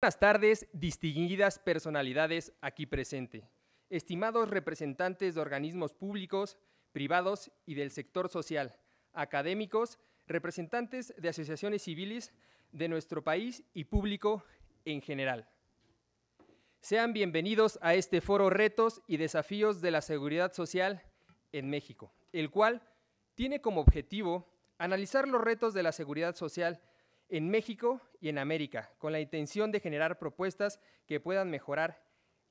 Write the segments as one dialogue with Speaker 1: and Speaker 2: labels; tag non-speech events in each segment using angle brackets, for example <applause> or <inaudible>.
Speaker 1: Buenas tardes, distinguidas personalidades aquí presente, estimados representantes de organismos públicos, privados y del sector social, académicos, representantes de asociaciones civiles de nuestro país y público en general. Sean bienvenidos a este foro Retos y Desafíos de la Seguridad Social en México, el cual tiene como objetivo analizar los retos de la seguridad social en México y en América, con la intención de generar propuestas que puedan mejorar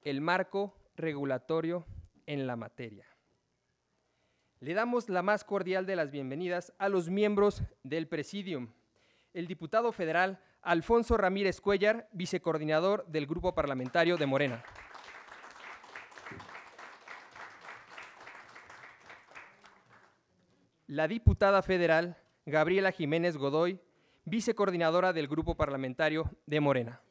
Speaker 1: el marco regulatorio en la materia. Le damos la más cordial de las bienvenidas a los miembros del Presidium. El diputado federal Alfonso Ramírez Cuellar, vicecoordinador del Grupo Parlamentario de Morena. La diputada federal Gabriela Jiménez Godoy, vicecoordinadora del Grupo Parlamentario de Morena.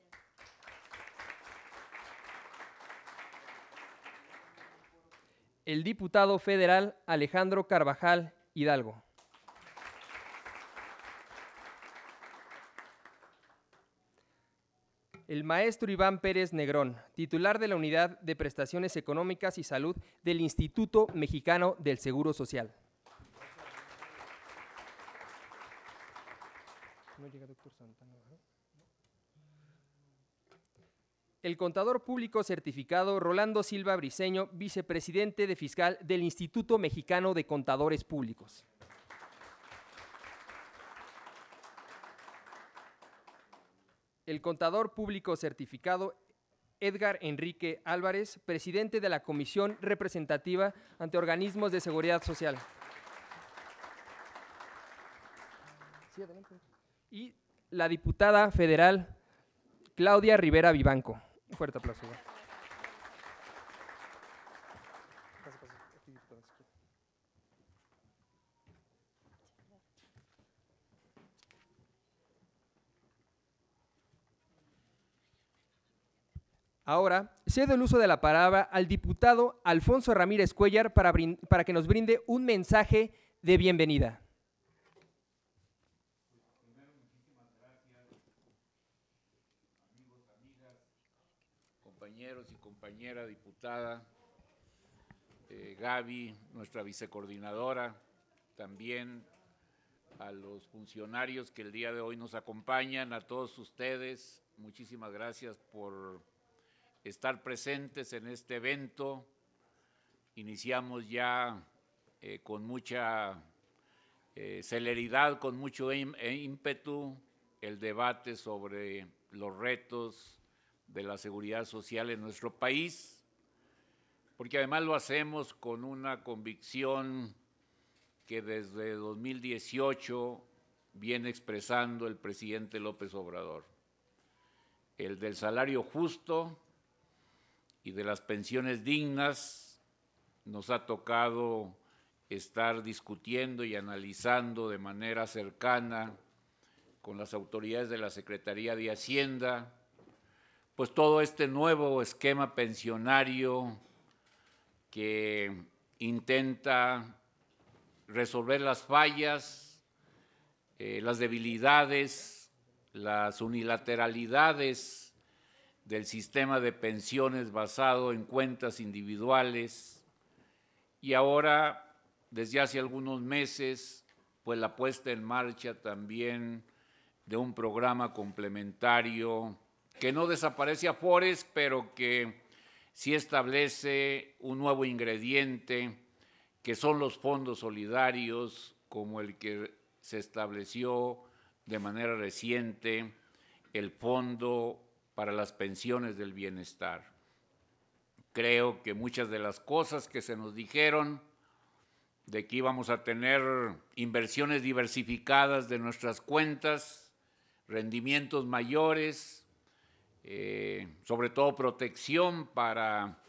Speaker 1: El diputado federal Alejandro Carvajal Hidalgo. el maestro Iván Pérez Negrón, titular de la Unidad de Prestaciones Económicas y Salud del Instituto Mexicano del Seguro Social. El contador público certificado Rolando Silva Briseño, vicepresidente de fiscal del Instituto Mexicano de Contadores Públicos. El contador público certificado Edgar Enrique Álvarez, presidente de la Comisión Representativa ante Organismos de Seguridad Social. Sí, adelante y la diputada federal Claudia Rivera Vivanco. Un fuerte aplauso. Ahora cedo el uso de la palabra al diputado Alfonso Ramírez Cuellar para, para que nos brinde un mensaje de bienvenida.
Speaker 2: compañera diputada, eh, Gaby, nuestra vicecoordinadora, también a los funcionarios que el día de hoy nos acompañan, a todos ustedes, muchísimas gracias por estar presentes en este evento. Iniciamos ya eh, con mucha eh, celeridad, con mucho ímpetu, el debate sobre los retos de la seguridad social en nuestro país, porque además lo hacemos con una convicción que desde 2018 viene expresando el presidente López Obrador, el del salario justo y de las pensiones dignas, nos ha tocado estar discutiendo y analizando de manera cercana con las autoridades de la Secretaría de Hacienda, pues todo este nuevo esquema pensionario que intenta resolver las fallas, eh, las debilidades, las unilateralidades del sistema de pensiones basado en cuentas individuales y ahora, desde hace algunos meses, pues la puesta en marcha también de un programa complementario que no desaparece a pero que sí establece un nuevo ingrediente, que son los fondos solidarios, como el que se estableció de manera reciente, el Fondo para las Pensiones del Bienestar. Creo que muchas de las cosas que se nos dijeron, de que íbamos a tener inversiones diversificadas de nuestras cuentas, rendimientos mayores, eh, sobre todo protección para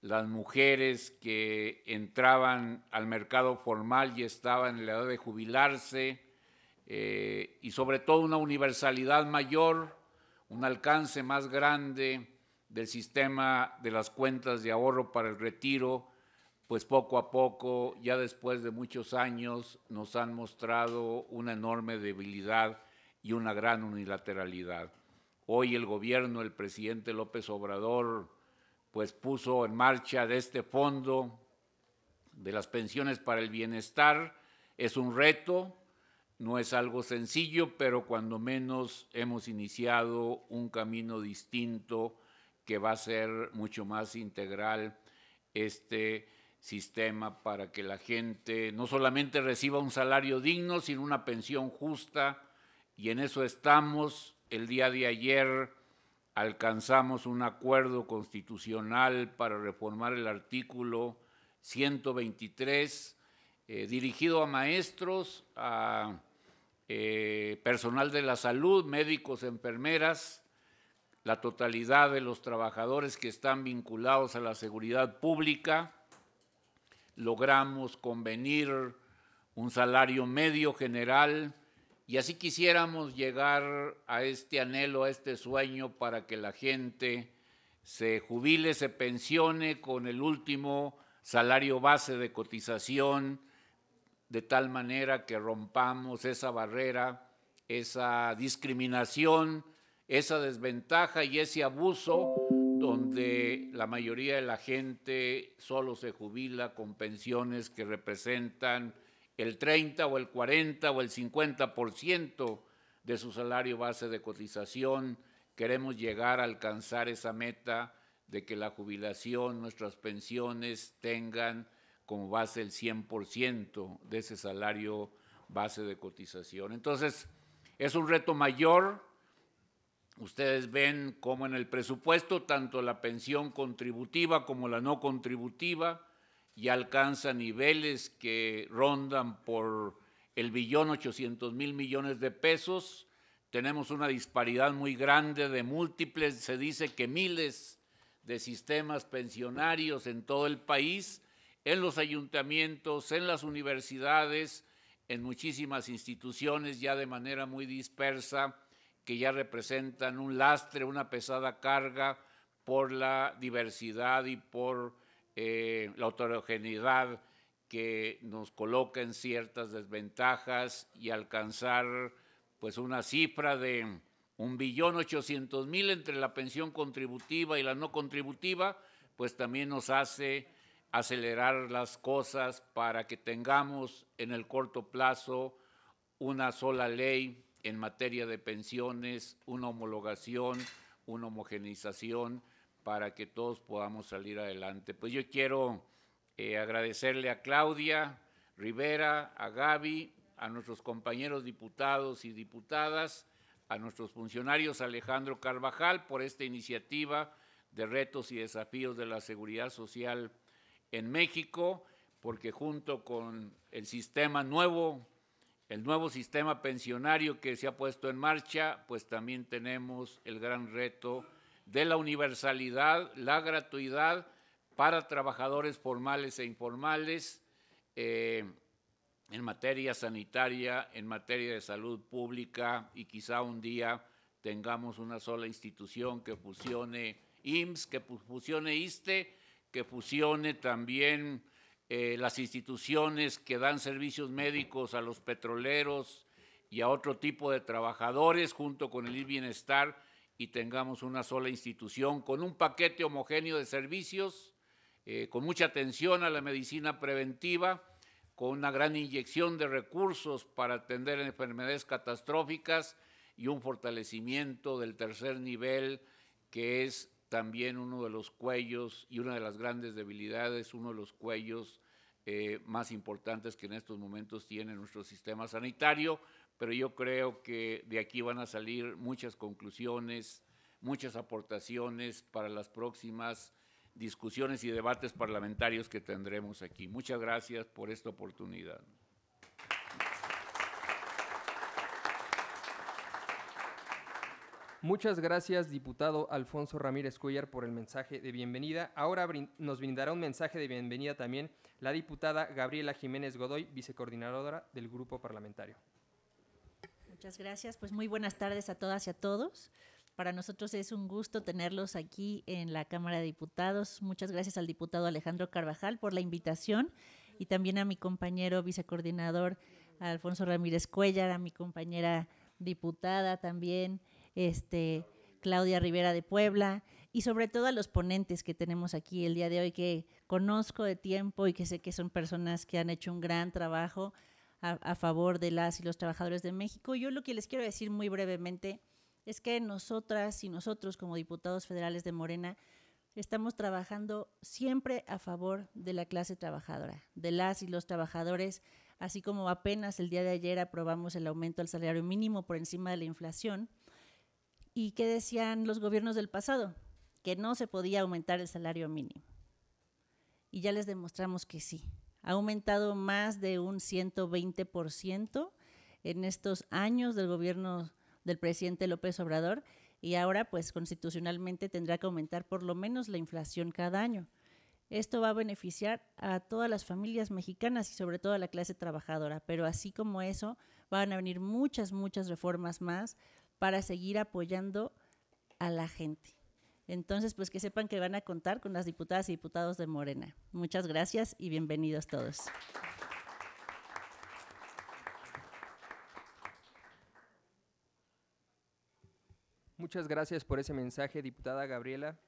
Speaker 2: las mujeres que entraban al mercado formal y estaban en la edad de jubilarse, eh, y sobre todo una universalidad mayor, un alcance más grande del sistema de las cuentas de ahorro para el retiro, pues poco a poco, ya después de muchos años, nos han mostrado una enorme debilidad y una gran unilateralidad. Hoy el gobierno, el presidente López Obrador, pues puso en marcha de este fondo de las pensiones para el bienestar. Es un reto, no es algo sencillo, pero cuando menos hemos iniciado un camino distinto que va a ser mucho más integral este sistema para que la gente no solamente reciba un salario digno, sino una pensión justa, y en eso estamos. El día de ayer alcanzamos un acuerdo constitucional para reformar el artículo 123 eh, dirigido a maestros, a eh, personal de la salud, médicos, enfermeras, la totalidad de los trabajadores que están vinculados a la seguridad pública. Logramos convenir un salario medio general y así quisiéramos llegar a este anhelo, a este sueño, para que la gente se jubile, se pensione con el último salario base de cotización, de tal manera que rompamos esa barrera, esa discriminación, esa desventaja y ese abuso donde la mayoría de la gente solo se jubila con pensiones que representan el 30 o el 40 o el 50% de su salario base de cotización. Queremos llegar a alcanzar esa meta de que la jubilación, nuestras pensiones tengan como base el 100% de ese salario base de cotización. Entonces, es un reto mayor. Ustedes ven cómo en el presupuesto, tanto la pensión contributiva como la no contributiva, y alcanza niveles que rondan por el billón 800 mil millones de pesos. Tenemos una disparidad muy grande de múltiples, se dice que miles de sistemas pensionarios en todo el país, en los ayuntamientos, en las universidades, en muchísimas instituciones ya de manera muy dispersa, que ya representan un lastre, una pesada carga por la diversidad y por eh, la heterogeneidad que nos coloca en ciertas desventajas y alcanzar pues una cifra de un billón ochocientos mil entre la pensión contributiva y la no contributiva, pues también nos hace acelerar las cosas para que tengamos en el corto plazo una sola ley en materia de pensiones, una homologación, una homogenización para que todos podamos salir adelante. Pues yo quiero eh, agradecerle a Claudia Rivera, a Gaby, a nuestros compañeros diputados y diputadas, a nuestros funcionarios Alejandro Carvajal por esta iniciativa de retos y desafíos de la seguridad social en México, porque junto con el sistema nuevo, el nuevo sistema pensionario que se ha puesto en marcha, pues también tenemos el gran reto de la universalidad, la gratuidad para trabajadores formales e informales eh, en materia sanitaria, en materia de salud pública y quizá un día tengamos una sola institución que fusione IMSS, que fusione ISTE, que fusione también eh, las instituciones que dan servicios médicos a los petroleros y a otro tipo de trabajadores junto con el bienestar y tengamos una sola institución con un paquete homogéneo de servicios, eh, con mucha atención a la medicina preventiva, con una gran inyección de recursos para atender enfermedades catastróficas y un fortalecimiento del tercer nivel, que es también uno de los cuellos y una de las grandes debilidades, uno de los cuellos eh, más importantes que en estos momentos tiene nuestro sistema sanitario pero yo creo que de aquí van a salir muchas conclusiones, muchas aportaciones para las próximas discusiones y debates parlamentarios que tendremos aquí. Muchas gracias por esta oportunidad.
Speaker 1: Muchas gracias, diputado Alfonso Ramírez Cuellar, por el mensaje de bienvenida. Ahora nos brindará un mensaje de bienvenida también la diputada Gabriela Jiménez Godoy, vicecoordinadora del grupo parlamentario.
Speaker 3: Muchas gracias. Pues muy buenas tardes a todas y a todos. Para nosotros es un gusto tenerlos aquí en la Cámara de Diputados. Muchas gracias al diputado Alejandro Carvajal por la invitación y también a mi compañero vicecoordinador Alfonso Ramírez Cuellar, a mi compañera diputada también, este, Claudia Rivera de Puebla y sobre todo a los ponentes que tenemos aquí el día de hoy que conozco de tiempo y que sé que son personas que han hecho un gran trabajo a, favor de las y los trabajadores de México. Yo lo que les quiero decir muy brevemente es que nosotras y nosotros como diputados federales de Morena estamos trabajando siempre a favor de la clase trabajadora, de las y los trabajadores, así como apenas el día de ayer aprobamos el aumento al salario mínimo por encima de la inflación. ¿Y qué decían los gobiernos del pasado? Que no se podía aumentar el salario mínimo. Y ya les demostramos que sí ha aumentado más de un 120% en estos años del gobierno del presidente López Obrador y ahora pues constitucionalmente tendrá que aumentar por lo menos la inflación cada año. Esto va a beneficiar a todas las familias mexicanas y sobre todo a la clase trabajadora, pero así como eso van a venir muchas, muchas reformas más para seguir apoyando a la gente. Entonces, pues que sepan que van a contar con las diputadas y diputados de Morena. Muchas gracias y bienvenidos todos.
Speaker 1: Muchas gracias por ese mensaje, diputada Gabriela.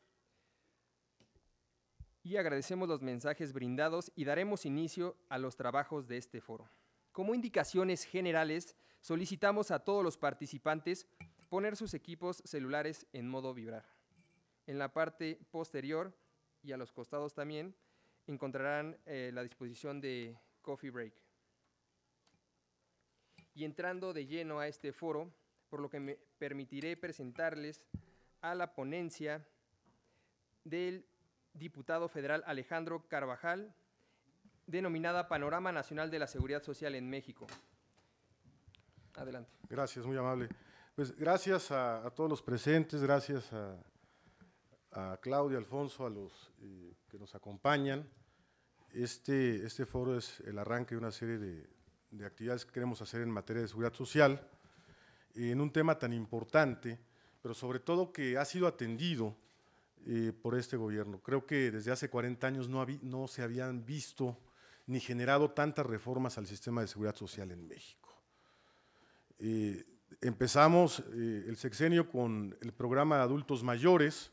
Speaker 1: Y agradecemos los mensajes brindados y daremos inicio a los trabajos de este foro. Como indicaciones generales, solicitamos a todos los participantes poner sus equipos celulares en modo vibrar. En la parte posterior y a los costados también encontrarán eh, la disposición de Coffee Break. Y entrando de lleno a este foro, por lo que me permitiré presentarles a la ponencia del diputado federal Alejandro Carvajal, denominada Panorama Nacional de la Seguridad Social en México.
Speaker 4: Adelante. Gracias, muy amable. Pues gracias a todos los presentes, gracias a, a Claudio, Alfonso, a los eh, que nos acompañan. Este, este foro es el arranque de una serie de, actividades que queremos hacer en materia de seguridad social, en un tema tan importante, pero sobre todo que ha sido atendido eh, por este gobierno. Creo que desde hace 40 años no, no se habían visto ni generado tantas reformas al sistema de seguridad social en México. Eh, empezamos el sexenio con el programa de adultos mayores,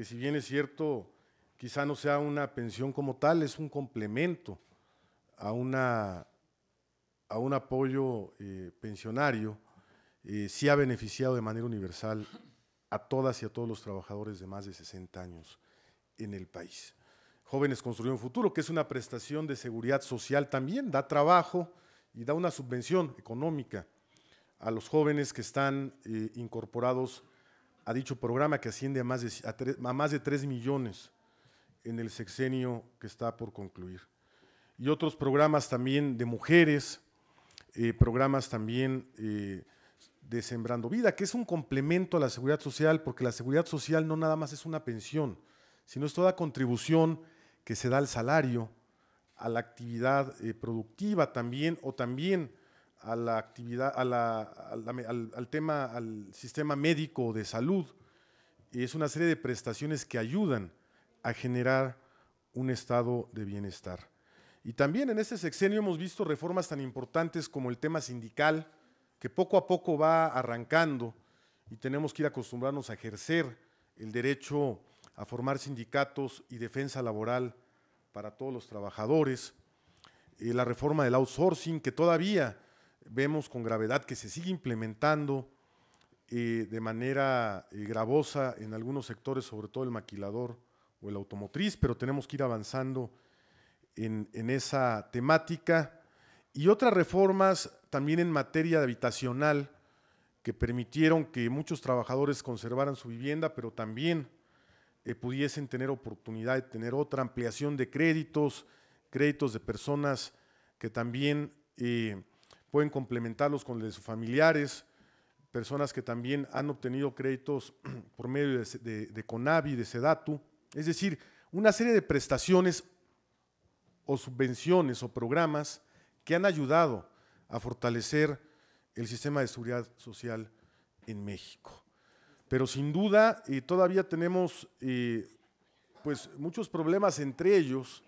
Speaker 4: que si bien es cierto, quizá no sea una pensión como tal, es un complemento a, una, a un apoyo eh, pensionario, eh, sí ha beneficiado de manera universal a todas y a todos los trabajadores de más de 60 años en el país. Jóvenes Construyendo un Futuro, que es una prestación de seguridad social también, da trabajo y da una subvención económica a los jóvenes que están eh, incorporados a dicho programa que asciende a más de, a más de 3 millones en el sexenio que está por concluir. Y otros programas también de mujeres, eh, programas también eh, de Sembrando Vida, que es un complemento a la seguridad social, porque la seguridad social no nada más es una pensión, sino es toda contribución que se da al salario, a la actividad eh, productiva también, o también a la actividad, al, tema, al sistema médico de salud. Y es una serie de prestaciones que ayudan a generar un estado de bienestar. Y también en este sexenio hemos visto reformas tan importantes como el tema sindical, que poco a poco va arrancando y tenemos que ir acostumbrarnos a ejercer el derecho a formar sindicatos y defensa laboral para todos los trabajadores. Eh, la reforma del outsourcing, que todavía vemos con gravedad que se sigue implementando eh, de manera eh, gravosa en algunos sectores, sobre todo el maquilador o el automotriz, pero tenemos que ir avanzando en, esa temática. Y otras reformas también en materia habitacional que permitieron que muchos trabajadores conservaran su vivienda, pero también eh, pudiesen tener oportunidad de tener otra ampliación de créditos, créditos de personas que también pueden complementarlos con los de sus familiares, personas que también han obtenido créditos <clears throat> por medio de, de CONAVI, de SEDATU, es decir, una serie de prestaciones o subvenciones o programas que han ayudado a fortalecer el sistema de seguridad social en México. Pero sin duda eh, todavía tenemos eh, pues muchos problemas, entre ellos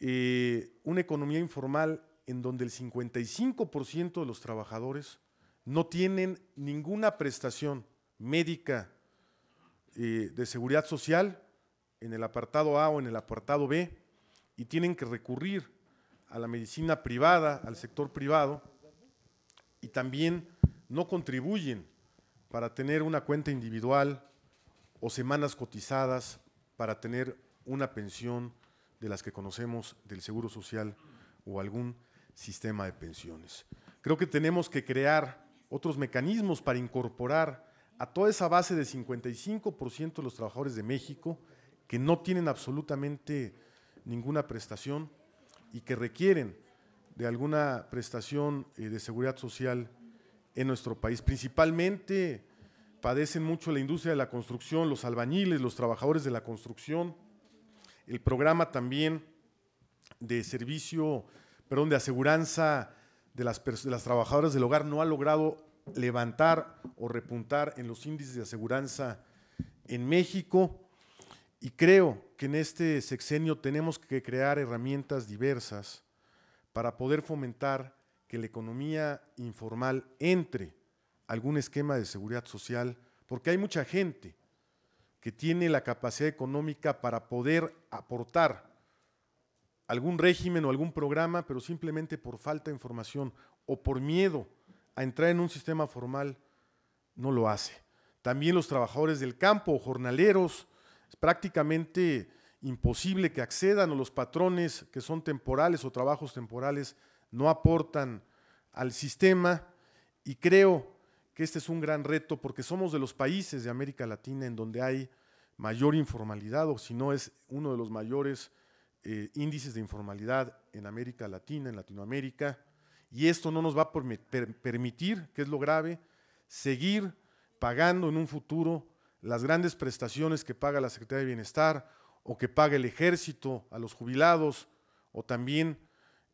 Speaker 4: eh, una economía informal en donde el 55% de los trabajadores no tienen ninguna prestación médica eh, de seguridad social en el apartado A o en el apartado B y tienen que recurrir a la medicina privada, al sector privado, y también no contribuyen para tener una cuenta individual o semanas cotizadas para tener una pensión de las que conocemos del Seguro Social o algún sistema de pensiones. Creo que tenemos que crear otros mecanismos para incorporar a toda esa base de 55% de los trabajadores de México que no tienen absolutamente ninguna prestación y que requieren de alguna prestación eh, de seguridad social en nuestro país. Principalmente padecen mucho la industria de la construcción, los albañiles, los trabajadores de la construcción, el programa también de servicio perdón, de aseguranza de las, de las trabajadoras del hogar no ha logrado levantar o repuntar en los índices de aseguranza en México. Y creo que en este sexenio tenemos que crear herramientas diversas para poder fomentar que la economía informal entre algún esquema de seguridad social, porque hay mucha gente que tiene la capacidad económica para poder aportar algún régimen o algún programa, pero simplemente por falta de información o por miedo a entrar en un sistema formal, no lo hace. También los trabajadores del campo, jornaleros, es prácticamente imposible que accedan o los patrones que son temporales o trabajos temporales no aportan al sistema y creo que este es un gran reto porque somos de los países de América Latina en donde hay mayor informalidad o si no es uno de los mayores eh, índices de informalidad en América Latina, en Latinoamérica, y esto no nos va a permitir, que es lo grave, seguir pagando en un futuro las grandes prestaciones que paga la Secretaría de Bienestar o que paga el ejército a los jubilados o también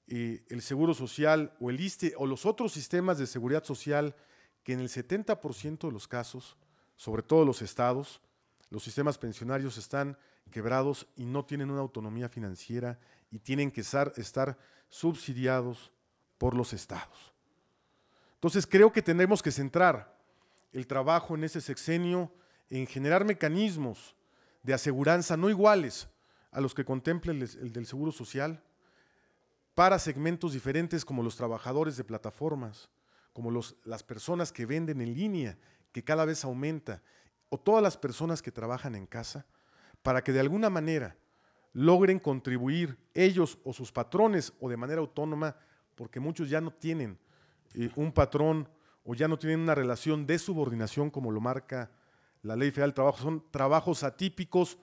Speaker 4: eh, el Seguro Social o el ISTE o los otros sistemas de seguridad social que en el 70% de los casos, sobre todo los estados, los sistemas pensionarios están quebrados y no tienen una autonomía financiera y tienen que estar, subsidiados por los estados. Entonces creo que tenemos que centrar el trabajo en ese sexenio en generar mecanismos de aseguranza no iguales a los que contempla el, del Seguro Social para segmentos diferentes como los trabajadores de plataformas, como las personas que venden en línea, que cada vez aumenta, o todas las personas que trabajan en casa para que de alguna manera logren contribuir ellos o sus patrones o de manera autónoma, porque muchos ya no tienen eh, un patrón o ya no tienen una relación de subordinación como lo marca la Ley Federal del Trabajo. Son trabajos atípicos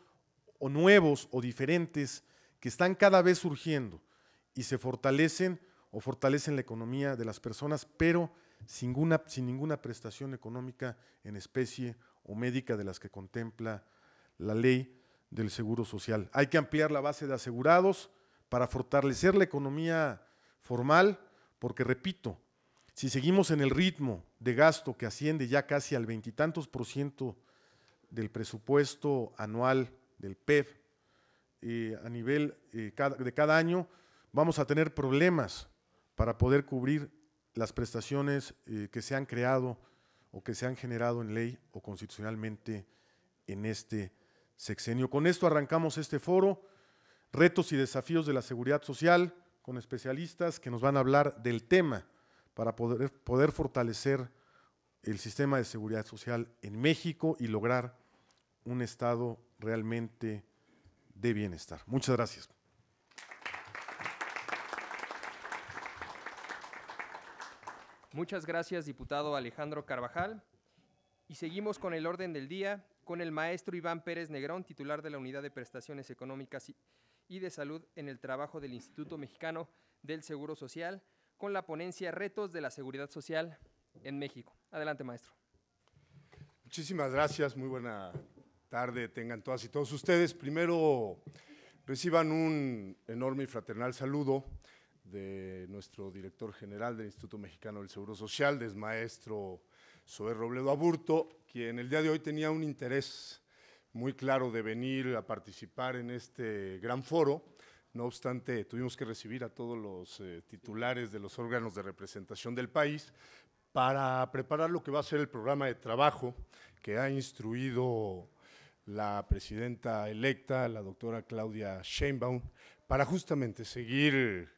Speaker 4: o nuevos o diferentes que están cada vez surgiendo y se fortalecen o fortalecen la economía de las personas, pero sin ninguna, sin ninguna prestación económica en especie o médica de las que contempla la ley del Seguro Social. Hay que ampliar la base de asegurados para fortalecer la economía formal, porque repito, si seguimos en el ritmo de gasto que asciende ya casi al veintitantos por ciento del presupuesto anual del PEP e eh, a nivel eh, de cada año, vamos a tener problemas para poder cubrir las prestaciones eh, que se han creado o que se han generado en ley o constitucionalmente en este sexenio. Con esto arrancamos este foro, retos y desafíos de la seguridad social, con especialistas que nos van a hablar del tema para poder, poder fortalecer el sistema de seguridad social en México y lograr un Estado realmente de bienestar. Muchas gracias.
Speaker 1: Muchas gracias, diputado Alejandro Carvajal. Y seguimos con el orden del día con el maestro Iván Pérez Negrón, titular de la Unidad de Prestaciones Económicas y de Salud en el Trabajo del Instituto Mexicano del Seguro Social, con la ponencia Retos de la Seguridad Social en México. Adelante, maestro.
Speaker 5: Muchísimas gracias, muy buena tarde tengan todas y todos ustedes. Primero, reciban un enorme y fraternal saludo de nuestro director general del Instituto Mexicano del Seguro Social, del maestro Sober Robledo Aburto, en el día de hoy tenía un interés muy claro de venir a participar en este gran foro. No obstante, tuvimos que recibir a todos los eh, titulares de los órganos de representación del país para preparar lo que va a ser el programa de trabajo que ha instruido la presidenta electa, la doctora Claudia Sheinbaum, para justamente seguir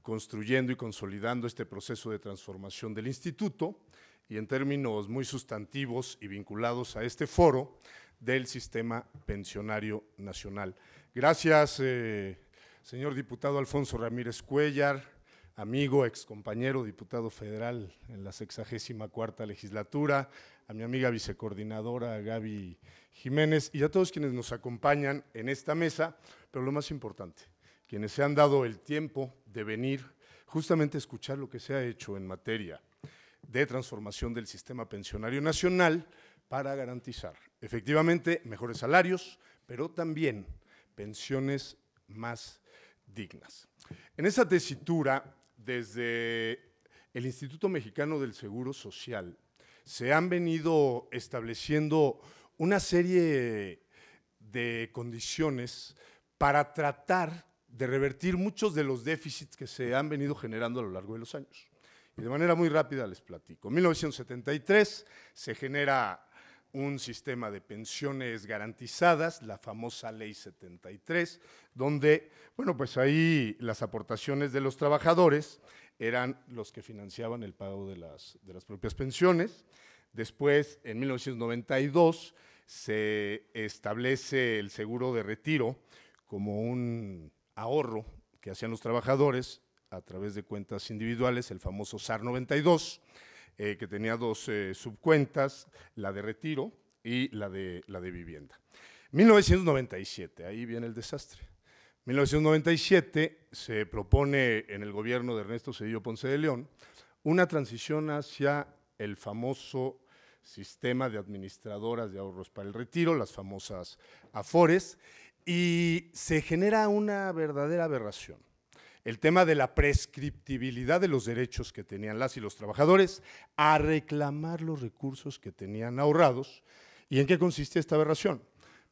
Speaker 5: construyendo y consolidando este proceso de transformación del instituto y en términos muy sustantivos y vinculados a este foro del sistema pensionario nacional. Gracias, eh, señor diputado Alfonso Ramírez Cuellar, amigo, excompañero, diputado federal en la 64 legislatura, a mi amiga vicecoordinadora Gaby Jiménez y a todos quienes nos acompañan en esta mesa, pero lo más importante, quienes se han dado el tiempo de venir justamente a escuchar lo que se ha hecho en materia de transformación del sistema pensionario nacional para garantizar, efectivamente, mejores salarios, pero también pensiones más dignas. En esa tesitura, desde el Instituto Mexicano del Seguro Social, se han venido estableciendo una serie de condiciones para tratar de revertir muchos de los déficits que se han venido generando a lo largo de los años. Y de manera muy rápida les platico. En 1973 se genera un sistema de pensiones garantizadas, la famosa Ley 73, donde, bueno, pues ahí las aportaciones de los trabajadores eran los que financiaban el pago de las, de las propias pensiones. Después, en 1992, se establece el seguro de retiro como un ahorro que hacían los trabajadores a través de cuentas individuales, el famoso SAR 92, eh, que tenía dos eh, subcuentas, la de retiro y la de, la de vivienda. 1997, ahí viene el desastre. 1997 se propone en el gobierno de Ernesto Cedillo Ponce de León una transición hacia el famoso sistema de administradoras de ahorros para el retiro, las famosas AFORES, y se genera una verdadera aberración el tema de la prescriptibilidad de los derechos que tenían las y los trabajadores, a reclamar los recursos que tenían ahorrados. ¿Y en qué consistía esta aberración?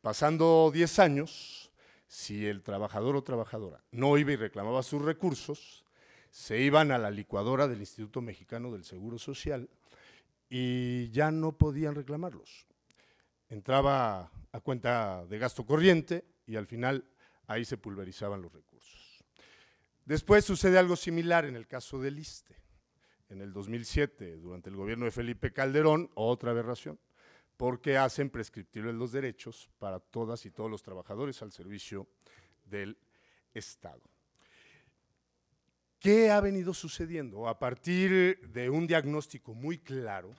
Speaker 5: Pasando 10 años, si el trabajador o trabajadora no iba y reclamaba sus recursos, se iban a la licuadora del Instituto Mexicano del Seguro Social y ya no podían reclamarlos. Entraba a cuenta de gasto corriente y al final ahí se pulverizaban los recursos. Después sucede algo similar en el caso del ISTE. En el 2007, durante el gobierno de Felipe Calderón, otra aberración, porque hacen prescriptibles los derechos para todas y todos los trabajadores al servicio del Estado. ¿Qué ha venido sucediendo? A partir de un diagnóstico muy claro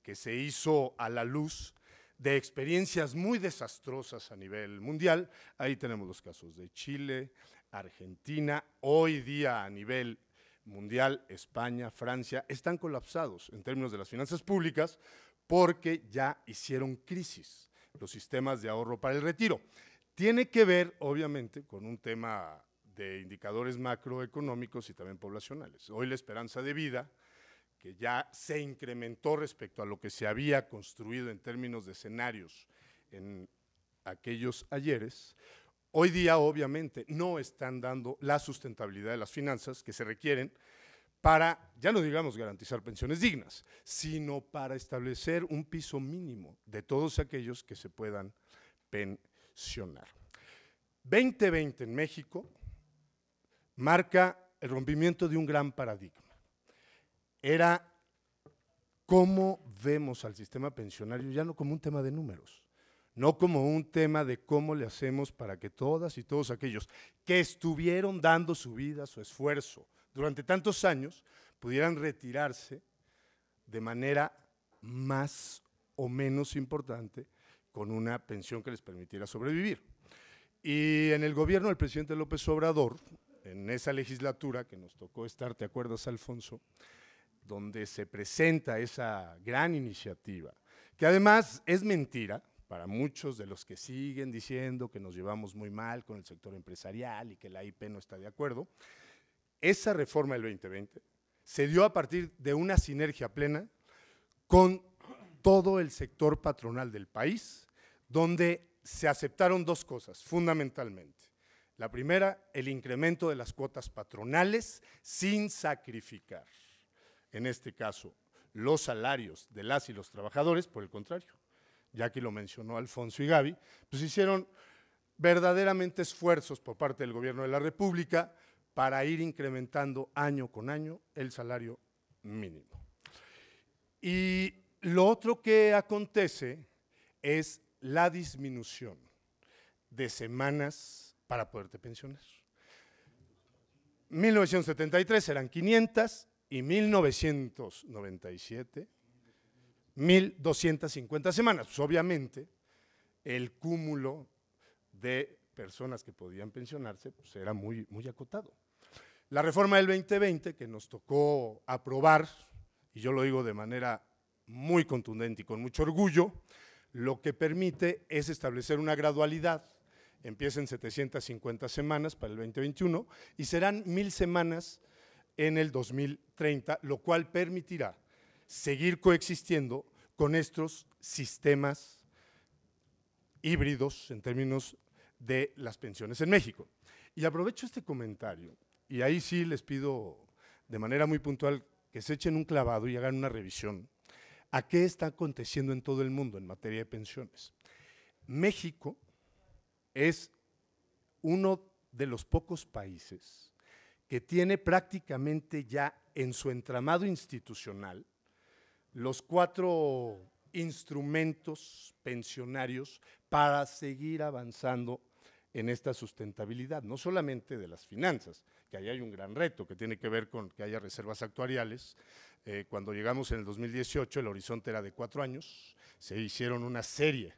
Speaker 5: que se hizo a la luz de experiencias muy desastrosas a nivel mundial, ahí tenemos los casos de Chile, Argentina, hoy día a nivel mundial, España, Francia, están colapsados en términos de las finanzas públicas porque ya hicieron crisis los sistemas de ahorro para el retiro. Tiene que ver, obviamente, con un tema de indicadores macroeconómicos y también poblacionales. Hoy la esperanza de vida, que ya se incrementó respecto a lo que se había construido en términos de escenarios en aquellos ayeres, Hoy día, obviamente, no están dando la sustentabilidad de las finanzas que se requieren para, ya no digamos garantizar pensiones dignas, sino para establecer un piso mínimo de todos aquellos que se puedan pensionar. 2020 en México marca el rompimiento de un gran paradigma. Era cómo vemos al sistema pensionario ya no como un tema de números, no como un tema de cómo le hacemos para que todas y todos aquellos que estuvieron dando su vida, su esfuerzo durante tantos años, pudieran retirarse de manera más o menos importante con una pensión que les permitiera sobrevivir. Y en el gobierno del presidente López Obrador, en esa legislatura que nos tocó estar, ¿te acuerdas, Alfonso? Donde se presenta esa gran iniciativa, que además es mentira, para muchos de los que siguen diciendo que nos llevamos muy mal con el sector empresarial y que la IP no está de acuerdo, esa reforma del 2020 se dio a partir de una sinergia plena con todo el sector patronal del país, donde se aceptaron dos cosas fundamentalmente. La primera, el incremento de las cuotas patronales sin sacrificar, en este caso, los salarios de las y los trabajadores, por el contrario ya que lo mencionó Alfonso y Gaby, pues hicieron verdaderamente esfuerzos por parte del gobierno de la República para ir incrementando año con año el salario mínimo. Y lo otro que acontece es la disminución de semanas para poderte pensionar. 1973 eran 500 y 1997 1.250 semanas. Pues, obviamente, el cúmulo de personas que podían pensionarse pues, era muy, muy acotado. La reforma del 2020 que nos tocó aprobar, y yo lo digo de manera muy contundente y con mucho orgullo, lo que permite es establecer una gradualidad. Empieza en 750 semanas para el 2021 y serán 1.000 semanas en el 2030, lo cual permitirá seguir coexistiendo con estos sistemas híbridos en términos de las pensiones en México. Y aprovecho este comentario, y ahí sí les pido de manera muy puntual que se echen un clavado y hagan una revisión a qué está aconteciendo en todo el mundo en materia de pensiones. México es uno de los pocos países que tiene prácticamente ya en su entramado institucional los cuatro instrumentos pensionarios para seguir avanzando en esta sustentabilidad, no solamente de las finanzas, que ahí hay un gran reto que tiene que ver con que haya reservas actuariales. Eh, cuando llegamos en el 2018 el horizonte era de cuatro años, se hicieron una serie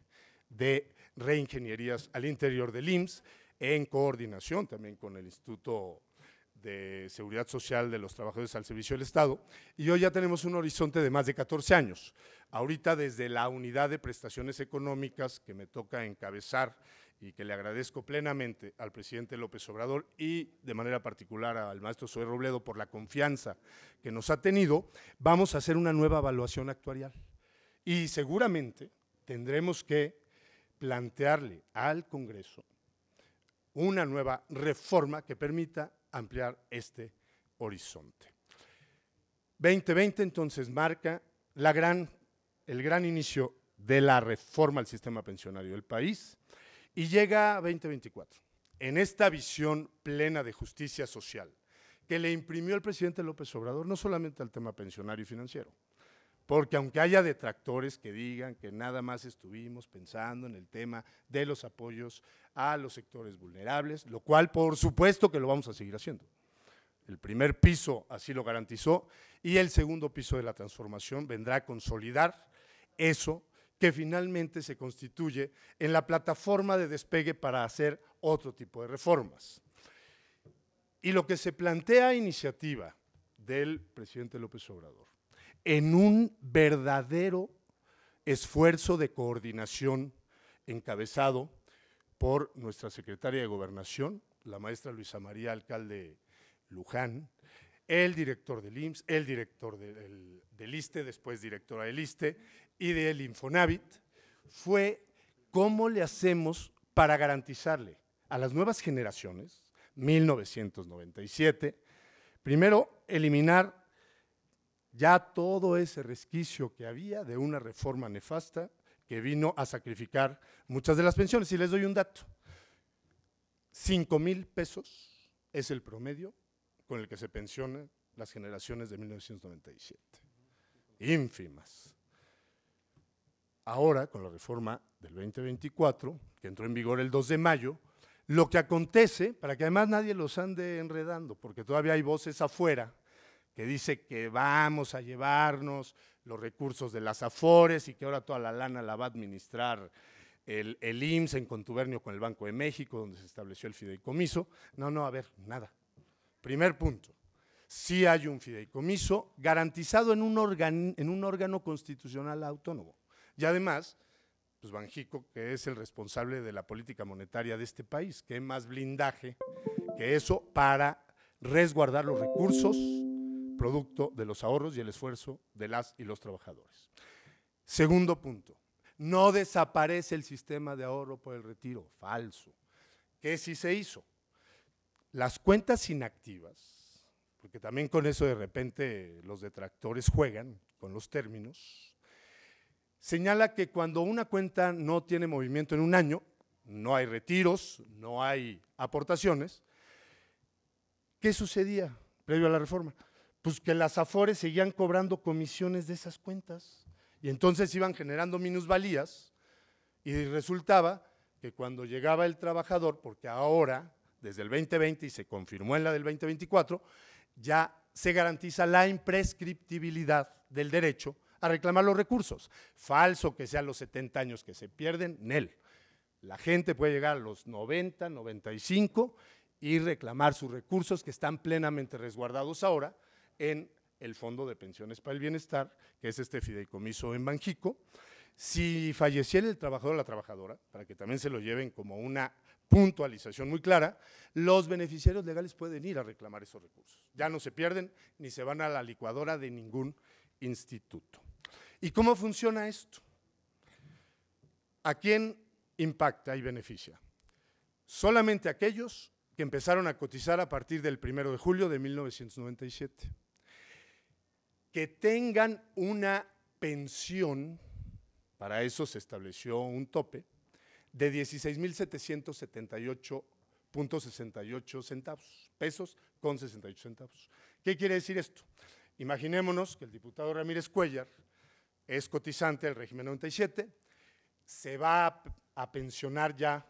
Speaker 5: de reingenierías al interior del IMSS en coordinación también con el Instituto de seguridad social de los trabajadores al servicio del Estado, y hoy ya tenemos un horizonte de más de 14 años. Ahorita desde la unidad de prestaciones económicas que me toca encabezar y que le agradezco plenamente al presidente López Obrador y de manera particular al maestro Soy Robledo por la confianza que nos ha tenido, vamos a hacer una nueva evaluación actuarial. Y seguramente tendremos que plantearle al Congreso una nueva reforma que permita ampliar este horizonte. 2020 entonces marca el gran inicio de la reforma al sistema pensionario del país y llega a 2024 en esta visión plena de justicia social que le imprimió el presidente López Obrador no solamente al tema pensionario y financiero, porque aunque haya detractores que digan que nada más estuvimos pensando en el tema de los apoyos a los sectores vulnerables, lo cual por supuesto que lo vamos a seguir haciendo. El primer piso así lo garantizó y el segundo piso de la transformación vendrá a consolidar eso que finalmente se constituye en la plataforma de despegue para hacer otro tipo de reformas. Y lo que se plantea a iniciativa del presidente López Obrador en un verdadero esfuerzo de coordinación encabezado por nuestra secretaria de Gobernación, la maestra Luisa María Alcalde Luján, el director del IMSS, el director del, del e, después directora del ISTE y del Infonavit, fue cómo le hacemos para garantizarle a las nuevas generaciones, 1997, primero eliminar ya todo ese resquicio que había de una reforma nefasta que vino a sacrificar muchas de las pensiones. Y les doy un dato. 5 mil pesos es el promedio con el que se pensionan las generaciones de 1997. Ínfimas. Ahora, con la reforma del 2024, que entró en vigor el 2 de mayo, lo que acontece, para que además nadie los ande enredando, porque todavía hay voces afuera que dice que vamos a llevarnos los recursos de las Afores y que ahora toda la lana la va a administrar el, el IMSS en contubernio con el Banco de México, donde se estableció el fideicomiso. No, no, a ver, nada. Primer punto, sí hay un fideicomiso garantizado en un, órgano, en un órgano constitucional autónomo. Y además, pues Banjico, que es el responsable de la política monetaria de este país, qué más blindaje que eso para resguardar los recursos producto de los ahorros y el esfuerzo de las y los trabajadores. Segundo punto, no desaparece el sistema de ahorro por el retiro, falso. ¿Qué sí se hizo? Las cuentas inactivas, porque también con eso de repente los detractores juegan con los términos, señala que cuando una cuenta no tiene movimiento en un año, no hay retiros, no hay aportaciones, ¿qué sucedía previo a la reforma? pues que las Afores seguían cobrando comisiones de esas cuentas. Y entonces iban generando minusvalías y resultaba que cuando llegaba el trabajador, porque ahora, desde el 2020 y se confirmó en la del 2024, ya se garantiza la imprescriptibilidad del derecho a reclamar los recursos. Falso que sean los 70 años que se pierden, NEL. La gente puede llegar a los 90, 95 y reclamar sus recursos que están plenamente resguardados ahora, en el Fondo de Pensiones para el Bienestar, que es este fideicomiso en Banjico. Si falleciera el trabajador o la trabajadora, para que también se lo lleven como una puntualización muy clara, los beneficiarios legales pueden ir a reclamar esos recursos. Ya no se pierden ni se van a la licuadora de ningún instituto. ¿Y cómo funciona esto? ¿A quién impacta y beneficia? Solamente aquellos que empezaron a cotizar a partir del 1 de julio de 1997 que tengan una pensión, para eso se estableció un tope, de 16.778.68 centavos, pesos con 68 centavos. ¿Qué quiere decir esto? Imaginémonos que el diputado Ramírez Cuellar es cotizante del régimen 97, se va a, pensionar ya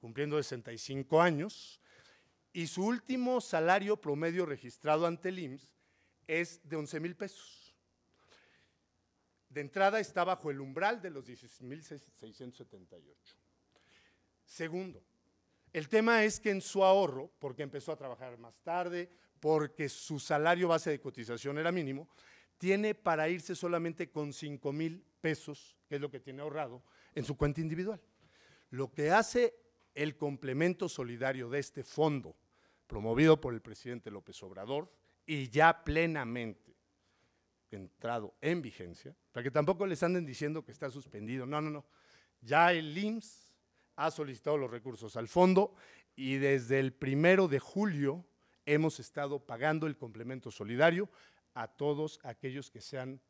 Speaker 5: cumpliendo 65 años y su último salario promedio registrado ante el IMSS es de 11 mil pesos. De entrada está bajo el umbral de los 16.678. Segundo, el tema es que en su ahorro, porque empezó a trabajar más tarde, porque su salario base de cotización era mínimo, tiene para irse solamente con 5 mil pesos, que es lo que tiene ahorrado, en su cuenta individual. Lo que hace el complemento solidario de este fondo, promovido por el presidente López Obrador, y ya plenamente entrado en vigencia, para que tampoco les anden diciendo que está suspendido, no, no, no, ya el IMSS ha solicitado los recursos al fondo y desde el primero de julio hemos estado pagando el complemento solidario a todos aquellos que se han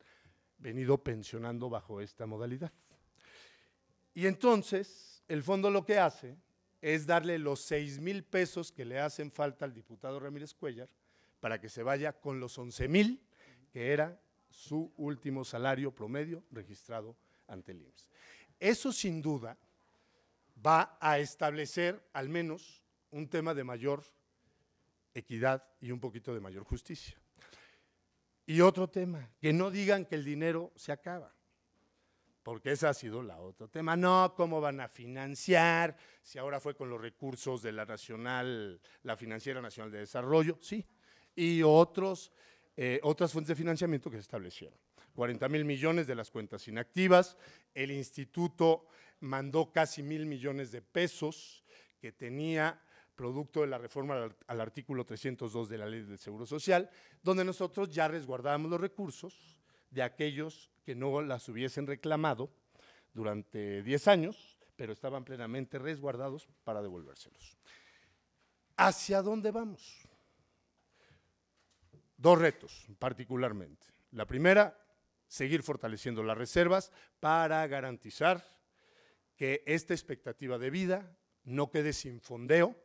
Speaker 5: venido pensionando bajo esta modalidad. Y entonces, el fondo lo que hace es darle los 6 mil pesos que le hacen falta al diputado Ramírez Cuellar para que se vaya con los 11 mil, que era su último salario promedio registrado ante el IMSS. Eso sin duda va a establecer al menos un tema de mayor equidad y un poquito de mayor justicia. Y otro tema, que no digan que el dinero se acaba, porque esa ha sido la otro tema. No, ¿cómo van a financiar? Si ahora fue con los recursos de la Nacional, la Financiera Nacional de Desarrollo, sí, y eh, otras fuentes de financiamiento que se establecieron. 40 mil millones de las cuentas inactivas, el instituto mandó casi mil millones de pesos que tenía producto de la reforma al artículo 302 de la ley del Seguro Social, donde nosotros ya resguardábamos los recursos de aquellos que no las hubiesen reclamado durante 10 años, pero estaban plenamente resguardados para devolvérselos. ¿Hacia dónde vamos? Dos retos particularmente. La primera, seguir fortaleciendo las reservas para garantizar que esta expectativa de vida no quede sin fondeo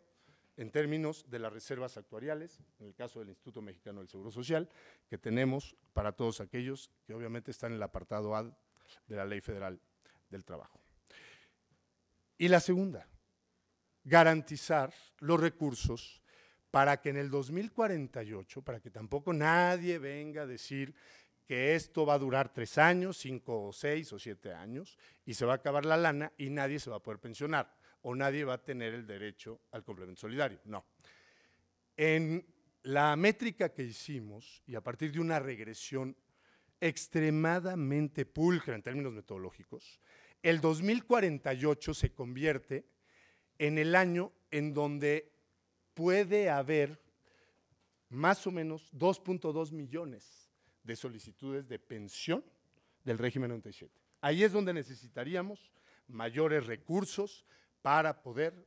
Speaker 5: en términos de las reservas actuariales, en el caso del Instituto Mexicano del Seguro Social, que tenemos para todos aquellos que obviamente están en el apartado A de la Ley Federal del Trabajo. Y la segunda, garantizar los recursos para que en el 2048, para que tampoco nadie venga a decir que esto va a durar tres años, cinco o seis o siete años, y se va a acabar la lana y nadie se va a poder pensionar o nadie va a tener el derecho al complemento solidario. No. En la métrica que hicimos, y a partir de una regresión extremadamente pulcra en términos metodológicos, el 2048 se convierte en el año en donde puede haber más o menos 2.2 millones de solicitudes de pensión del régimen 97. Ahí es donde necesitaríamos mayores recursos para poder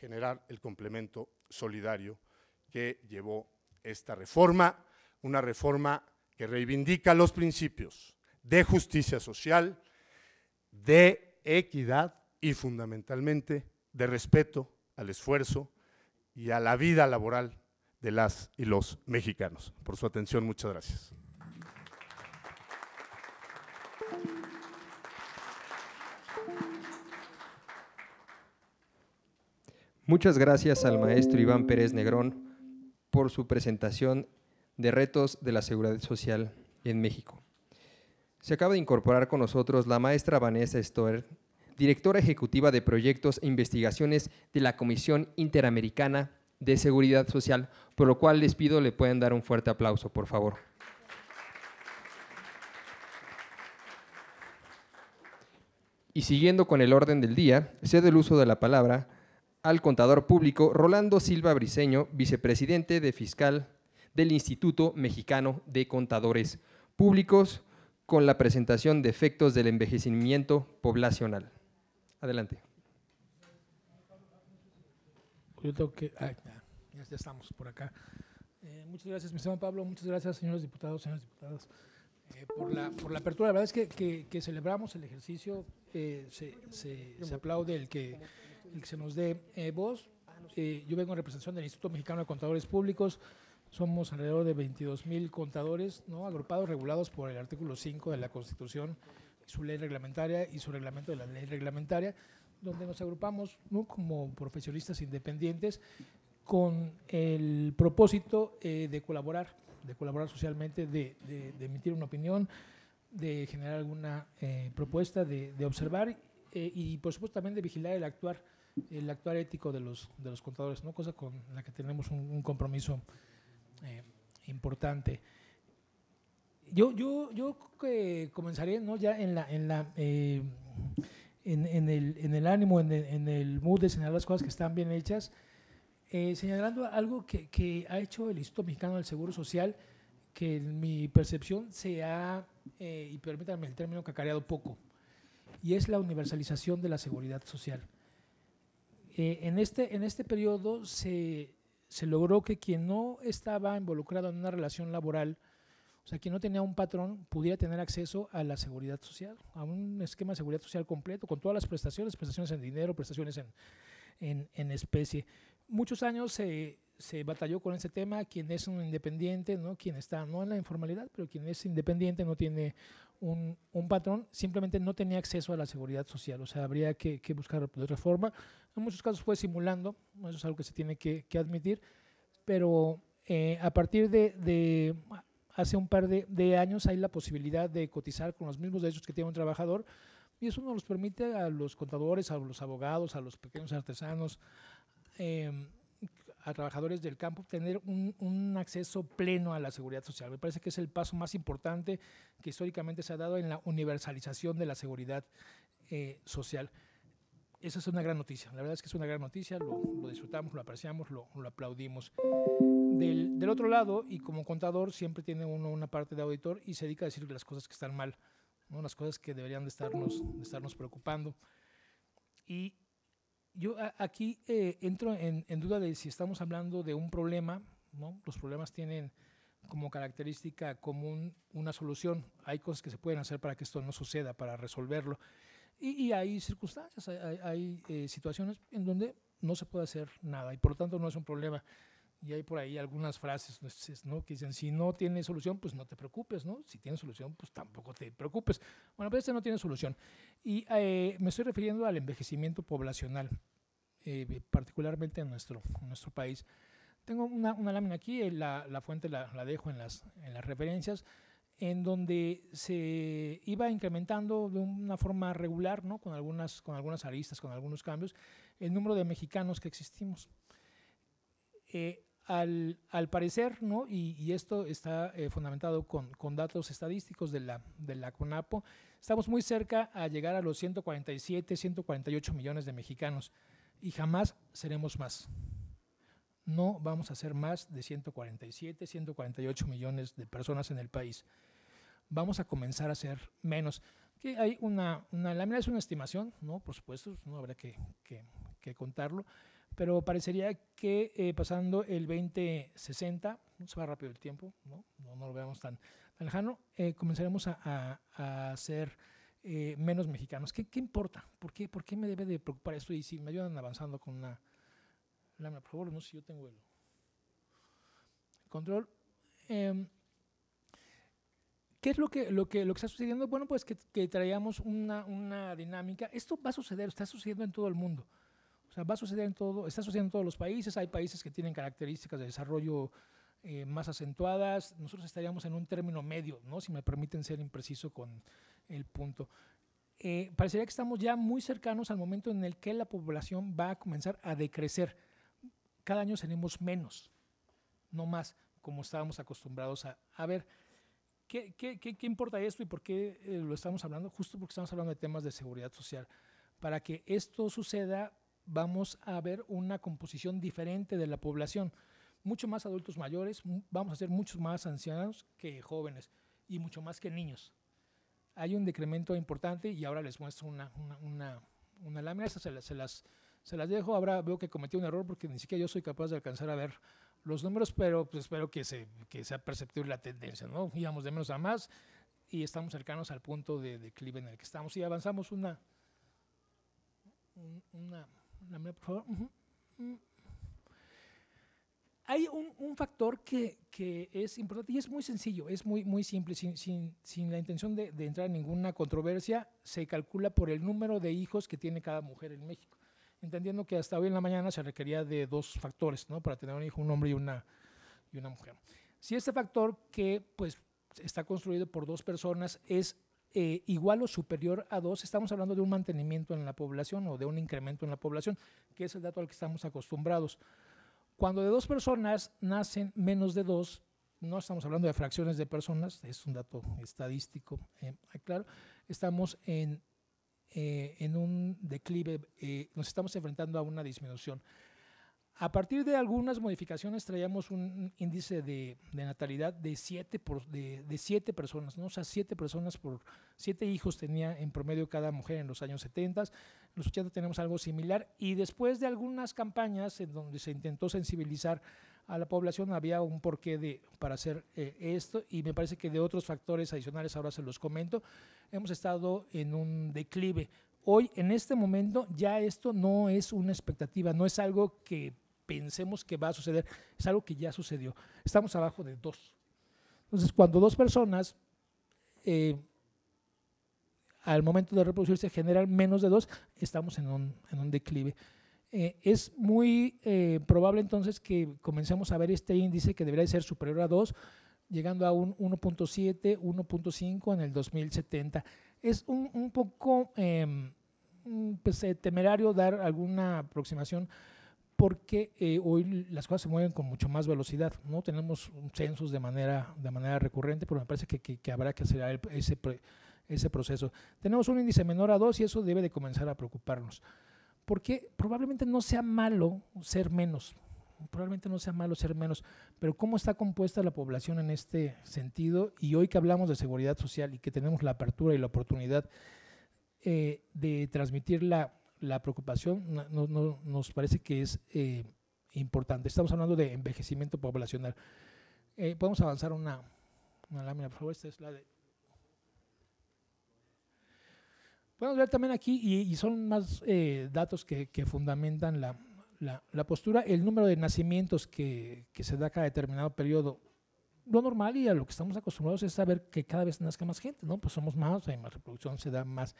Speaker 5: generar el complemento solidario que llevó esta reforma, una reforma que reivindica los principios de justicia social, de equidad y fundamentalmente de respeto al esfuerzo y a la vida laboral de las y los mexicanos. Por su atención, muchas gracias.
Speaker 1: Muchas gracias al maestro Iván Pérez Negrón por su presentación de retos de la seguridad social en México. Se acaba de incorporar con nosotros la maestra Vanessa Stoer, directora ejecutiva de proyectos e investigaciones de la Comisión Interamericana de Seguridad Social, por lo cual les pido le pueden dar un fuerte aplauso, por favor. Y siguiendo con el orden del día, cedo el uso de la palabra al contador público Rolando Silva Briseño, vicepresidente de fiscal del Instituto Mexicano de Contadores Públicos, con la presentación de efectos del envejecimiento poblacional. Adelante.
Speaker 6: Yo tengo que. Ah, ya, estamos por acá. Eh, muchas gracias, mi señor Pablo. Muchas gracias, señores diputados, señoras diputadas, eh, por, la, por la apertura. La verdad es que, que, celebramos el ejercicio. Eh, se, se, se, aplaude el que, el que se nos dé voz. yo vengo en representación del Instituto Mexicano de Contadores Públicos. Somos alrededor de 22 mil contadores, ¿no? agrupados, regulados por el artículo 5 de la Constitución su ley reglamentaria y su reglamento de la ley reglamentaria, donde nos agrupamos como profesionistas independientes con el propósito eh, de colaborar, de colaborar socialmente, de, emitir una opinión, de generar alguna eh, propuesta, de, observar eh, y por supuesto también de vigilar el actuar, el actuar ético de los, de los contadores, ¿no? cosa con la que tenemos un, un compromiso importante yo, yo, yo comenzaré ¿no? ya en la, en la eh, en, el, en, el, ánimo, en el, en el, mood de señalar las cosas que están bien hechas, eh, señalando algo que, que, ha hecho el Instituto Mexicano del Seguro Social, que en mi percepción se ha, eh, y permítanme el término, cacareado poco, y es la universalización de la seguridad social. en, este, en este periodo se, se logró que quien no estaba involucrado en una relación laboral, o sea, quien no tenía un patrón pudiera tener acceso a la seguridad social, a un esquema de seguridad social completo, con todas las prestaciones, prestaciones en dinero, prestaciones en, especie. Muchos años se... batalló con ese tema, quien es un independiente, ¿no? quien está no en la informalidad, pero quien es independiente no tiene un, un patrón, simplemente no tenía acceso a la seguridad social, o sea, habría que, buscar de otra forma. En muchos casos fue simulando, eso es algo que se tiene que, admitir, pero eh, a partir de hace un par de, años hay la posibilidad de cotizar con los mismos derechos que tiene un trabajador y eso nos permite a los contadores, a los abogados, a los pequeños artesanos, em, a trabajadores del campo, tener un, acceso pleno a la seguridad social. Me parece que es el paso más importante que históricamente se ha dado en la universalización de la seguridad eh, social. Esa es una gran noticia. La verdad es que es una gran noticia, lo, disfrutamos, lo apreciamos, lo, aplaudimos. Del, otro lado, y como contador, siempre tiene uno una parte de auditor y se dedica a decir las cosas que están mal, las cosas que deberían de estarnos, de estarnos preocupando. Y yo aquí eh, entro en, en, duda de si estamos hablando de un problema, ¿no? los problemas tienen como característica común una solución, hay cosas que se pueden hacer para que esto no suceda, para resolverlo. Y, hay circunstancias, hay, eh, situaciones en donde no se puede hacer nada y por lo tanto no es un problema. Y hay por ahí algunas frases pues, ¿no? que dicen, si no tiene solución, pues no te preocupes, ¿no? Si tiene solución, pues tampoco te preocupes. Bueno, pero este no tiene solución. Y eh, me estoy refiriendo al envejecimiento poblacional, eh, particularmente en nuestro, nuestro país. Tengo una, lámina aquí, la, la fuente la, la, dejo en las, en las referencias en donde se iba incrementando de una forma regular, ¿no? con, algunas, con algunas aristas, con algunos cambios, el número de mexicanos que existimos. Eh, al, al, parecer, ¿no? y, esto está eh, fundamentado con, con, datos estadísticos de la, de la CONAPO, estamos muy cerca a llegar a los 147, 148 millones de mexicanos y jamás seremos más no vamos a ser más de 147, 148 millones de personas en el país. Vamos a comenzar a ser menos. Que hay una, una es una estimación, ¿no? Por supuesto, no habrá que, contarlo, pero parecería que eh, pasando el 2060, se va rápido el tiempo, no, no, lo veamos tan, lejano, eh, comenzaremos a, ser eh, menos mexicanos. ¿Qué, ¿Qué, importa? ¿Por qué, importa por qué por qué me debe de preocupar esto? Y si me ayudan avanzando con una por favor, no sé si yo tengo el control. Em, ¿Qué es lo que, lo, lo que está sucediendo? Bueno, pues que, traíamos una, dinámica. Esto va a suceder, está sucediendo en todo el mundo. O sea, va a suceder en todo, está sucediendo en todos los países. Hay países que tienen características de desarrollo eh, más acentuadas. Nosotros estaríamos en un término medio, ¿no? si me permiten ser impreciso con el punto. Eh, parecería que estamos ya muy cercanos al momento en el que la población va a comenzar a decrecer cada año seremos menos, no más como estábamos acostumbrados a, ver. ¿qué, importa esto y por qué eh, lo estamos hablando? Justo porque estamos hablando de temas de seguridad social. Para que esto suceda, vamos a ver una composición diferente de la población. Mucho más adultos mayores, vamos a ser muchos más ancianos que jóvenes y mucho más que niños. Hay un decremento importante y ahora les muestro una, una, una, lámina, se las se las dejo, ahora veo que cometí un error porque ni siquiera yo soy capaz de alcanzar a ver los números, pero pues, espero que, sea perceptible la tendencia, ¿no? Íbamos de menos a más y estamos cercanos al punto de declive en el que estamos y avanzamos una... Una... por favor. Hay un, factor que, es importante y es muy sencillo, es muy, muy simple, sin, la intención de entrar en ninguna controversia, se calcula por el número de hijos que tiene cada mujer en México entendiendo que hasta hoy en la mañana se requería de dos factores, ¿no? Para tener un hijo, un hombre y una, y una mujer. Si este factor que, pues, está construido por dos personas es eh, igual o superior a dos, estamos hablando de un mantenimiento en la población o de un incremento en la población, que es el dato al que estamos acostumbrados. Cuando de dos personas nacen menos de dos, no estamos hablando de fracciones de personas, es un dato estadístico, eh, claro, estamos en eh, en un declive, eh, nos estamos enfrentando a una disminución. A partir de algunas modificaciones traíamos un índice de, de natalidad de 7 de, de siete personas, ¿no? o sea, siete personas por siete hijos tenía en promedio cada mujer en los años 70. En los 80 tenemos algo similar y después de algunas campañas en donde se intentó sensibilizar a la población, había un porqué de, para hacer eh, esto y me parece que de otros factores adicionales, ahora se los comento, hemos estado en un declive. Hoy, en este momento, ya esto no es una expectativa, no es algo que pensemos que va a suceder, es algo que ya sucedió. Estamos abajo de dos. Entonces, cuando dos personas eh, al momento de reproducirse generan menos de dos, estamos en un, en un declive. Eh, es muy eh, probable entonces que comencemos a ver este índice que debería ser superior a 2, llegando a un 1.7, 1.5 en el 2070. Es un, poco em, pues, eh, temerario dar alguna aproximación porque hoy las cosas se mueven con mucho más velocidad. No tenemos censos de manera, de manera recurrente, pero me parece que, habrá que acelerar ese, ese proceso. Tenemos un índice menor a 2 y eso debe de comenzar a preocuparnos porque probablemente no sea malo ser menos, probablemente no sea malo ser menos, pero cómo está compuesta la población en este sentido y hoy que hablamos de seguridad social y que tenemos la apertura y la oportunidad eh, de transmitir la, preocupación, nos parece que es eh, importante. Estamos hablando de envejecimiento poblacional. Eh, Podemos avanzar una lámina, por favor, esta es la de... Podemos ver también aquí, y, son más eh, datos que, fundamentan la, postura, el número de nacimientos que, que, se da cada determinado periodo. Lo normal y a lo que estamos acostumbrados es saber que cada vez nazca más gente, ¿no? Pues somos más, hay más reproducción, se da más.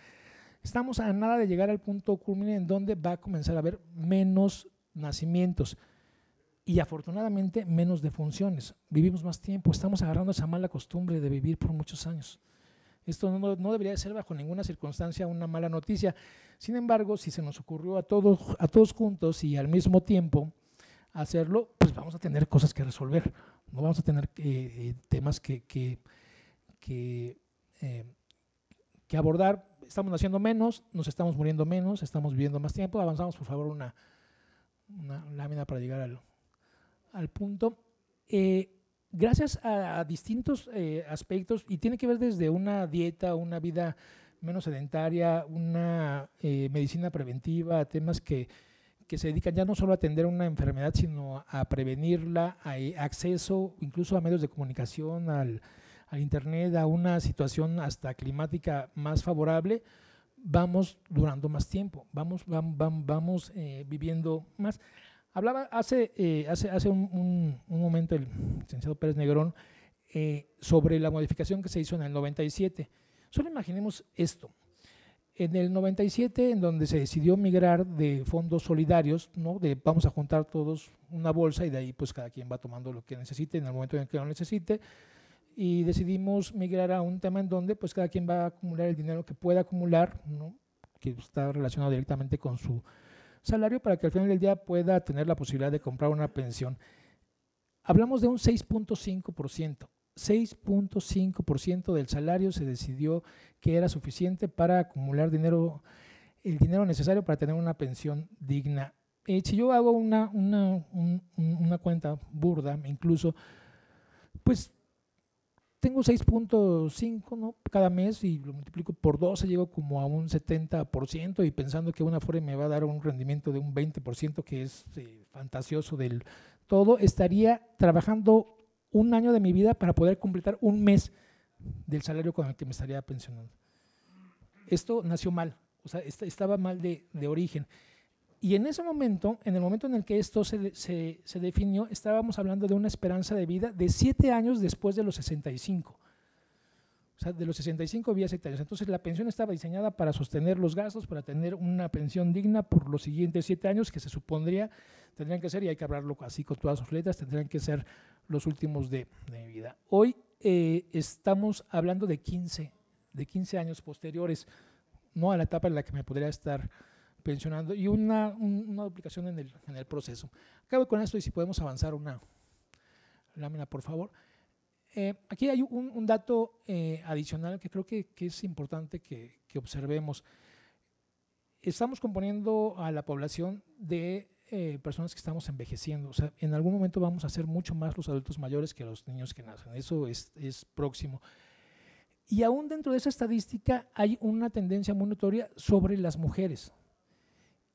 Speaker 6: Estamos a nada de llegar al punto culminante en donde va a comenzar a haber menos nacimientos y afortunadamente menos defunciones. Vivimos más tiempo, estamos agarrando esa mala costumbre de vivir por muchos años. Esto no, debería ser bajo ninguna circunstancia una mala noticia. Sin embargo, si se nos ocurrió a todos, a todos juntos y al mismo tiempo hacerlo, pues vamos a tener cosas que resolver. No vamos a tener eh, eh, temas que, que, eh, abordar. Estamos haciendo menos, nos estamos muriendo menos, estamos viviendo más tiempo. Avanzamos, por favor, una, lámina para llegar al, al punto gracias a, distintos eh, aspectos, y tiene que ver desde una dieta, una vida menos sedentaria, una eh, medicina preventiva, temas que, se dedican ya no solo a atender una enfermedad, sino a prevenirla, a, eh, acceso incluso a medios de comunicación, al, Internet, a una situación hasta climática más favorable, vamos durando más tiempo, vamos, vamos, vamos, viviendo más. Hablaba hace, eh, hace, hace un, momento el licenciado Pérez Negrón eh, sobre la modificación que se hizo en el 97. Solo imaginemos esto. En el 97, en donde se decidió migrar de fondos solidarios, ¿no? de vamos a juntar todos una bolsa y de ahí pues cada quien va tomando lo que necesite en el momento en el que lo necesite, y decidimos migrar a un tema en donde pues cada quien va a acumular el dinero que pueda acumular, ¿no? que está relacionado directamente con su salario para que al final del día pueda tener la posibilidad de comprar una pensión. Hablamos de un 6.5%. 6.5% del salario se decidió que era suficiente para acumular dinero, el dinero necesario para tener una pensión digna. Eh, si yo hago una, una, una cuenta burda, incluso, pues tengo 6.5 ¿no? cada mes y lo multiplico por 12, llego como a un 70% y pensando que una Afore me va a dar un rendimiento de un 20%, que es eh, fantasioso del todo, estaría trabajando un año de mi vida para poder completar un mes del salario con el que me estaría pensionando. Esto nació mal, o sea, estaba mal de, de origen. Y en ese momento, en el momento en el que esto se, se, se, definió, estábamos hablando de una esperanza de vida de siete años después de los 65. O sea, de los 65 había 7 años. Entonces, la pensión estaba diseñada para sostener los gastos, para tener una pensión digna por los siguientes siete años, que se supondría tendrían que ser, y hay que hablarlo así con todas sus letras, tendrían que ser los últimos de, mi vida. Hoy eh, estamos hablando de 15, de 15 años posteriores, no a la etapa en la que me podría estar pensionando y una, una duplicación en el, en el, proceso. Acabo con esto y si podemos avanzar una lámina, por favor. Eh, aquí hay un, dato eh, adicional que creo que, que es importante que, observemos. Estamos componiendo a la población de eh, personas que estamos envejeciendo. O sea, en algún momento vamos a ser mucho más los adultos mayores que los niños que nacen. Eso es, es próximo. Y aún dentro de esa estadística hay una tendencia muy notoria sobre las mujeres.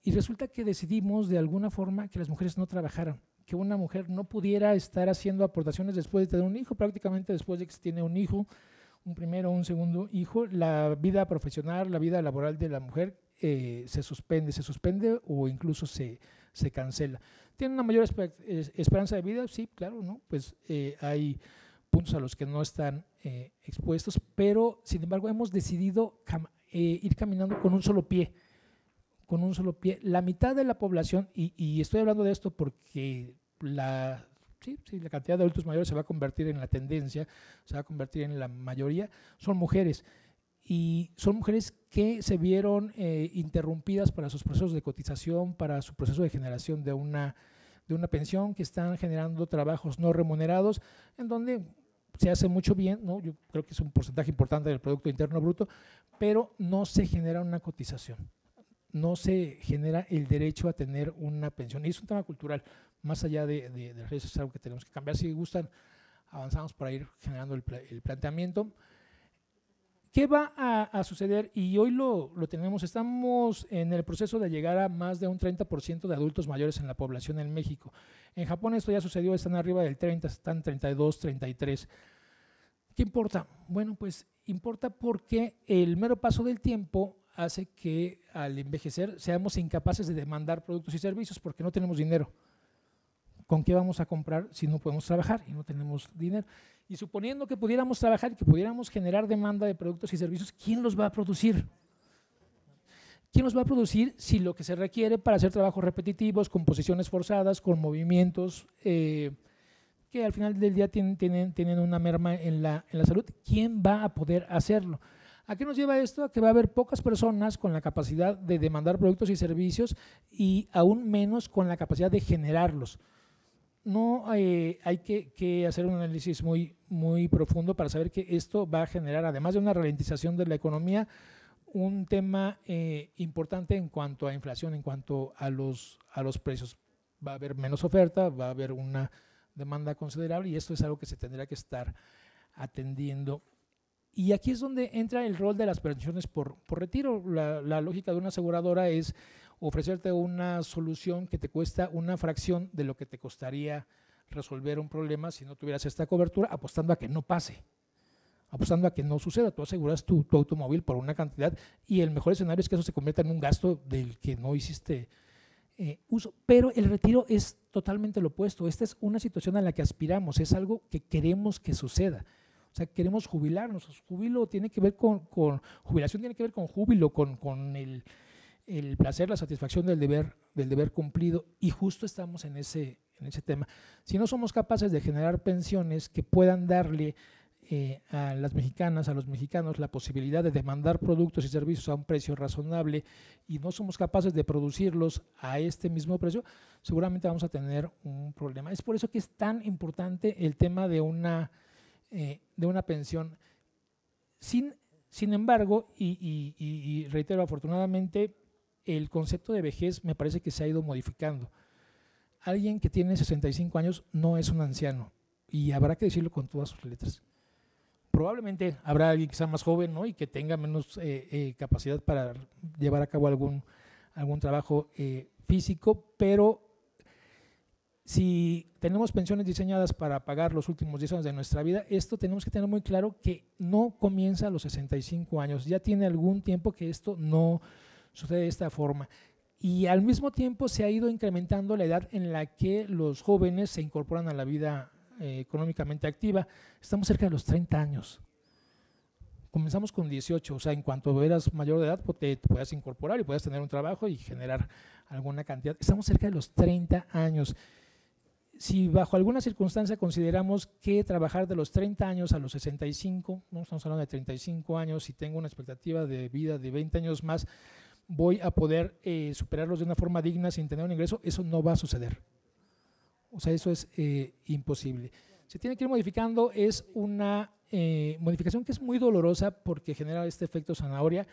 Speaker 6: Y resulta que decidimos de alguna forma que las mujeres no trabajaran, que una mujer no pudiera estar haciendo aportaciones después de tener un hijo, prácticamente después de que se tiene un hijo, un primero o un segundo hijo, la vida profesional, la vida laboral de la mujer eh, se suspende, se suspende o incluso se, se cancela. ¿Tiene una mayor esperanza de vida? Sí, claro, ¿no? Pues eh, hay puntos a los que no están eh, expuestos, pero sin embargo hemos decidido ir caminando con un solo pie con un solo pie. La mitad de la población, y, estoy hablando de esto porque la, sí, la cantidad de adultos mayores se va a convertir en la tendencia, se va a convertir en la mayoría, son mujeres. Y son mujeres que se vieron eh, interrumpidas para sus procesos de cotización, para su proceso de generación de una, de una pensión, que están generando trabajos no remunerados, en donde se hace mucho bien, ¿no? yo creo que es un porcentaje importante del Producto Interno Bruto, pero no se genera una cotización no se genera el derecho a tener una pensión. Y es un tema cultural, más allá de, eso es algo que tenemos que cambiar. Si gustan, avanzamos para ir generando el, planteamiento. ¿Qué va a, suceder? Y hoy lo, lo, tenemos, estamos en el proceso de llegar a más de un 30% de adultos mayores en la población en México. En Japón esto ya sucedió, están arriba del 30, están 32, 33. ¿Qué importa? Bueno, pues importa porque el mero paso del tiempo hace que al envejecer seamos incapaces de demandar productos y servicios porque no tenemos dinero. ¿Con qué vamos a comprar si no podemos trabajar y no tenemos dinero? Y suponiendo que pudiéramos trabajar y que pudiéramos generar demanda de productos y servicios, ¿quién los va a producir? ¿Quién los va a producir si lo que se requiere para hacer trabajos repetitivos, con posiciones forzadas, con movimientos eh, que al final del día tienen, una merma en la salud? ¿Quién va a poder hacerlo? ¿A qué nos lleva esto? A que va a haber pocas personas con la capacidad de demandar productos y servicios y aún menos con la capacidad de generarlos. No eh, hay que, hacer un análisis muy, profundo para saber que esto va a generar, además de una ralentización de la economía, un tema eh, importante en cuanto a inflación, en cuanto a los, a los precios. Va a haber menos oferta, va a haber una demanda considerable y esto es algo que se tendrá que estar atendiendo y aquí es donde entra el rol de las pensiones por, por retiro. La, lógica de una aseguradora es ofrecerte una solución que te cuesta una fracción de lo que te costaría resolver un problema si no tuvieras esta cobertura, apostando a que no pase, apostando a que no suceda. Tú aseguras tu, tu automóvil por una cantidad y el mejor escenario es que eso se convierta en un gasto del que no hiciste eh, uso. Pero el retiro es totalmente lo opuesto. Esta es una situación a la que aspiramos, es algo que queremos que suceda. O sea, queremos jubilarnos. tiene que ver con, jubilación tiene que ver con júbilo, con, el, placer, la satisfacción del deber, del deber cumplido. Y justo estamos en ese, en ese tema. Si no somos capaces de generar pensiones que puedan darle eh, a las mexicanas, a los mexicanos, la posibilidad de demandar productos y servicios a un precio razonable y no somos capaces de producirlos a este mismo precio, seguramente vamos a tener un problema. Es por eso que es tan importante el tema de una eh, de una pensión. Sin, sin embargo, y, reitero, afortunadamente, el concepto de vejez me parece que se ha ido modificando. Alguien que tiene 65 años no es un anciano, y habrá que decirlo con todas sus letras. Probablemente habrá alguien que sea más joven ¿no? y que tenga menos eh, eh, capacidad para llevar a cabo algún, algún trabajo físico, pero si tenemos pensiones diseñadas para pagar los últimos 10 años de nuestra vida, esto tenemos que tener muy claro que no comienza a los 65 años, ya tiene algún tiempo que esto no sucede de esta forma. Y al mismo tiempo se ha ido incrementando la edad en la que los jóvenes se incorporan a la vida eh, económicamente activa. Estamos cerca de los 30 años. Comenzamos con 18, o sea, en cuanto eras mayor de edad, pues, te, puedas incorporar y podías tener un trabajo y generar alguna cantidad. Estamos cerca de los 30 años si bajo alguna circunstancia consideramos que trabajar de los 30 años a los 65, ¿no? estamos hablando de 35 años, si tengo una expectativa de vida de 20 años más, voy a poder eh, superarlos de una forma digna sin tener un ingreso, eso no va a suceder. O sea, eso es eh, imposible. Se tiene que ir modificando, es una eh, modificación que es muy dolorosa porque genera este efecto zanahoria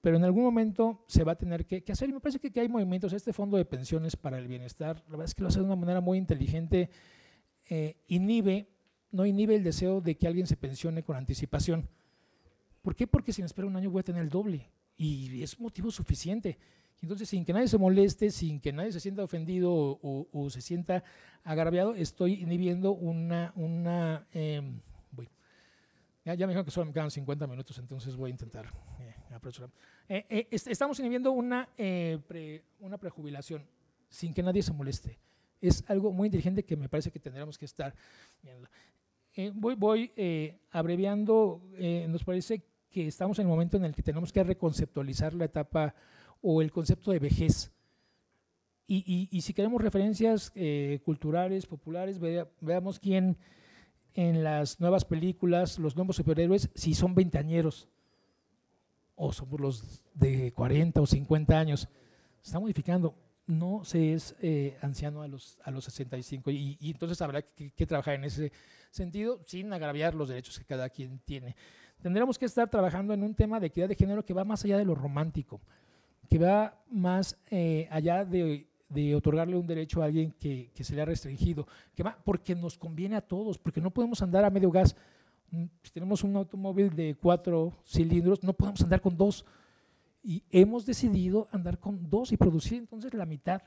Speaker 6: pero en algún momento se va a tener que, hacer. Y me parece que, hay movimientos. Este fondo de pensiones para el bienestar, la verdad es que lo hace de una manera muy inteligente, eh, inhibe, no inhibe el deseo de que alguien se pensione con anticipación. ¿Por qué? Porque si me espera un año voy a tener el doble y es motivo suficiente. Entonces, sin que nadie se moleste, sin que nadie se sienta ofendido o, se sienta agraviado, estoy inhibiendo una... una em, Ya, me dijeron que solo me quedan 50 minutos, entonces voy a intentar. Eh, eh, eh, estamos inhibiendo una, eh, una prejubilación sin que nadie se moleste. Es algo muy inteligente que me parece que tendríamos que estar voy voy abreviando, nos parece que estamos en el momento en el que tenemos que reconceptualizar la etapa o el concepto de vejez. Y, y, si queremos referencias culturales, populares, veamos quién en las nuevas películas, los nuevos superhéroes, si son veinteañeros o somos los de 40 o 50 años. está modificando. No se es eh, anciano a los, a los 65 y, y entonces habrá que, trabajar en ese sentido sin agraviar los derechos que cada quien tiene. Tendremos que estar trabajando en un tema de equidad de género que va más allá de lo romántico, que va más eh, allá de, de, otorgarle un derecho a alguien que, que se le ha restringido, que va, porque nos conviene a todos, porque no podemos andar a medio gas. Mm, si tenemos un automóvil de cuatro cilindros, no podemos andar con dos. Y hemos decidido andar con dos y producir entonces la mitad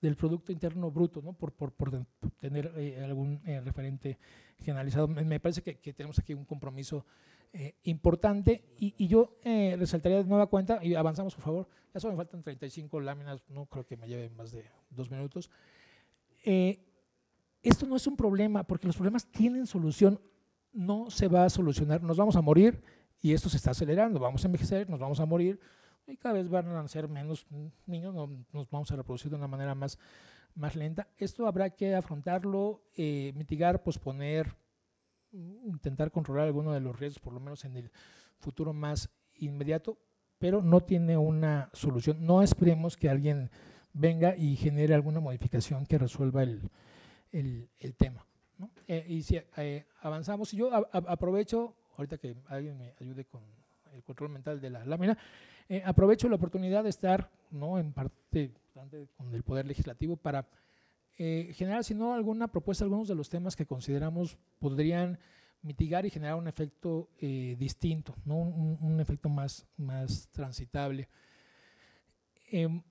Speaker 6: del Producto Interno Bruto, ¿no? por, por, por tener eh, algún eh, referente generalizado. Me, parece que, tenemos aquí un compromiso eh, importante y, y yo resaltaría de nueva cuenta, y avanzamos por favor, ya solo me faltan 35 láminas, no creo que me lleve más de dos minutos. esto no es un problema, porque los problemas tienen solución no se va a solucionar, nos vamos a morir y esto se está acelerando, vamos a envejecer, nos vamos a morir y cada vez van a nacer menos niños, nos vamos a reproducir de una manera más, lenta. Esto habrá que afrontarlo, eh, mitigar, posponer, intentar controlar alguno de los riesgos, por lo menos en el futuro más inmediato, pero no tiene una solución. No esperemos que alguien venga y genere alguna modificación que resuelva el tema. Eh, y si eh, avanzamos, yo aprovecho, ahorita que alguien me ayude con el control mental de la lámina, eh, aprovecho la oportunidad de estar ¿no? en parte con el Poder Legislativo para eh, generar, si no, alguna propuesta, algunos de los temas que consideramos podrían mitigar y generar un efecto distinto, ¿no? un, efecto más, más transitable. Em,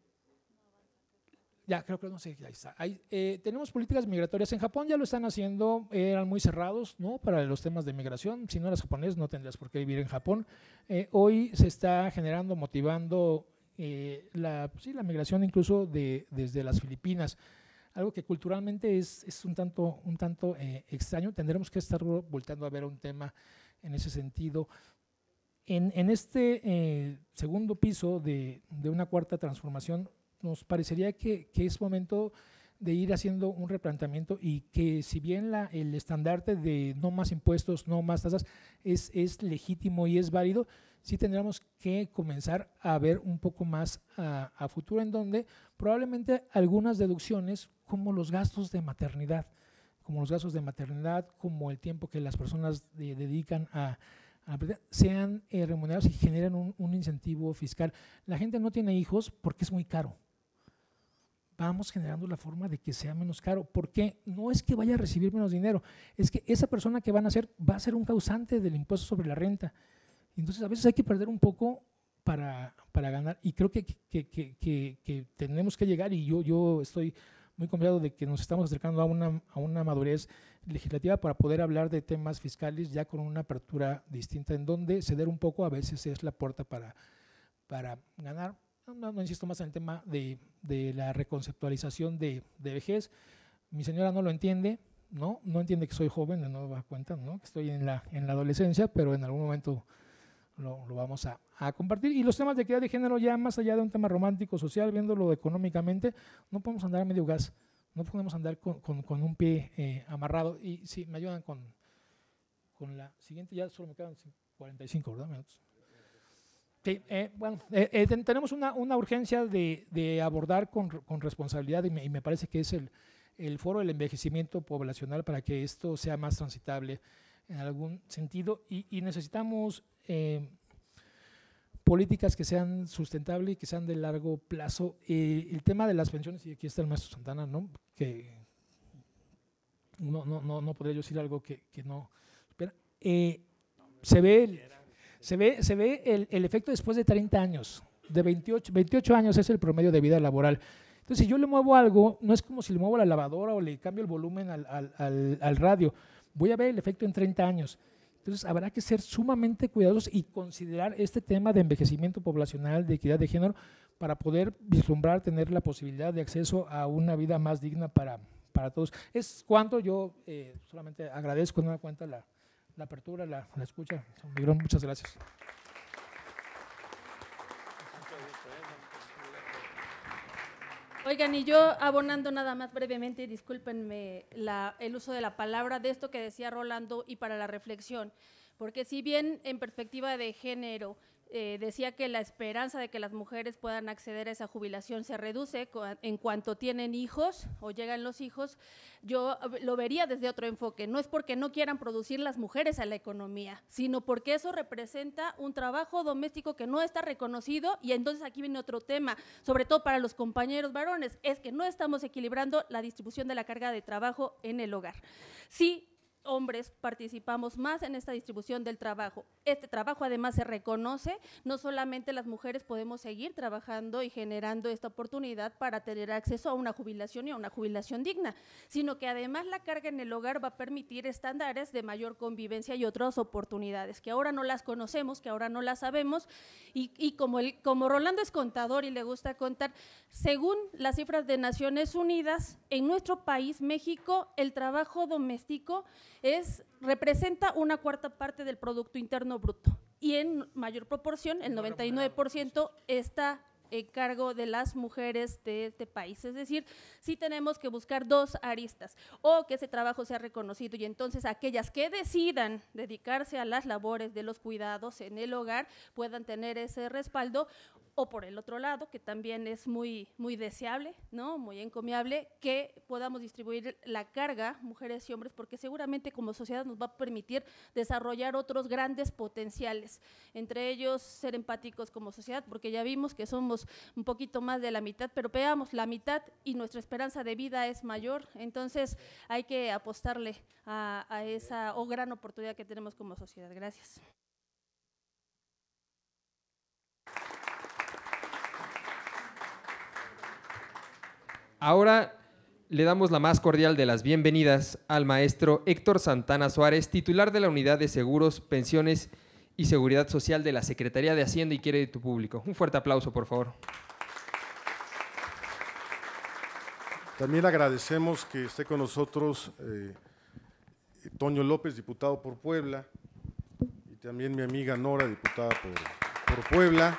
Speaker 6: ya, creo que no sé, está. Eh, tenemos políticas migratorias en Japón, ya lo están haciendo, eran muy cerrados ¿no? para los temas de migración. Si no eras japonés, no tendrías por qué vivir en Japón. Eh, hoy se está generando, motivando eh, la, sí, la migración incluso de, desde las Filipinas. Algo que culturalmente es, es un tanto, un tanto extraño. Tendremos que estar volteando a ver un tema en ese sentido. En, en este segundo piso de, de una cuarta transformación, nos parecería que, es momento de ir haciendo un replanteamiento y que si bien el estandarte de no más impuestos, no más tasas es, legítimo y es válido, sí tendríamos que comenzar a ver un poco más a, futuro en donde probablemente algunas deducciones como los gastos de maternidad, como los gastos de maternidad, como el tiempo que las personas eh, dedican a, sean eh, remunerados y generen un incentivo fiscal. La gente no tiene hijos porque es muy caro vamos generando la forma de que sea menos caro. Porque no es que vaya a recibir menos dinero, es que esa persona que van a ser va a ser un causante del impuesto sobre la renta. Entonces a veces hay que perder un poco para, para ganar. Y creo que, que, que, que, tenemos que llegar, y yo, yo estoy muy confiado de que nos estamos acercando a una, a una madurez legislativa para poder hablar de temas fiscales ya con una apertura distinta, en donde ceder un poco a veces es la puerta para, para ganar no, no, insisto más en el tema de, de la reconceptualización de, de, vejez. Mi señora no lo entiende, ¿no? No entiende que soy joven, no va a cuenta, ¿no? Que estoy en la, en la adolescencia, pero en algún momento lo, lo vamos a, a, compartir. Y los temas de equidad de género, ya más allá de un tema romántico, social, viéndolo económicamente, no podemos andar a medio gas, no podemos andar con, con, un pie eh, amarrado. Y si me ayudan con, con la siguiente, ya solo me quedan 45 ¿verdad? minutos. Eh, bueno, eh, eh, tenemos una, urgencia de, abordar con, responsabilidad y me, parece que es el, foro del envejecimiento poblacional para que esto sea más transitable en algún sentido y, necesitamos políticas que sean sustentables y que sean de largo plazo. el tema de las pensiones, y aquí está el maestro Santana, ¿no? que no, no, no, podría yo decir algo que, no... se ve... Se ve, se ve el, el, efecto después de 30 años. De 28, 28 años es el promedio de vida laboral. Entonces, si yo le muevo algo, no es como si le muevo la lavadora o le cambio el volumen al, radio. Voy a ver el efecto en 30 años. Entonces, habrá que ser sumamente cuidadosos y considerar este tema de envejecimiento poblacional, de equidad de género, para poder vislumbrar, tener la posibilidad de acceso a una vida más digna para, para todos. Es cuanto yo eh, solamente agradezco en una cuenta la, la apertura, la, escucha. muchas gracias.
Speaker 7: Oigan, y yo abonando nada más brevemente, discúlpenme el uso de la palabra de esto que decía Rolando y para la reflexión, porque si bien en perspectiva de género eh, decía que la esperanza de que las mujeres puedan acceder a esa jubilación se reduce en cuanto tienen hijos o llegan los hijos, yo eh, lo vería desde otro enfoque. No es porque no quieran producir las mujeres a la economía, sino porque eso representa un trabajo doméstico que no está reconocido y entonces aquí viene otro tema, sobre todo para los compañeros varones, es que no estamos equilibrando la distribución de la carga de trabajo en el hogar. Sí, hombres participamos más en esta distribución del trabajo. Este trabajo además se reconoce, no solamente las mujeres podemos seguir trabajando y generando esta oportunidad para tener acceso a una jubilación y a una jubilación digna, sino que además la carga en el hogar va a permitir estándares de mayor convivencia y otras oportunidades que ahora no las conocemos, que ahora no las sabemos y, como, el, como Rolando es contador y le gusta contar, según las cifras de Naciones Unidas, en nuestro país, México, el trabajo doméstico es, representa una cuarta parte del Producto Interno Bruto y en mayor proporción, el 99% pues, pues, pues. está en cargo de las mujeres de este país. Es decir, si tenemos que buscar dos aristas o que ese trabajo sea reconocido y entonces aquellas que decidan dedicarse a las labores de los cuidados en el hogar puedan tener ese respaldo o por el otro lado, que también es muy, muy deseable, ¿no? muy encomiable, que podamos distribuir la carga, mujeres y hombres, porque seguramente como sociedad nos va a permitir desarrollar otros grandes potenciales, entre ellos ser empáticos como sociedad, porque ya vimos que somos un poquito más de la mitad, pero pegamos la mitad y nuestra esperanza de vida es mayor, entonces hay que apostarle a, esa gran oportunidad que tenemos como sociedad. Gracias.
Speaker 1: Ahora le damos la más cordial de las bienvenidas al maestro Héctor Santana Suárez, titular de la Unidad de Seguros, Pensiones y Seguridad Social de la Secretaría de Hacienda y Quiere tu Público. Un fuerte aplauso, por favor.
Speaker 4: También agradecemos que esté con nosotros eh, Toño López, diputado por Puebla, y también mi amiga Nora, diputada por, Puebla.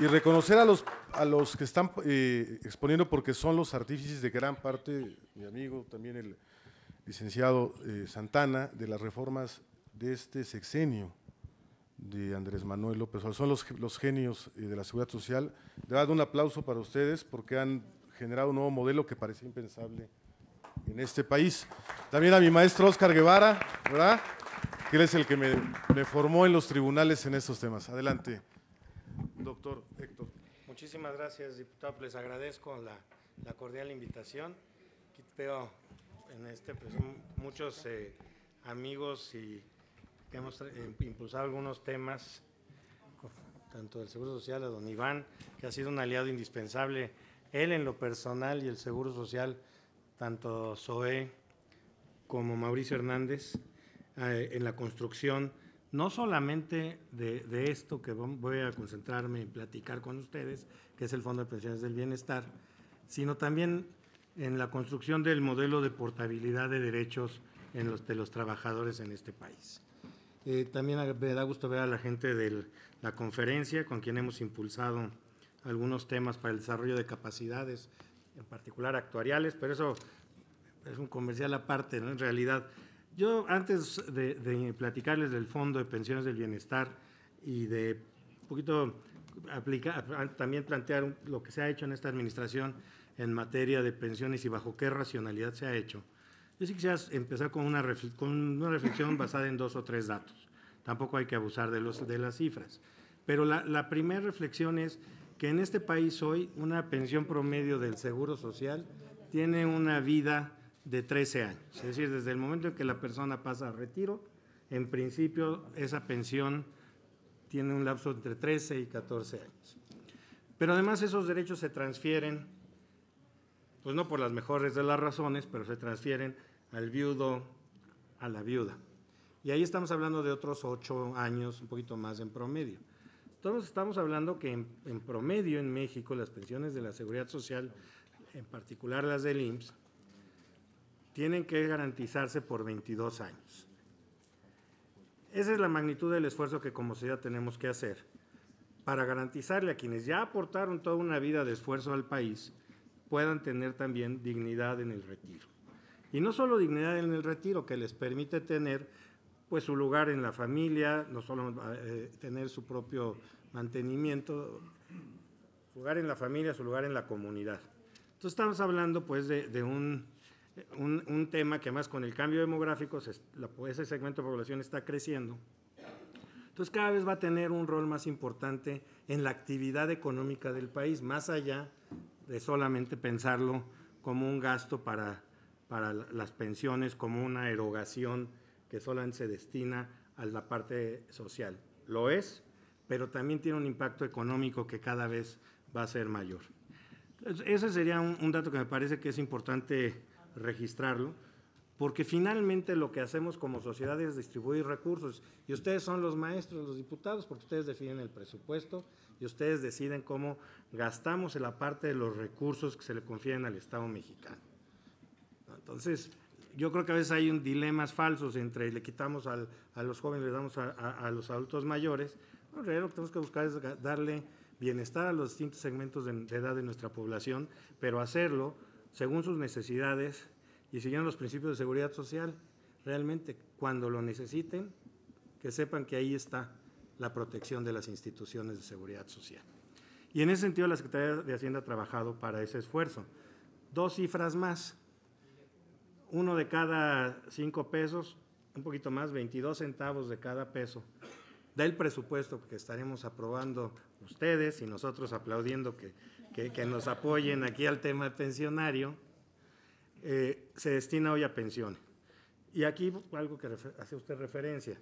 Speaker 4: Y reconocer a los a los que están eh, exponiendo, porque son los artífices de gran parte, mi amigo, también el licenciado eh, Santana, de las reformas de este sexenio de Andrés Manuel López Son los, genios eh, de la seguridad social. De verdad, un aplauso para ustedes porque han generado un nuevo modelo que parece impensable en este país. También a mi maestro Oscar Guevara, ¿verdad? Que él es el que me formó en los tribunales en estos temas. Adelante, doctor Héctor. Muchísimas
Speaker 8: gracias, diputado. Les agradezco la, cordial invitación. Aquí veo en este pues, muchos eh, amigos y hemos eh, impulsado algunos temas, tanto del Seguro Social a don Iván, que ha sido un aliado indispensable, él en lo personal y el Seguro Social, tanto Soe como Mauricio Hernández, eh, en la construcción no solamente de, esto que voy a concentrarme en platicar con ustedes, que es el Fondo de Pensiones del Bienestar, sino también en la construcción del modelo de portabilidad de derechos de los trabajadores en este país. Eh, también me da gusto ver a la gente de la conferencia, con quien hemos impulsado algunos temas para el desarrollo de capacidades, en particular actuariales, pero eso es un comercial aparte, ¿no? En realidad, yo antes de, platicarles del Fondo de Pensiones del Bienestar y de un poquito aplicar, también plantear lo que se ha hecho en esta administración en materia de pensiones y bajo qué racionalidad se ha hecho, yo sí quisiera empezar con una, con una reflexión basada en dos o tres datos. Tampoco hay que abusar de, los, de las cifras. Pero la, la primera reflexión es que en este país hoy una pensión promedio del Seguro Social tiene una vida de 13 años. Es decir, desde el momento en que la persona pasa a retiro, en principio esa pensión tiene un lapso entre 13 y 14 años. Pero además esos derechos se transfieren, pues no por las mejores de las razones, pero se transfieren al viudo, a la viuda. Y ahí estamos hablando de otros 8 años, un poquito más en promedio. Entonces estamos hablando que en, en promedio en México las pensiones de la seguridad social, en particular las del IMSS, tienen que garantizarse por 22 años. Esa es la magnitud del esfuerzo que como sociedad tenemos que hacer para garantizarle a quienes ya aportaron toda una vida de esfuerzo al país puedan tener también dignidad en el retiro. Y no solo dignidad en el retiro, que les permite tener pues su lugar en la familia, no solo eh, tener su propio mantenimiento, su lugar en la familia, su lugar en la comunidad. Entonces estamos hablando pues de un un, tema que más con el cambio demográfico, ese segmento de población está creciendo. Entonces cada vez va a tener un rol más importante en la actividad económica del país, más allá de solamente pensarlo como un gasto para, las pensiones, como una erogación que solamente se destina a la parte social. Lo es, pero también tiene un impacto económico que cada vez va a ser mayor. ese sería un, un, dato que me parece que es importante registrarlo, porque finalmente lo que hacemos como sociedad es distribuir recursos y ustedes son los maestros, los diputados, porque ustedes definen el presupuesto y ustedes deciden cómo gastamos en la parte de los recursos que se le confían al Estado mexicano. Entonces, yo creo que a veces hay un dilemas falsos entre le quitamos al, a los jóvenes, le damos a, los adultos mayores. en realidad lo que tenemos que buscar es darle bienestar a los distintos segmentos de edad de nuestra población, pero hacerlo según sus necesidades y siguiendo los principios de seguridad social, realmente cuando lo necesiten, que sepan que ahí está la protección de las instituciones de seguridad social. Y en ese sentido la Secretaría de Hacienda ha trabajado para ese esfuerzo. Dos cifras más. Uno de cada cinco pesos, un poquito más, 22 centavos de cada peso del presupuesto que estaremos aprobando ustedes y nosotros aplaudiendo que que, nos apoyen aquí al tema pensionario, eh, se destina hoy a pensiones. Y aquí algo que hace usted referencia.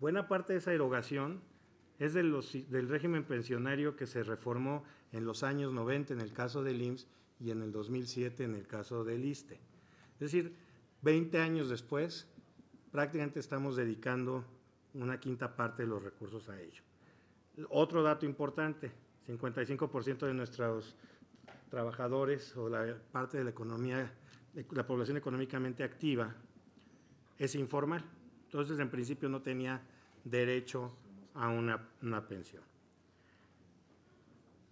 Speaker 8: Buena parte de esa erogación es del régimen pensionario que se reformó en los años 90 en el caso del IMSS y en el 2007 en el caso del ISTE. Es decir, 20 años después, prácticamente estamos dedicando una quinta parte de los recursos a ello. Otro dato importante, 55% de nuestros trabajadores o la parte de la economía, la población económicamente activa es informal. Entonces, en principio no tenía derecho a una, pensión.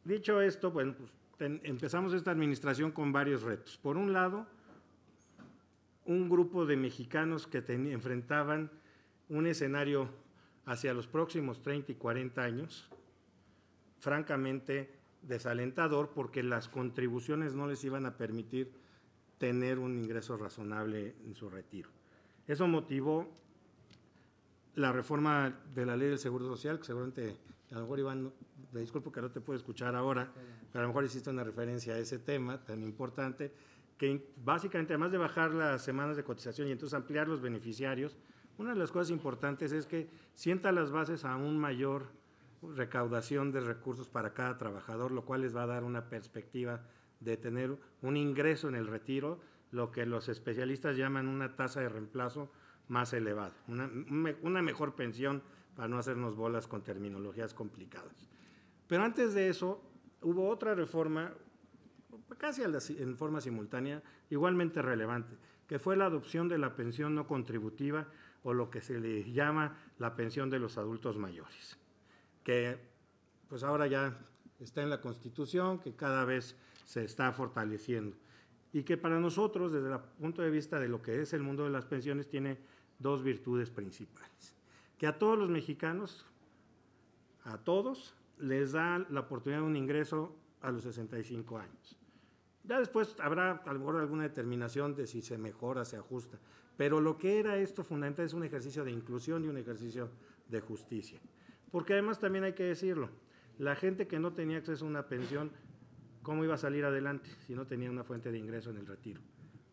Speaker 8: Dicho esto, pues, empezamos esta administración con varios retos. Por un lado, un grupo de mexicanos que enfrentaban un escenario hacia los próximos 30 y 40 años francamente desalentador porque las contribuciones no les iban a permitir tener un ingreso razonable en su retiro. Eso motivó la reforma de la ley del Seguro Social, que seguramente, a lo mejor Iván, disculpo que no te puedo escuchar ahora, pero a lo mejor hiciste una referencia a ese tema tan importante, que básicamente, además de bajar las semanas de cotización y entonces ampliar los beneficiarios, una de las cosas importantes es que sienta las bases a un mayor recaudación de recursos para cada trabajador, lo cual les va a dar una perspectiva de tener un ingreso en el retiro, lo que los especialistas llaman una tasa de reemplazo más elevada, una, mejor pensión para no hacernos bolas con terminologías complicadas. Pero antes de eso, hubo otra reforma, casi en forma simultánea, igualmente relevante, que fue la adopción de la pensión no contributiva o lo que se le llama la pensión de los adultos mayores que pues ahora ya está en la Constitución, que cada vez se está fortaleciendo y que para nosotros, desde el punto de vista de lo que es el mundo de las pensiones, tiene dos virtudes principales. Que a todos los mexicanos, a todos, les da la oportunidad de un ingreso a los 65 años. Ya después habrá a lo alguna determinación de si se mejora, se ajusta, pero lo que era esto fundamental es un ejercicio de inclusión y un ejercicio de justicia. Porque además también hay que decirlo, la gente que no tenía acceso a una pensión, ¿cómo iba a salir adelante si no tenía una fuente de ingreso en el retiro?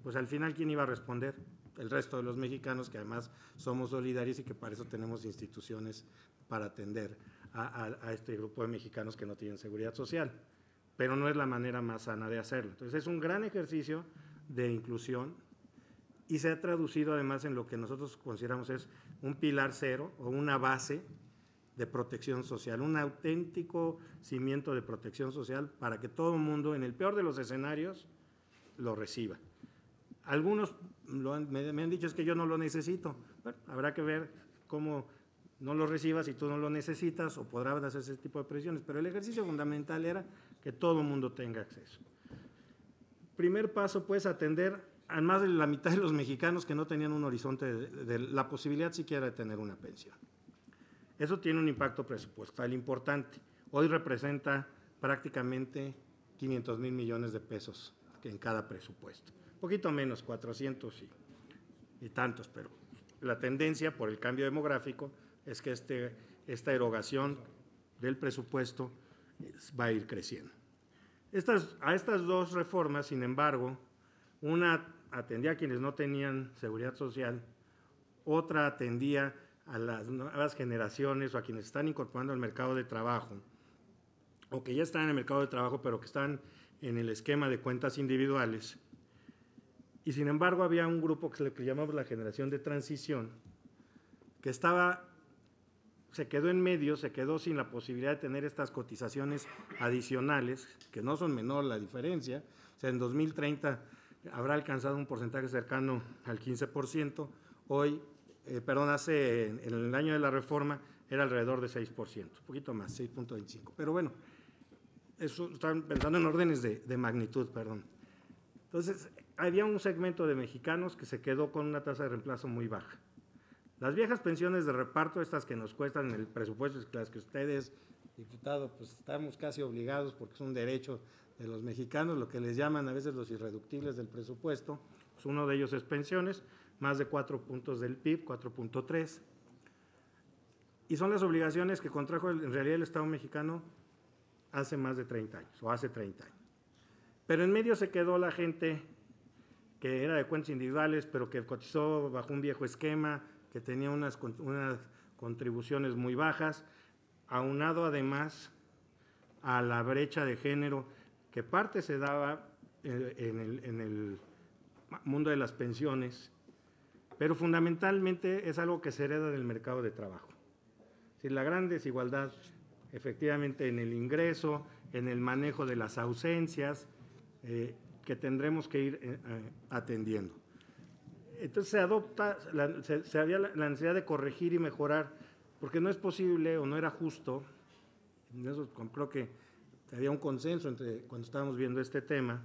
Speaker 8: Pues al final, ¿quién iba a responder? El resto de los mexicanos que además somos solidarios y que para eso tenemos instituciones para atender a, este grupo de mexicanos que no tienen seguridad social. Pero no es la manera más sana de hacerlo. Entonces es un gran ejercicio de inclusión, y se ha traducido además en lo que nosotros consideramos es un pilar cero o una base de protección social, un auténtico cimiento de protección social para que todo el mundo, en el peor de los escenarios, lo reciba. Algunos me, han dicho es que yo no lo necesito. Bueno, habrá que ver cómo no lo recibas y tú no lo necesitas o podrás hacer ese tipo de presiones, pero el ejercicio fundamental era que todo el mundo tenga acceso. Primer paso, pues, atender a más de la mitad de los mexicanos que no tenían un horizonte de la posibilidad siquiera de tener una pensión. Eso tiene un impacto presupuestal importante. Hoy representa prácticamente 500 mil millones de pesos en cada presupuesto. poquito menos, 400 y, tantos, pero la tendencia por el cambio demográfico es que este, esta erogación del presupuesto va a ir creciendo. Estas, a estas dos reformas, sin embargo, una atendía a quienes no tenían seguridad social, otra atendía a las nuevas generaciones o a quienes están incorporando al mercado de trabajo o que ya están en el mercado de trabajo pero que están en el esquema de cuentas individuales. Y sin embargo había un grupo que, le llamamos la generación de transición, que estaba, se quedó en medio, se quedó sin la posibilidad de tener estas cotizaciones adicionales, que no son menor la diferencia, o sea, en 2030 habrá alcanzado un porcentaje cercano al 15%, hoy eh, perdón, en, el año de la reforma era alrededor de 6%, un poquito más, 6.25. Pero bueno, eso están pensando en órdenes de, magnitud, perdón. Entonces, había un segmento de mexicanos que se quedó con una tasa de reemplazo muy baja. Las viejas pensiones de reparto, estas que nos cuestan en el presupuesto, las que ustedes, diputados, pues estamos casi obligados porque es un derecho de los mexicanos, lo que les llaman a veces los irreductibles del presupuesto, pues uno de ellos es pensiones, más de 4 puntos del PIB, 4.3. Y son las obligaciones que contrajo en realidad el Estado mexicano hace más de 30 años, o hace 30 años. Pero en medio se quedó la gente que era de cuentas individuales, pero que cotizó bajo un viejo esquema, que tenía unas, contribuciones muy bajas, aunado además a la brecha de género que parte se daba eh, en el, en el mundo de las pensiones pero fundamentalmente es algo que se hereda del mercado de trabajo. Si la gran desigualdad efectivamente en el ingreso, en el manejo de las ausencias eh, que tendremos que ir eh, eh, atendiendo. Entonces se adopta, se, había la, necesidad de corregir y mejorar, porque no es posible o no era justo, eso creo que había un consenso entre, cuando estábamos viendo este tema,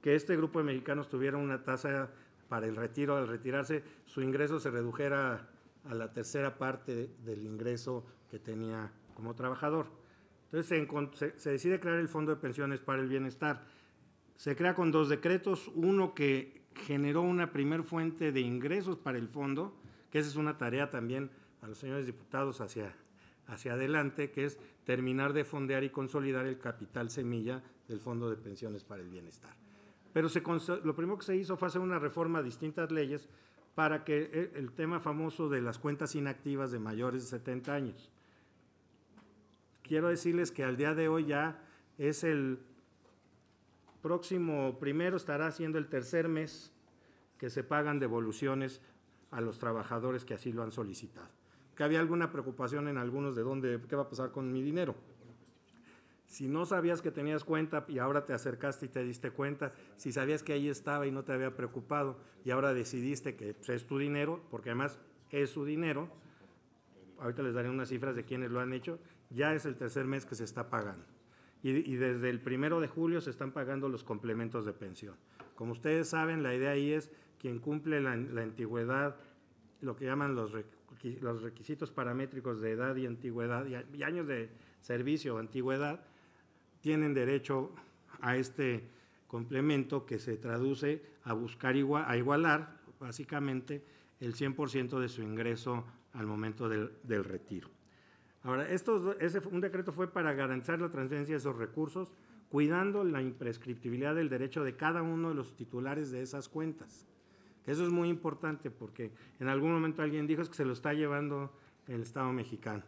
Speaker 8: que este grupo de mexicanos tuviera una tasa para el retiro, al retirarse, su ingreso se redujera a la tercera parte del ingreso que tenía como trabajador. Entonces se, decide crear el Fondo de Pensiones para el Bienestar. Se crea con dos decretos, uno que generó una primer fuente de ingresos para el fondo, que esa es una tarea también a los señores diputados hacia, hacia adelante, que es terminar de fondear y consolidar el capital semilla del Fondo de Pensiones para el Bienestar. Pero lo primero que se hizo fue hacer una reforma a distintas leyes para que eh, el tema famoso de las cuentas inactivas de mayores de 70 años. Quiero decirles que al día de hoy ya es el próximo primero, estará siendo el tercer mes que se pagan devoluciones a los trabajadores que así lo han solicitado. Que había alguna preocupación en algunos de dónde, qué va a pasar con mi dinero. Si no sabías que tenías cuenta y ahora te acercaste y te diste cuenta, si sabías que ahí estaba y no te había preocupado y ahora decidiste que pues, es tu dinero, porque además es su dinero, ahorita les daré unas cifras de quienes lo han hecho, ya es el tercer mes que se está pagando. Y, desde el primero de julio se están pagando los complementos de pensión. Como ustedes saben, la idea ahí es quien cumple la, antigüedad, lo que llaman los, los requisitos paramétricos de edad y antigüedad y, y años de servicio o antigüedad, tienen derecho a este complemento que se traduce a buscar a igualar básicamente el 100% de su ingreso al momento del, del retiro. Ahora, esto ese, un decreto fue para garantizar la transferencia de esos recursos, cuidando la imprescriptibilidad del derecho de cada uno de los titulares de esas cuentas. Eso es muy importante porque en algún momento alguien dijo que se lo está llevando el Estado mexicano.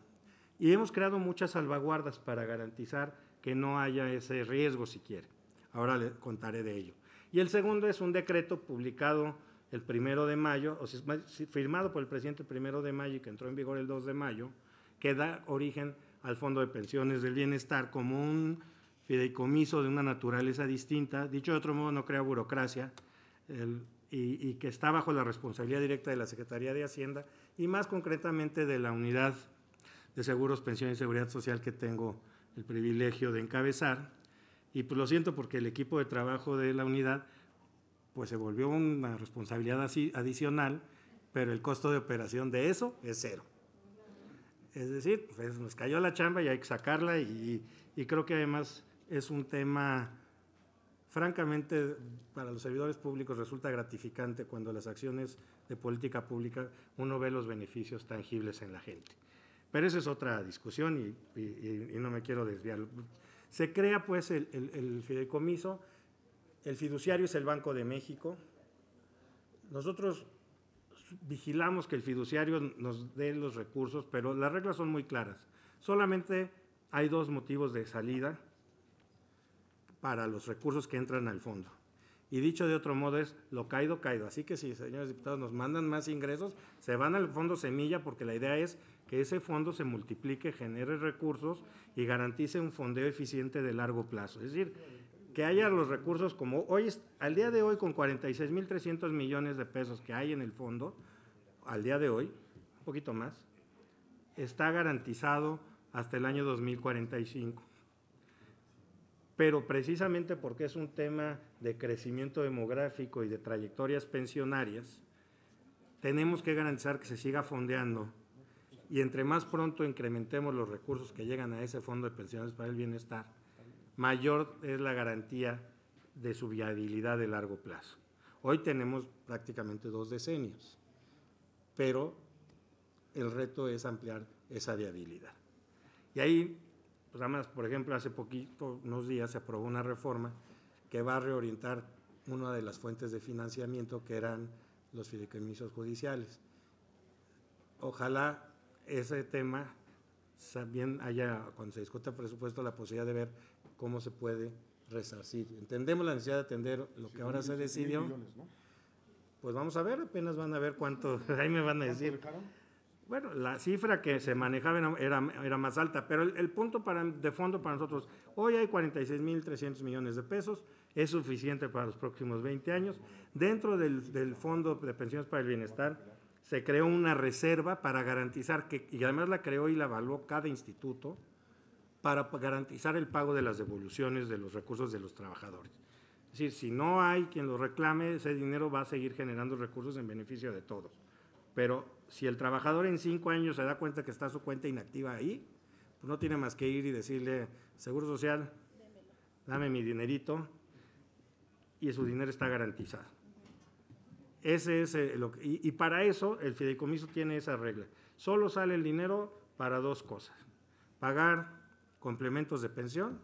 Speaker 8: Y hemos creado muchas salvaguardas para garantizar que no haya ese riesgo siquiera. Ahora le contaré de ello. Y el segundo es un decreto publicado el primero de mayo, o firmado por el presidente el primero de mayo y que entró en vigor el 2 de mayo, que da origen al Fondo de Pensiones del Bienestar como un fideicomiso de una naturaleza distinta, dicho de otro modo, no crea burocracia, y, y, que está bajo la responsabilidad directa de la Secretaría de Hacienda y más concretamente de la unidad de seguros, pensiones y seguridad social que tengo el privilegio de encabezar. Y pues lo siento porque el equipo de trabajo de la unidad pues se volvió una responsabilidad así adicional, pero el costo de operación de eso es cero. Es decir, pues nos cayó la chamba y hay que sacarla y creo que además es un tema, francamente, para los servidores públicos resulta gratificante cuando las acciones de política pública uno ve los beneficios tangibles en la gente. Pero esa es otra discusión y, no me quiero desviar. Se crea pues el, el, fideicomiso, el fiduciario es el Banco de México. Nosotros vigilamos que el fiduciario nos dé los recursos, pero las reglas son muy claras. Solamente hay dos motivos de salida para los recursos que entran al fondo. Y dicho de otro modo es lo caído, caído. Así que si, señores diputados, nos mandan más ingresos, se van al fondo semilla porque la idea es que ese fondo se multiplique, genere recursos y garantice un fondeo eficiente de largo plazo. Es decir, que haya los recursos como hoy, al día de hoy con 46.300 millones de pesos que hay en el fondo, al día de hoy, un poquito más, está garantizado hasta el año 2045. Pero precisamente porque es un tema de crecimiento demográfico y de trayectorias pensionarias, tenemos que garantizar que se siga fondeando y entre más pronto incrementemos los recursos que llegan a ese fondo de pensiones para el bienestar, mayor es la garantía de su viabilidad de largo plazo. Hoy tenemos prácticamente dos decenios, pero el reto es ampliar esa viabilidad. Y ahí, pues, además, por ejemplo, hace poquito, unos días, se aprobó una reforma que va a reorientar una de las fuentes de financiamiento que eran los fideicomisos judiciales. Ojalá ese tema también allá cuando se discute el presupuesto, la posibilidad de ver cómo se puede resarcir. Entendemos la necesidad de atender lo que ahora se decidió. Pues vamos a ver, apenas van a ver cuánto, <laughs> ahí me van a decir. Bueno, la cifra que se manejaba era, era más alta, pero el, punto de fondo para nosotros, hoy hay 46.300 millones de pesos, es suficiente para los próximos 20 años. Dentro del Fondo de Pensiones para el Bienestar, se creó una reserva para garantizar que, y además la creó y la evaluó cada instituto, para garantizar el pago de las devoluciones de los recursos de los trabajadores. Es decir, si no hay quien lo reclame, ese dinero va a seguir generando recursos en beneficio de todos. Pero si el trabajador en cinco años se da cuenta que está su cuenta inactiva ahí, pues no tiene más que ir y decirle, Seguro Social, dame mi dinerito y su dinero está garantizado. Ese es eh, lo y, para eso el fideicomiso tiene esa regla. Solo sale el dinero para dos cosas. Pagar complementos de pensión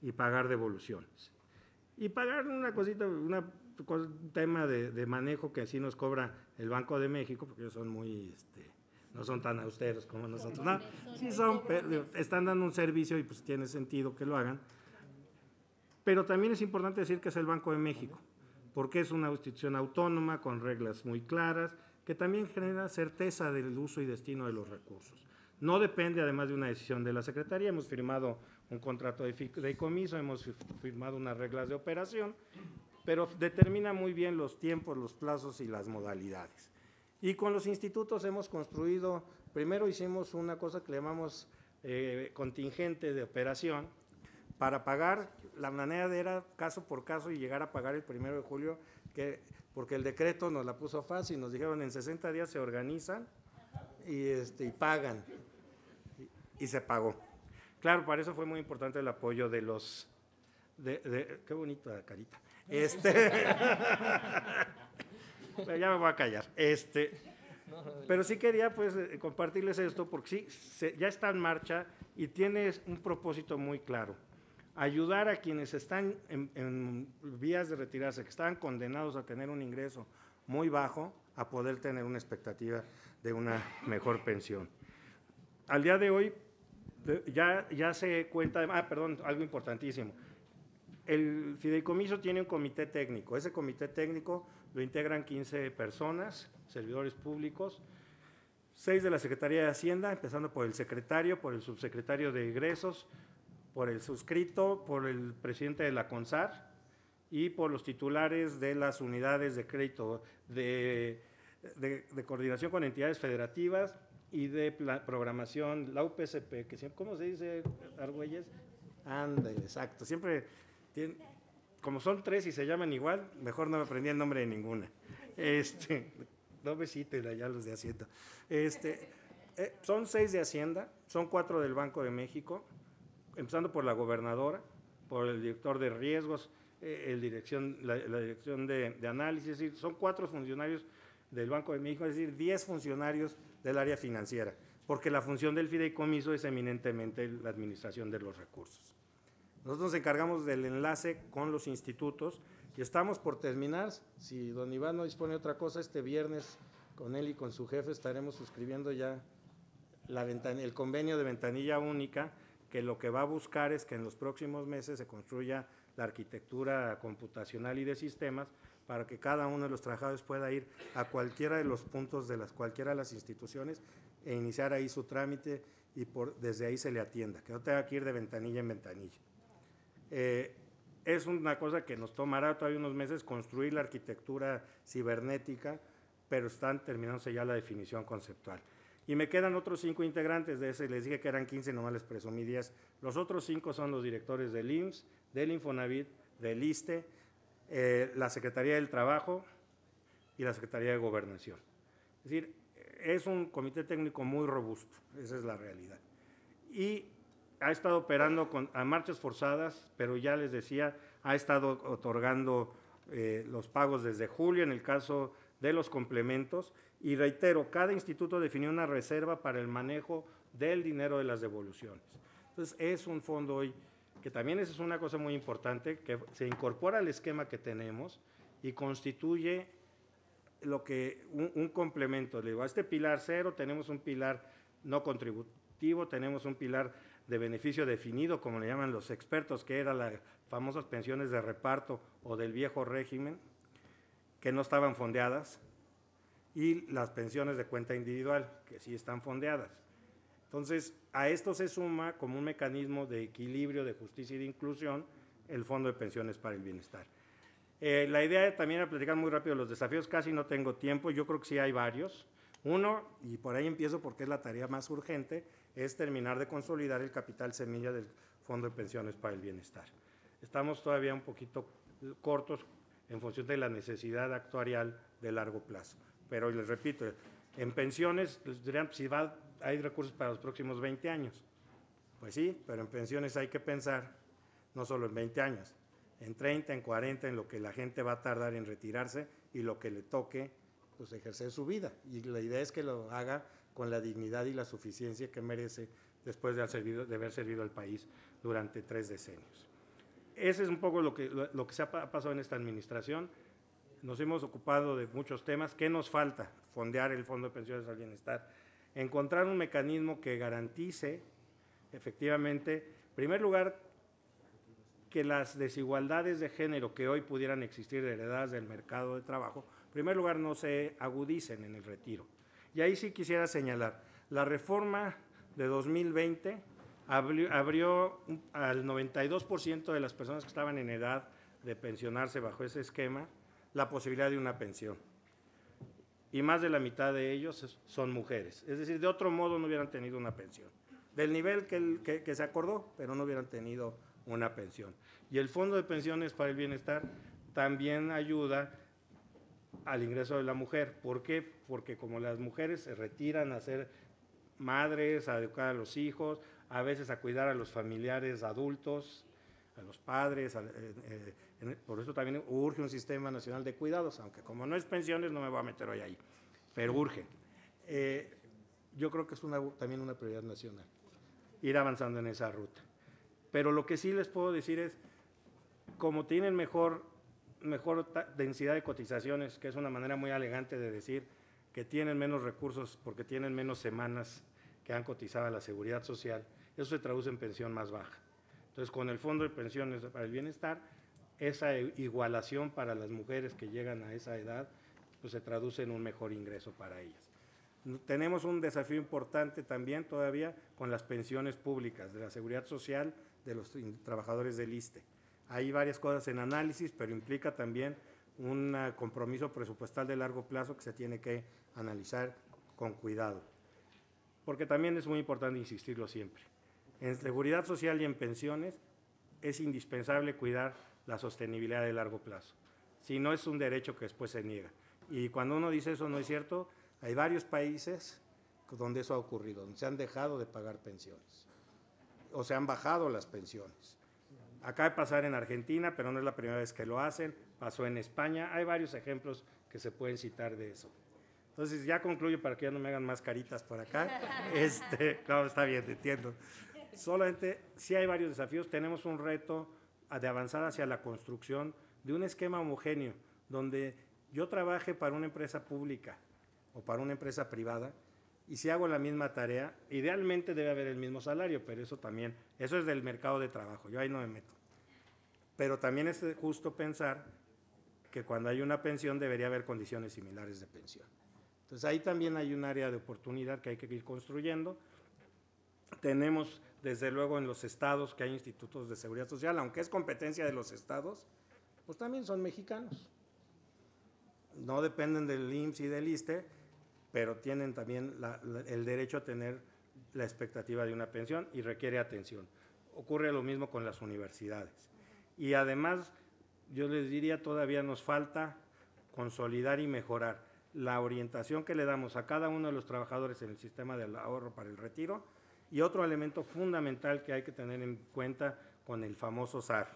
Speaker 8: y pagar devoluciones. Y pagar una cosita, un tema de, manejo que así nos cobra el Banco de México, porque ellos son muy, este, no son tan austeros como nosotros. son, están dando un servicio y pues tiene sentido que lo hagan. Pero también es importante decir que es el Banco de México porque es una institución autónoma con reglas muy claras que también genera certeza del uso y destino de los recursos. No depende además de una decisión de la Secretaría, hemos firmado un contrato de, comiso, hemos firmado unas reglas de operación, pero determina muy bien los tiempos, los plazos y las modalidades. Y con los institutos hemos construido, primero hicimos una cosa que llamamos eh, contingente de operación, para pagar, la manera de era caso por caso y llegar a pagar el primero de julio, que, porque el decreto nos la puso fácil, nos dijeron en 60 días se organizan y, este, pagan. Y, se pagó. Claro, para eso fue muy importante el apoyo de los... De, qué bonita carita. Este, <laughs> ya me voy a callar. Este, pero sí quería pues compartirles esto porque sí, ya está en marcha y tiene un propósito muy claro ayudar a quienes están en, vías de retirarse, que están condenados a tener un ingreso muy bajo, a poder tener una expectativa de una mejor pensión. Al día de hoy, ya, ya se cuenta, ah, perdón, algo importantísimo. El fideicomiso tiene un comité técnico. Ese comité técnico lo integran 15 personas, servidores públicos, seis de la Secretaría de Hacienda, empezando por el secretario, por el subsecretario de Egresos, por el suscrito, por el presidente de la CONSAR y por los titulares de las unidades de crédito de, coordinación con entidades federativas y de programación, la UPSP, que siempre, ¿cómo se dice, Argüelles? Anda, exacto, siempre como son tres y se llaman igual, mejor no me aprendí el nombre de ninguna. Este, no me citen allá los de Hacienda. Este, eh, son seis de Hacienda, son cuatro del Banco de México, empezando por la gobernadora, por el director de riesgos, eh, la, dirección de, análisis, son cuatro funcionarios del Banco de México, es decir, diez funcionarios del área financiera, porque la función del fideicomiso es eminentemente la administración de los recursos. Nosotros nos encargamos del enlace con los institutos y estamos por terminar, si don Iván no dispone otra cosa, este viernes con él y con su jefe estaremos suscribiendo ya el convenio de ventanilla única que lo que va a buscar es que en los próximos meses se construya la arquitectura computacional y de sistemas para que cada uno de los trabajadores pueda ir a cualquiera de los puntos de las cualquiera de las instituciones e iniciar ahí su trámite y por, desde ahí se le atienda, que no tenga que ir de ventanilla en ventanilla. Eh, es una cosa que nos tomará todavía unos meses construir la arquitectura cibernética, pero están terminándose ya la definición conceptual. Y me quedan otros cinco integrantes de ese, les dije que eran 15, nomás les presumí 10. Los otros cinco son los directores del IMSS, del Infonavit, del ISTE, eh, la Secretaría del Trabajo y la Secretaría de Gobernación. Es decir, es un comité técnico muy robusto, esa es la realidad. Y ha estado operando a marchas forzadas, pero ya les decía, ha estado otorgando eh, los pagos desde julio en el caso de los complementos y reitero, cada instituto definió una reserva para el manejo del dinero de las devoluciones. Entonces, es un fondo hoy que también es una cosa muy importante, que se incorpora al esquema que tenemos y constituye lo que un, complemento. Le a este pilar cero tenemos un pilar no contributivo, tenemos un pilar de beneficio definido, como le llaman los expertos, que eran las famosas pensiones de reparto o del viejo régimen, que no estaban fondeadas, y las pensiones de cuenta individual, que sí están fondeadas. Entonces, a esto se suma como un mecanismo de equilibrio, de justicia y de inclusión el Fondo de Pensiones para el Bienestar. Eh, la idea también era platicar muy rápido los desafíos, casi no tengo tiempo, yo creo que sí hay varios. Uno, y por ahí empiezo porque es la tarea más urgente, es terminar de consolidar el capital semilla del Fondo de Pensiones para el Bienestar. Estamos todavía un poquito cortos en función de la necesidad actuarial de largo plazo. Pero les repito, en pensiones, les si va, hay recursos para los próximos 20 años. Pues sí, pero en pensiones hay que pensar no solo en 20 años, en 30, en 40, en lo que la gente va a tardar en retirarse y lo que le toque pues ejercer su vida. Y la idea es que lo haga con la dignidad y la suficiencia que merece después de, haber servido, de haber servido al país durante tres decenios. Ese es un poco lo que, lo que se ha pasado en esta administración nos hemos ocupado de muchos temas. ¿Qué nos falta? Fondear el Fondo de Pensiones al Bienestar. Encontrar un mecanismo que garantice, efectivamente, en primer lugar, que las desigualdades de género que hoy pudieran existir heredadas del mercado de trabajo, en primer lugar, no se agudicen en el retiro. Y ahí sí quisiera señalar, la reforma de 2020 abrió, abrió al 92% de las personas que estaban en edad de pensionarse bajo ese esquema, la posibilidad de una pensión. Y más de la mitad de ellos son mujeres. Es decir, de otro modo no hubieran tenido una pensión. Del nivel que, se acordó, pero no hubieran tenido una pensión. Y el Fondo de Pensiones para el Bienestar también ayuda al ingreso de la mujer. ¿Por qué? Porque como las mujeres se retiran a ser madres, a educar a los hijos, a veces a cuidar a los familiares adultos, a los padres, a, eh, eh, por eso también urge un sistema nacional de cuidados, aunque como no es pensiones, no me voy a meter hoy ahí, pero urge. Eh, yo creo que es también una prioridad nacional, ir avanzando en esa ruta. Pero lo que sí les puedo decir es, como tienen mejor, mejor densidad de cotizaciones, que es una manera muy elegante de decir que tienen menos recursos porque tienen menos semanas que han cotizado a la seguridad social, eso se traduce en pensión más baja. Entonces, con el Fondo de Pensiones para el Bienestar, esa e, igualación para las mujeres que llegan a esa edad, pues se traduce en un mejor ingreso para ellas. Tenemos un desafío importante también todavía con las pensiones públicas de la seguridad social de los trabajadores del ISTE. Hay varias cosas en análisis, pero implica también un compromiso presupuestal de largo plazo que se tiene que analizar con cuidado. Porque también es muy importante insistirlo siempre. En seguridad social y en pensiones es indispensable cuidar la sostenibilidad de largo plazo. Si no es un derecho que después se niega. Y cuando uno dice eso no es cierto, hay varios países donde eso ha ocurrido, donde se han dejado de pagar pensiones o se han bajado las pensiones. Acaba de pasar en Argentina, pero no es la primera vez que lo hacen, pasó en España, hay varios ejemplos que se pueden citar de eso. Entonces ya concluyo para que ya no me hagan más caritas por acá. <laughs> Este, claro, está bien, entiendo. Solamente, sí hay varios desafíos, tenemos un reto de avanzar hacia la construcción de un esquema homogéneo donde yo trabaje para una empresa pública o para una empresa privada y si hago la misma tarea, idealmente debe haber el mismo salario, pero eso también, eso es del mercado de trabajo, yo ahí no me meto. Pero también es justo pensar que cuando hay una pensión debería haber condiciones similares de pensión. Entonces ahí también hay un área de oportunidad que hay que ir construyendo tenemos desde luego en los estados que hay institutos de seguridad social, aunque es competencia de los estados, pues también son mexicanos. No dependen del IMSS y del ISTE, pero tienen también el derecho a tener la expectativa de una pensión y requiere atención. Ocurre lo mismo con las universidades. Y además, yo les diría, todavía nos falta consolidar y mejorar la orientación que le damos a cada uno de los trabajadores en el sistema del ahorro para el retiro, y otro elemento fundamental que hay que tener en cuenta con el famoso SAR.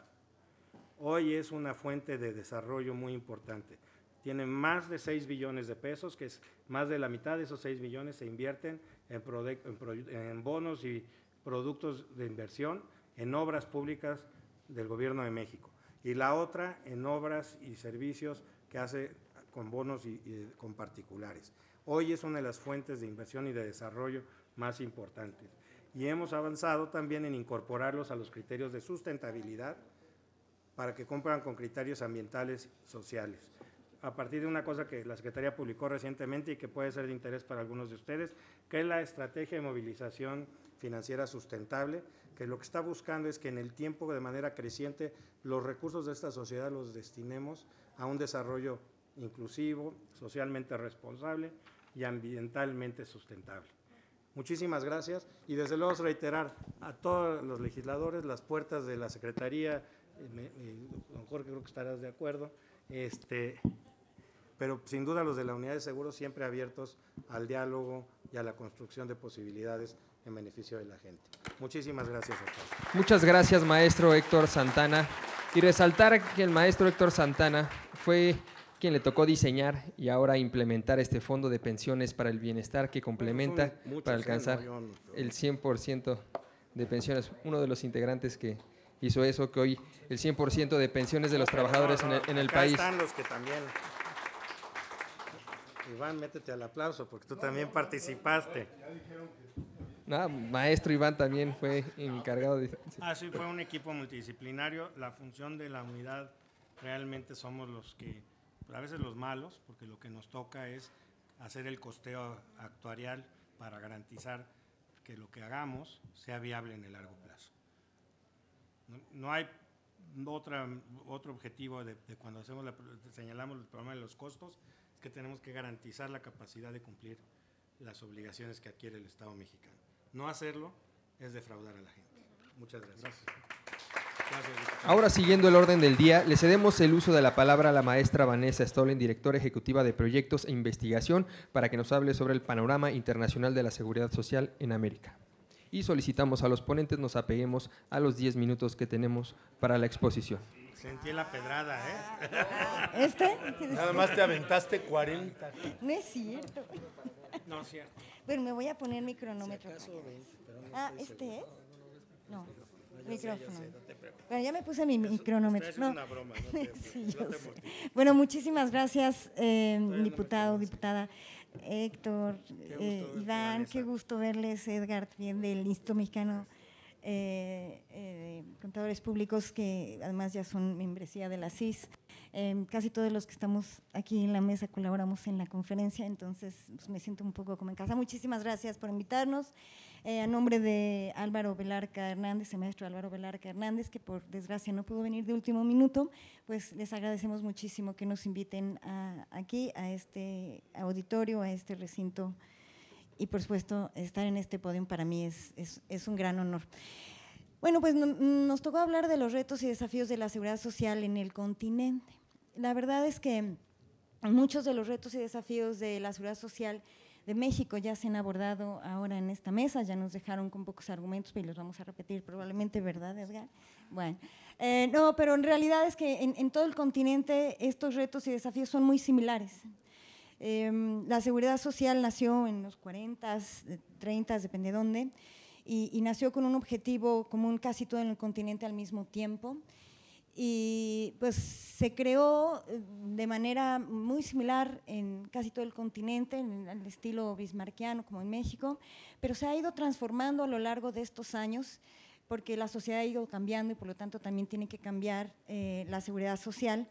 Speaker 8: Hoy es una fuente de desarrollo muy importante. Tiene más de 6 billones de pesos, que es más de la mitad de esos 6 billones se invierten en, bonos y productos de inversión en obras públicas del Gobierno de México. Y la otra en obras y servicios que hace con bonos y con particulares. Hoy es una de las fuentes de inversión y de desarrollo más importantes y hemos avanzado también en incorporarlos a los criterios de sustentabilidad para que cumplan con criterios ambientales sociales. A partir de una cosa que la Secretaría publicó recientemente y que puede ser de interés para algunos de ustedes, que es la estrategia de movilización financiera sustentable, que lo que está buscando es que en el tiempo, de manera creciente, los recursos de esta sociedad los destinemos a un desarrollo inclusivo, socialmente responsable y ambientalmente sustentable. Muchísimas gracias y desde luego reiterar a todos los legisladores las puertas de la Secretaría, don Jorge creo que estarás de acuerdo, este, pero sin duda los de la unidad de seguros siempre abiertos al diálogo y a la construcción de posibilidades en beneficio de la gente. Muchísimas gracias
Speaker 1: Muchas gracias, maestro Héctor Santana. Y resaltar que el maestro Héctor Santana fue quien le tocó diseñar y ahora implementar este fondo de pensiones para el bienestar que complementa para ¿eh? alcanzar el 100% de pensiones. Uno de los integrantes que hizo eso, que hoy el 100% de pensiones de los trabajadores en el, país. están
Speaker 8: los que también. Iván, métete al aplauso porque tú también participaste.
Speaker 1: maestro Iván también fue encargado de... Ah, sí,
Speaker 8: fue un equipo multidisciplinario. La función de la unidad realmente somos los que a veces los malos, porque lo que nos toca es hacer el costeo actuarial para garantizar que lo que hagamos sea viable en el largo plazo. No, hay otra, otro objetivo de, cuando hacemos señalamos el problema de los costos, es que tenemos que garantizar la capacidad de cumplir las obligaciones que adquiere el Estado mexicano. No hacerlo es defraudar a la gente. Muchas gracias.
Speaker 1: Ahora, siguiendo el orden del día, le cedemos el uso de la palabra a la maestra Vanessa Stollen, directora ejecutiva de Proyectos e Investigación, para que nos hable sobre el panorama internacional de la seguridad social en América. Y solicitamos a los ponentes nos apeguemos a los 10 minutos que tenemos para la exposición.
Speaker 8: Sentí la pedrada, ¿eh?
Speaker 5: ¿Este? Nada más te aventaste 40. No es cierto.
Speaker 9: No es cierto. Bueno, me voy a poner mi cronómetro. ah, ¿este No, micrófono. Bueno, ya me puse mi, cronómetro. No. Una broma, <laughs> bueno, muchísimas gracias, eh, diputado, diputada. Héctor, eh, Iván, qué gusto verles, Edgar, bien del Instituto Mexicano eh, eh Contadores Públicos, que además ya son membresía de la CIS. Em, casi todos los que estamos aquí en la mesa colaboramos en la conferencia, entonces pues, me siento un poco como en casa. Muchísimas gracias por invitarnos. Eh, a nombre de Álvaro Velarca Hernández, el maestro Álvaro Velarca Hernández, que por desgracia no pudo venir de último minuto, pues les agradecemos muchísimo que nos inviten a, aquí, a este auditorio, a este recinto. Y por supuesto, estar en este podium para mí es, es, un gran honor. Bueno, pues nos tocó hablar de los retos y desafíos de la seguridad social en el continente. La verdad es que muchos de los retos y desafíos de la seguridad social de México ya se han abordado ahora en esta mesa, ya nos dejaron con pocos argumentos pero los vamos a repetir probablemente, ¿verdad, Edgar? Bueno, eh, no, pero en realidad es que en, todo el continente estos retos y desafíos son muy similares. Em, la seguridad social nació en los 40, 30, depende de dónde, y, y, nació con un objetivo común casi todo en el continente al mismo tiempo y pues se creó eh, de manera muy similar en casi todo el continente, en el estilo bismarquiano como en México, pero se ha ido transformando a lo largo de estos años porque la sociedad ha ido cambiando y por lo tanto también tiene que cambiar eh, la seguridad social.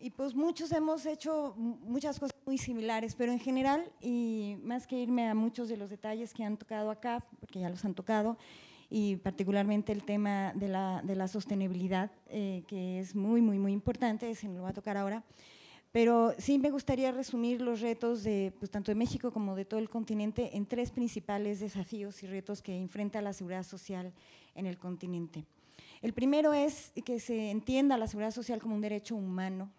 Speaker 9: Y pues muchos hemos hecho muchas cosas muy similares, pero en general, y más que irme a muchos de los detalles que han tocado acá, porque ya los han tocado, y particularmente el tema de la, de la sostenibilidad, eh, que es muy, muy, muy importante, se me lo va a tocar ahora. Pero sí me gustaría resumir los retos de, pues, tanto de México como de todo el continente en tres principales desafíos y retos que enfrenta la seguridad social en el continente. El primero es que se entienda la seguridad social como un derecho humano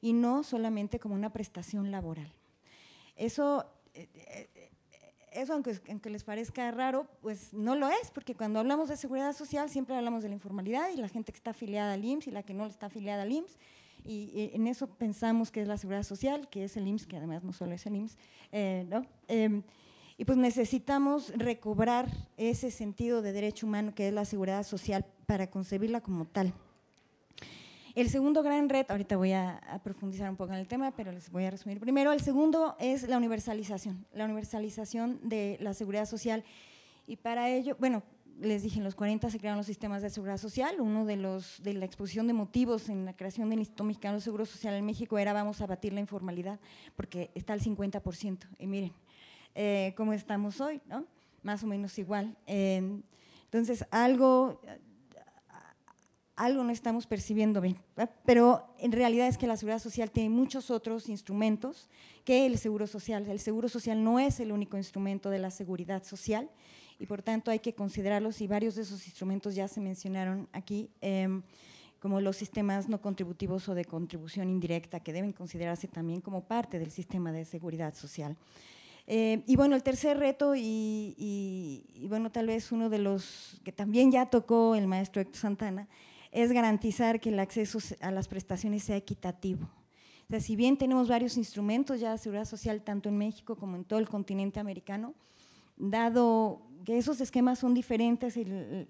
Speaker 9: y no solamente como una prestación laboral. Eso eh, eh, eso, aunque, les parezca raro, pues no lo es, porque cuando hablamos de seguridad social siempre hablamos de la informalidad y la gente que está afiliada al IMSS y la que no está afiliada al IMSS. Y, en eso pensamos que es la seguridad social, que es el IMSS, que además no solo es el IMSS, eh, ¿no? Em, y pues necesitamos recobrar ese sentido de derecho humano que es la seguridad social para concebirla como tal. El segundo gran reto, ahorita voy a, profundizar un poco en el tema, pero les voy a resumir primero. El segundo es la universalización, la universalización de la seguridad social. Y para ello, bueno, les dije, en los 40 se crearon los sistemas de seguridad social. Uno de los de la exposición de motivos en la creación del Instituto Mexicano de Seguro Social en México era vamos a batir la informalidad, porque está al 50%. Y miren eh, cómo estamos hoy, ¿no? Más o menos igual. Eh, entonces, algo algo no estamos percibiendo bien. Ah, pero en realidad es que la seguridad social tiene muchos otros instrumentos que el seguro social. El seguro social no es el único instrumento de la seguridad social y por tanto hay que considerarlos y varios de esos instrumentos ya se mencionaron aquí. Em, como los sistemas no contributivos o de contribución indirecta, que deben considerarse también como parte del sistema de seguridad social. Eh, y bueno, el tercer reto, y, bueno, tal vez uno de los que también ya tocó el maestro Héctor Santana, es garantizar que el acceso a las prestaciones sea equitativo. O sea, si bien tenemos varios instrumentos ya de seguridad social, tanto en México como en todo el continente americano, dado que esos esquemas son diferentes, el,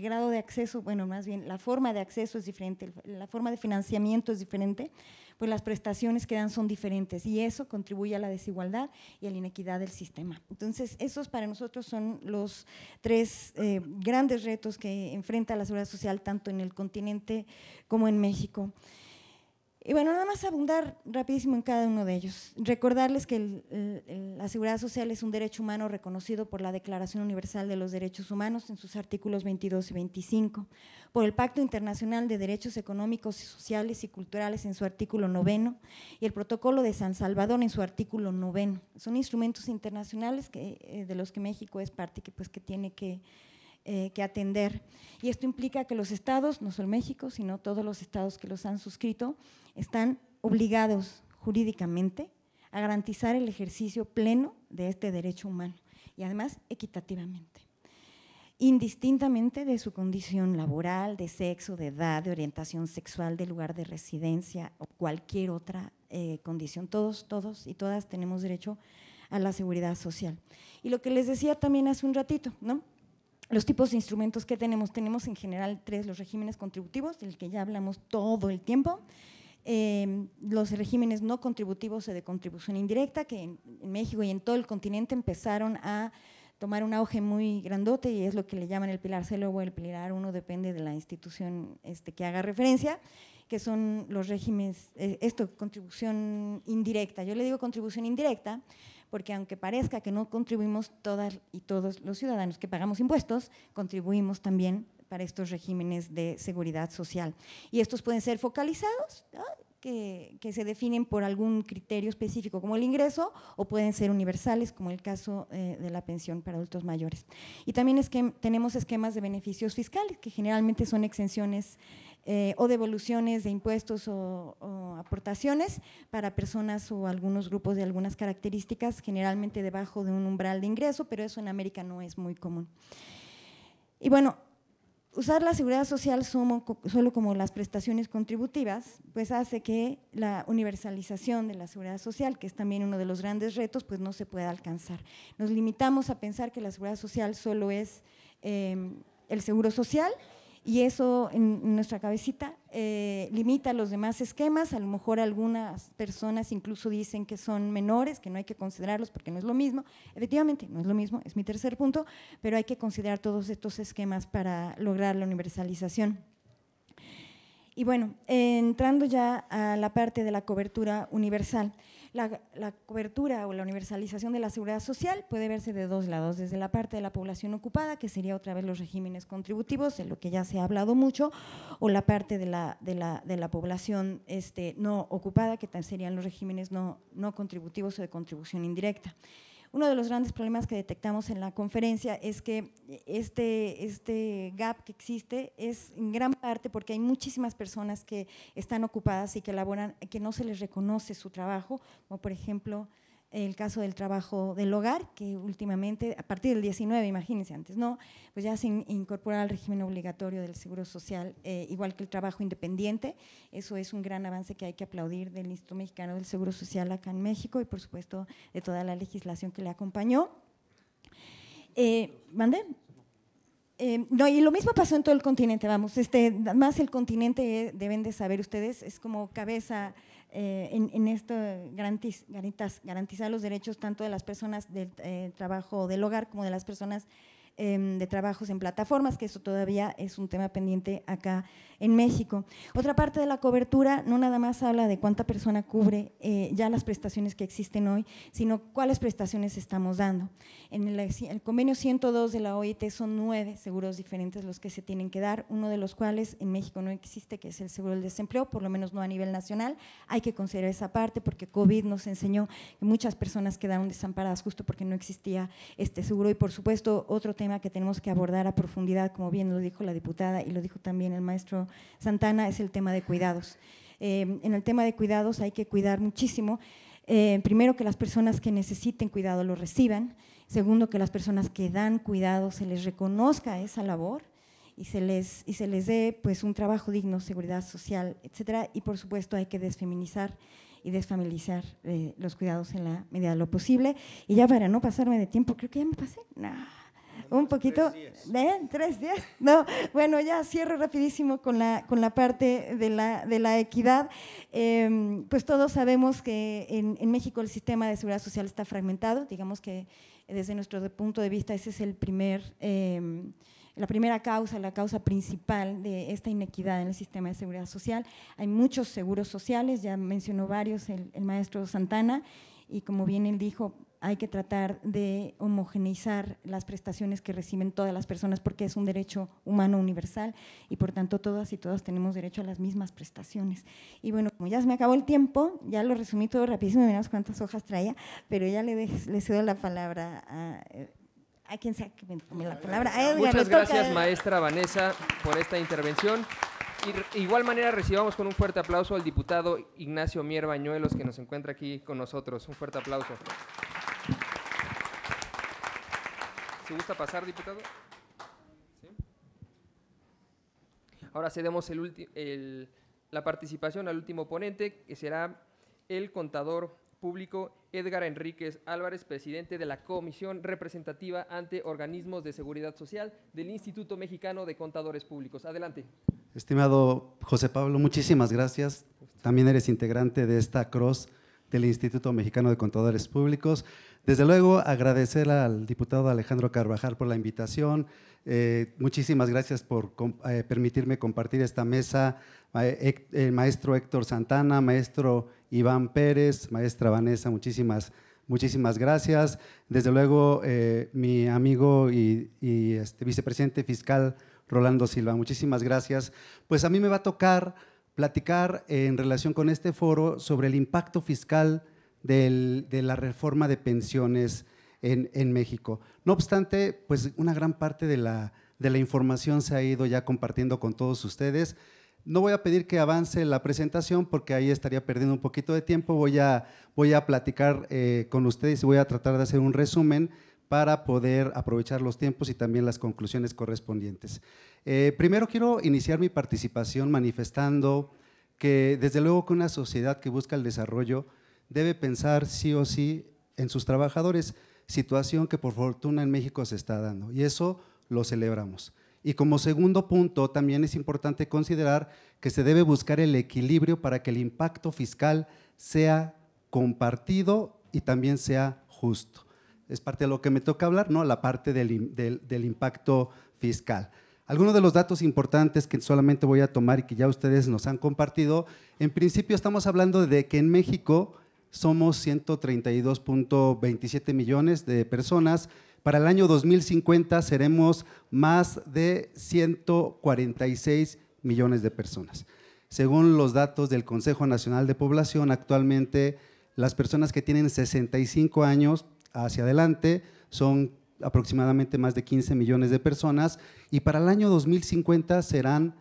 Speaker 9: grado de acceso, bueno, más bien la forma de acceso es diferente, la forma de financiamiento es diferente, pues las prestaciones que dan son diferentes y eso contribuye a la desigualdad y a la inequidad del sistema. Entonces, esos para nosotros son los tres eh, grandes retos que enfrenta la seguridad social tanto en el continente como en México. Y bueno, nada más abundar rapidísimo en cada uno de ellos. Recordarles que la seguridad social es un derecho humano reconocido por la Declaración Universal de los Derechos Humanos en sus artículos 22 y 25, por el Pacto Internacional de Derechos Económicos Sociales y Culturales en su artículo noveno y el Protocolo de San Salvador en su artículo noveno. Son instrumentos internacionales que, eh, de los que México es parte que, pues, que tiene que eh, que atender. Y esto implica que los estados, no solo México, sino todos los estados que los han suscrito, están obligados jurídicamente a garantizar el ejercicio pleno de este derecho humano y además equitativamente indistintamente de su condición laboral, de sexo, de edad, de orientación sexual, de lugar de residencia o cualquier otra eh, condición. Todos, todos y todas tenemos derecho a la seguridad social. Y lo que les decía también hace un ratito, ¿no? los tipos de instrumentos que tenemos. Tenemos en general tres, los regímenes contributivos, del que ya hablamos todo el tiempo. Em, los regímenes no contributivos o de contribución indirecta, que en, México y en todo el continente empezaron a tomar un auge muy grandote y es lo que le llaman el pilar celo o el pilar uno, depende de la institución este, que haga referencia, que son los regímenes, eh, esto, contribución indirecta. Yo le digo contribución indirecta porque aunque parezca que no contribuimos todas y todos los ciudadanos que pagamos impuestos, contribuimos también para estos regímenes de seguridad social. Y estos pueden ser focalizados, que, se definen por algún criterio específico como el ingreso, o pueden ser universales, como el caso eh, de la pensión para adultos mayores. Y también es que tenemos esquemas de beneficios fiscales, que generalmente son exenciones eh, o devoluciones de impuestos o, aportaciones para personas o algunos grupos de algunas características, generalmente debajo de un umbral de ingreso, pero eso en América no es muy común. Y bueno, usar la seguridad social solo, como las prestaciones contributivas, pues hace que la universalización de la seguridad social, que es también uno de los grandes retos, pues no se pueda alcanzar. Nos limitamos a pensar que la seguridad social solo es eh, el seguro social y eso en nuestra cabecita eh, limita los demás esquemas. A lo mejor algunas personas incluso dicen que son menores, que no hay que considerarlos porque no es lo mismo. Efectivamente, no es lo mismo, es mi tercer punto, pero hay que considerar todos estos esquemas para lograr la universalización. Y bueno, entrando ya a la parte de la cobertura universal. La, cobertura o la universalización de la seguridad social puede verse de dos lados, desde la parte de la población ocupada, que sería otra vez los regímenes contributivos, de lo que ya se ha hablado mucho, o la parte de la, población este, no ocupada, que serían los regímenes no, no contributivos o de contribución indirecta. Uno de los grandes problemas que detectamos en la conferencia es que este, este gap que existe es en gran parte porque hay muchísimas personas que están ocupadas y que elaboran que no se les reconoce su trabajo, como por ejemplo el caso del trabajo del hogar, que últimamente, a partir del 19, imagínense antes, ¿no? Pues ya se incorpora al régimen obligatorio del Seguro Social, eh, igual que el trabajo independiente. Eso es un gran avance que hay que aplaudir del Instituto Mexicano del Seguro Social acá en México y, por supuesto, de toda la legislación que le acompañó. Eh, ¿Mande? Eh, no, y lo mismo pasó en todo el continente, vamos, este, más el continente deben de saber ustedes, es como cabeza eh, en, esto garantizar los derechos tanto de las personas del eh, trabajo del hogar como de las personas em, de trabajos en plataformas, que eso todavía es un tema pendiente acá en México. Otra parte de la cobertura no nada más habla de cuánta persona cubre eh, ya las prestaciones que existen hoy, sino cuáles prestaciones estamos dando. En el, el, convenio 102 de la OIT son nueve seguros diferentes los que se tienen que dar, uno de los cuales en México no existe, que es el seguro del desempleo, por lo menos no a nivel nacional. Hay que considerar esa parte porque COVID nos enseñó que muchas personas quedaron desamparadas justo porque no existía este seguro. Y por supuesto, otro tema que tenemos que abordar a profundidad, como bien lo dijo la diputada y lo dijo también el maestro Santana es el tema de cuidados. Eh, en el tema de cuidados hay que cuidar muchísimo. Eh, primero, que las personas que necesiten cuidado lo reciban. Segundo, que las personas que dan cuidado se les reconozca esa labor y se les, y se les dé pues, un trabajo digno, seguridad social, etc. Y por supuesto hay que desfeminizar y desfamilizar eh, los cuidados en la medida de lo posible. Y ya para no pasarme de tiempo, creo que ya me pasé un poquito, tres días. No, bueno, ya cierro rapidísimo con la, con la parte de la, equidad. Em, pues todos sabemos que en, México el sistema de seguridad social está fragmentado, digamos que desde nuestro punto de vista ese es el primer... Em, la primera causa, la causa principal de esta inequidad en el sistema de seguridad social. Hay muchos seguros sociales, ya mencionó varios el, el maestro Santana, y como bien él dijo, hay que tratar de homogeneizar las prestaciones que reciben todas las personas porque es un derecho humano universal y por tanto todas y todos tenemos derecho a las mismas prestaciones. Y bueno, como ya se me acabó el tiempo, ya lo resumí todo rapidísimo, miramos cuántas hojas traía, pero ya le, le cedo la palabra a, eh, a quien sea que me la palabra. Muchas
Speaker 1: gracias, maestra Vanessa, por esta intervención igual manera recibamos con un fuerte aplauso al diputado Ignacio Mier Bañuelos que nos encuentra aquí con nosotros. Un fuerte aplauso. ¿Se gusta pasar, diputado? ¿Sí? Ahora cedemos la participación al último ponente, que será el contador público Edgar Enríquez Álvarez, presidente de la Comisión Representativa ante Organismos de Seguridad Social del Instituto Mexicano de Contadores Públicos. Adelante.
Speaker 10: Estimado José Pablo, muchísimas gracias. También eres integrante de esta CROSS del Instituto Mexicano de Contadores Públicos. Desde luego, agradecer al diputado Alejandro Carvajal por la invitación. Eh, muchísimas gracias por eh, permitirme compartir esta mesa. maestro Héctor Santana, maestro Iván Pérez, maestra Vanessa, muchísimas, muchísimas gracias. Desde luego, eh, mi amigo y, este, vicepresidente fiscal Rolando Silva. Muchísimas gracias. Pues a mí me va a tocar platicar en relación con este foro sobre el impacto fiscal de la reforma de pensiones en, México. No obstante, pues una gran parte de la, información se ha ido ya compartiendo con todos ustedes. No voy a pedir que avance la presentación porque ahí estaría perdiendo un poquito de tiempo. Voy a, voy a platicar eh, con ustedes y voy a tratar de hacer un resumen para poder aprovechar los tiempos y también las conclusiones correspondientes. Eh, primero quiero iniciar mi participación manifestando que desde luego que una sociedad que busca el desarrollo debe pensar sí o sí en sus trabajadores, situación que por fortuna en México se está dando y eso lo celebramos. Y como segundo punto, también es importante considerar que se debe buscar el equilibrio para que el impacto fiscal sea compartido y también sea justo es parte de lo que me toca hablar, ¿no? la parte del, del impacto fiscal. Algunos de los datos importantes que solamente voy a tomar y que ya ustedes nos han compartido, en principio estamos hablando de que en México somos 132.27 millones de personas. Para el año 2050 seremos más de 146 millones de personas. Según los datos del Consejo Nacional de Población, actualmente las personas que tienen 65 años hacia adelante, son aproximadamente más de 15 millones de personas y para el año 2050 serán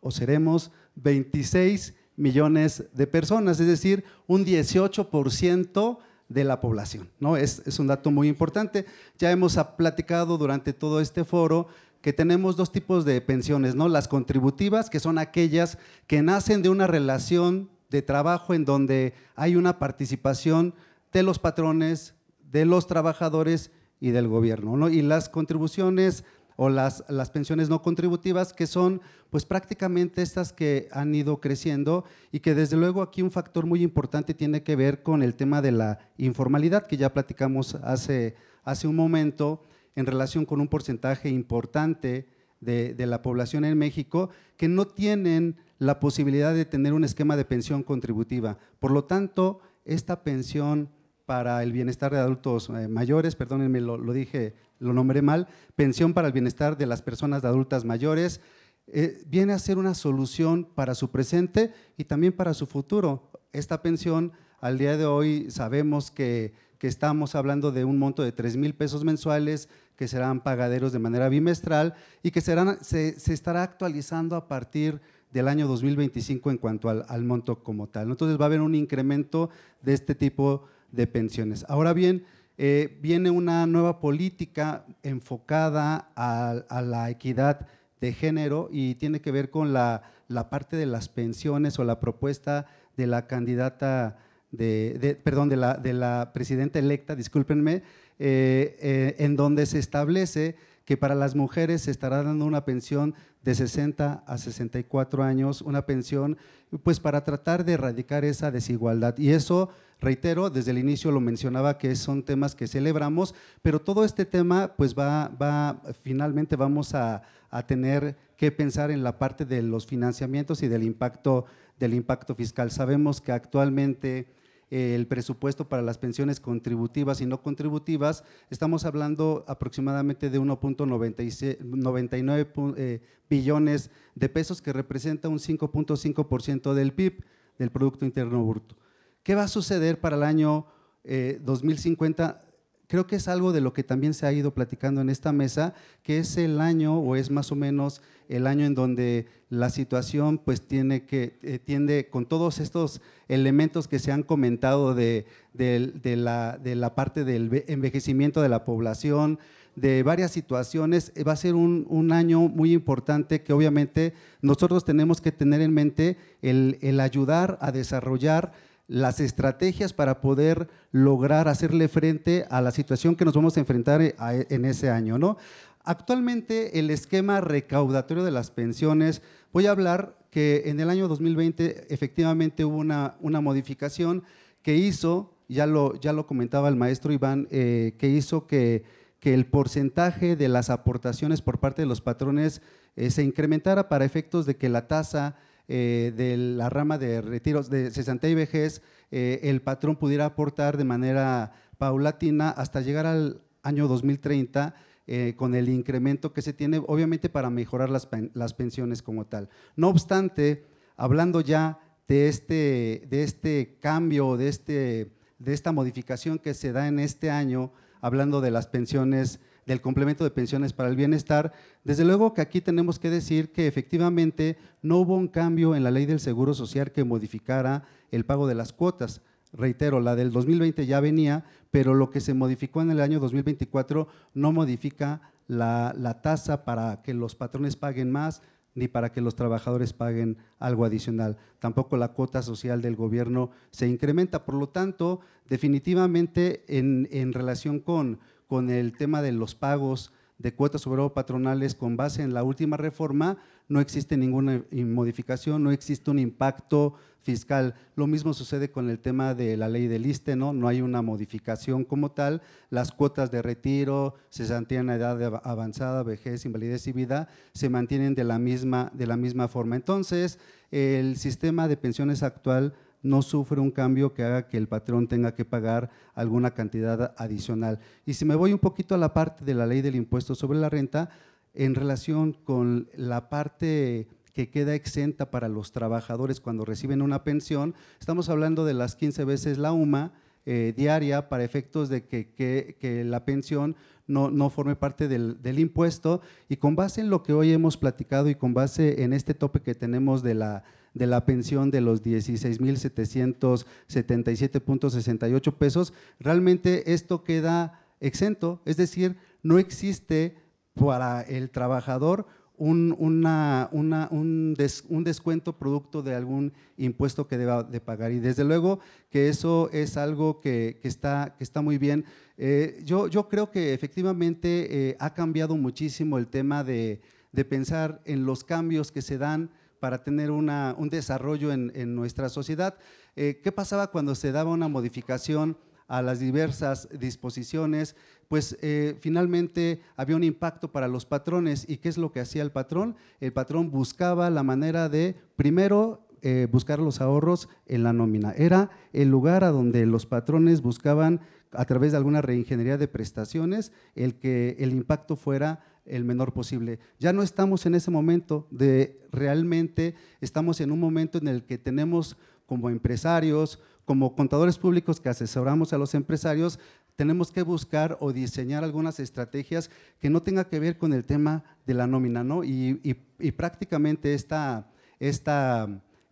Speaker 10: o seremos 26 millones de personas, es decir, un 18% de la población. ¿no? Es, un dato muy importante. Ya hemos platicado durante todo este foro que tenemos dos tipos de pensiones, ¿no? las contributivas, que son aquellas que nacen de una relación de trabajo en donde hay una participación de los patrones, de los trabajadores y del gobierno. Y las contribuciones o las, las pensiones no contributivas, que son pues prácticamente estas que han ido creciendo y que desde luego aquí un factor muy importante tiene que ver con el tema de la informalidad, que ya platicamos hace, hace un momento en relación con un porcentaje importante de, de, la población en México que no tienen la posibilidad de tener un esquema de pensión contributiva. Por lo tanto, esta pensión para el bienestar de adultos eh, mayores, perdónenme, lo, dije, lo nombré mal, pensión para el bienestar de las personas de adultas mayores, eh, viene a ser una solución para su presente y también para su futuro. Esta pensión, al día de hoy, sabemos que, que estamos hablando de un monto de 3 mil pesos mensuales que serán pagaderos de manera bimestral y que serán, se, estará actualizando a partir del año 2025 en cuanto al, al monto como tal. Entonces va a haber un incremento de este tipo de de pensiones. Ahora bien, eh, viene una nueva política enfocada a, la equidad de género y tiene que ver con la, parte de las pensiones o la propuesta de la candidata, de, perdón, de la, presidenta electa, discúlpenme, eh, eh, en donde se establece que para las mujeres se estará dando una pensión de 60 a 64 años, una pensión pues para tratar de erradicar esa desigualdad. Y eso, reitero, desde el inicio lo mencionaba que son temas que celebramos, pero todo este tema pues va, va finalmente vamos a, a tener que pensar en la parte de los financiamientos y del impacto, del impacto fiscal. Sabemos que actualmente el presupuesto para las pensiones contributivas y no contributivas, estamos hablando aproximadamente de 1.99 eh, billones de pesos, que representa un 5.5% del PIB, del Producto Interno Bruto. ¿Qué va a suceder para el año 2050? Eh, creo que es algo de lo que también se ha ido platicando en esta mesa, que es el año o es más o menos el año en donde la situación pues tiene que, eh, tiende con todos estos elementos que se han comentado de, la, parte del envejecimiento de la población, de varias situaciones, eh, va a ser un, año muy importante que obviamente nosotros tenemos que tener en mente el, el ayudar a desarrollar las estrategias para poder lograr hacerle frente a la situación que nos vamos a enfrentar eh, en ese año. ¿no? Actualmente el esquema recaudatorio de las pensiones, voy a hablar que en el año 2020 efectivamente hubo una, modificación que hizo, ya lo, ya lo comentaba el maestro Iván, eh, que hizo que, que el porcentaje de las aportaciones por parte de los patrones eh, se incrementara para efectos de que la tasa eh, de la rama de retiros de 60 y vejez, eh, el patrón pudiera aportar de manera paulatina hasta llegar al año 2030 eh, con el incremento que se tiene, obviamente para mejorar las, pensiones como tal. No obstante, hablando ya de este, de este cambio, de, este, de esta modificación que se da en este año, hablando de las pensiones del complemento de pensiones para el bienestar, desde luego que aquí tenemos que decir que efectivamente no hubo un cambio en la ley del Seguro Social que modificara el pago de las cuotas. Reitero, la del 2020 ya venía, pero lo que se modificó en el año 2024 no modifica la, tasa para que los patrones paguen más ni para que los trabajadores paguen algo adicional. Tampoco la cuota social del gobierno se incrementa. Por lo tanto, definitivamente en, en relación con, con el tema de los pagos de cuotas obrero patronales con base en la última reforma, no existe ninguna modificación, no existe un impacto fiscal. Lo mismo sucede con el tema de la ley del ISTE, ¿no? no hay una modificación como tal. Las cuotas de retiro, mantienen a edad avanzada, vejez, invalidez y vida se mantienen de la misma, de la misma forma. Entonces, el sistema de pensiones actual no sufre un cambio que haga que el patrón tenga que pagar alguna cantidad adicional. Y si me voy un poquito a la parte de la ley del impuesto sobre la renta, en relación con la parte que queda exenta para los trabajadores cuando reciben una pensión, estamos hablando de las 15 veces la UMA, eh, diaria para efectos de que, la pensión no, no forme parte del, del, impuesto. Y con base en lo que hoy hemos platicado y con base en este tope que tenemos de la, de la pensión de los 16.777.68 pesos, realmente esto queda exento, es decir, no existe para el trabajador un, un, descuento producto de algún impuesto que deba de pagar. Y desde luego que eso es algo que, está, que está muy bien. Eh, yo, yo creo que efectivamente eh, ha cambiado muchísimo el tema de, de pensar en los cambios que se dan para tener un desarrollo en, nuestra sociedad. Eh, ¿Qué pasaba cuando se daba una modificación a las diversas disposiciones? Pues eh, finalmente había un impacto para los patrones. ¿Y qué es lo que hacía el patrón? El patrón buscaba la manera de, primero, eh, buscar los ahorros en la nómina. Era el lugar a donde los patrones buscaban, a través de alguna reingeniería de prestaciones, el que el impacto fuera el menor posible. Ya no estamos en ese momento de realmente, estamos en un momento en el que tenemos como empresarios, como contadores públicos que asesoramos a los empresarios, tenemos que buscar o diseñar algunas estrategias que no tenga que ver con el tema de la nómina, ¿no? Y, prácticamente esta, esta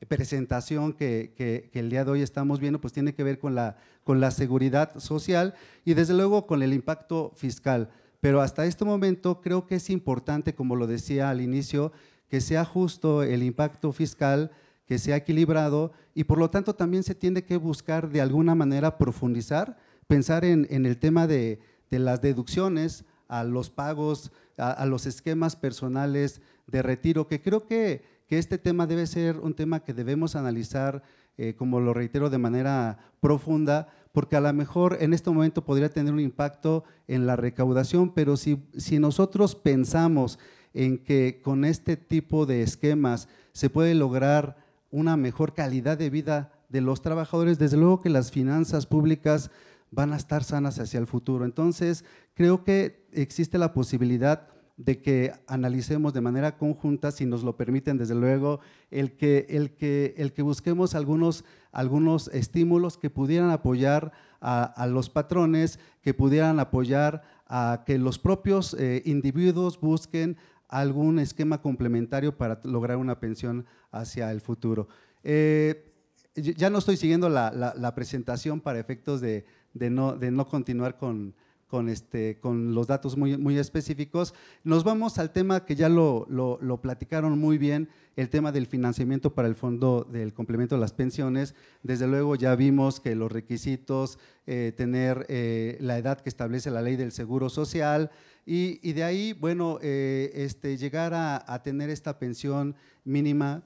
Speaker 10: presentación que, el día de hoy estamos viendo, pues tiene que ver con la, con la seguridad social y desde luego con el impacto fiscal pero hasta este momento creo que es importante, como lo decía al inicio, que sea justo el impacto fiscal, que sea equilibrado y por lo tanto también se tiene que buscar de alguna manera profundizar, pensar en, el tema de, las deducciones a los pagos, a, los esquemas personales de retiro, que creo que, este tema debe ser un tema que debemos analizar eh, como lo reitero de manera profunda, porque a lo mejor en este momento podría tener un impacto en la recaudación, pero si, si nosotros pensamos en que con este tipo de esquemas se puede lograr una mejor calidad de vida de los trabajadores, desde luego que las finanzas públicas van a estar sanas hacia el futuro. Entonces, creo que existe la posibilidad de que analicemos de manera conjunta, si nos lo permiten, desde luego, el que, el que, el que busquemos algunos algunos estímulos que pudieran apoyar a, los patrones, que pudieran apoyar a que los propios eh, individuos busquen algún esquema complementario para lograr una pensión hacia el futuro. Eh, ya no estoy siguiendo la, presentación para efectos de, no, continuar con, con, este, los datos muy, específicos. Nos vamos al tema que ya lo, lo platicaron muy bien, el tema del financiamiento para el fondo del complemento de las pensiones, desde luego ya vimos que los requisitos, eh, tener eh, la edad que establece la ley del seguro social, y, de ahí, bueno, eh, este, llegar a, tener esta pensión mínima,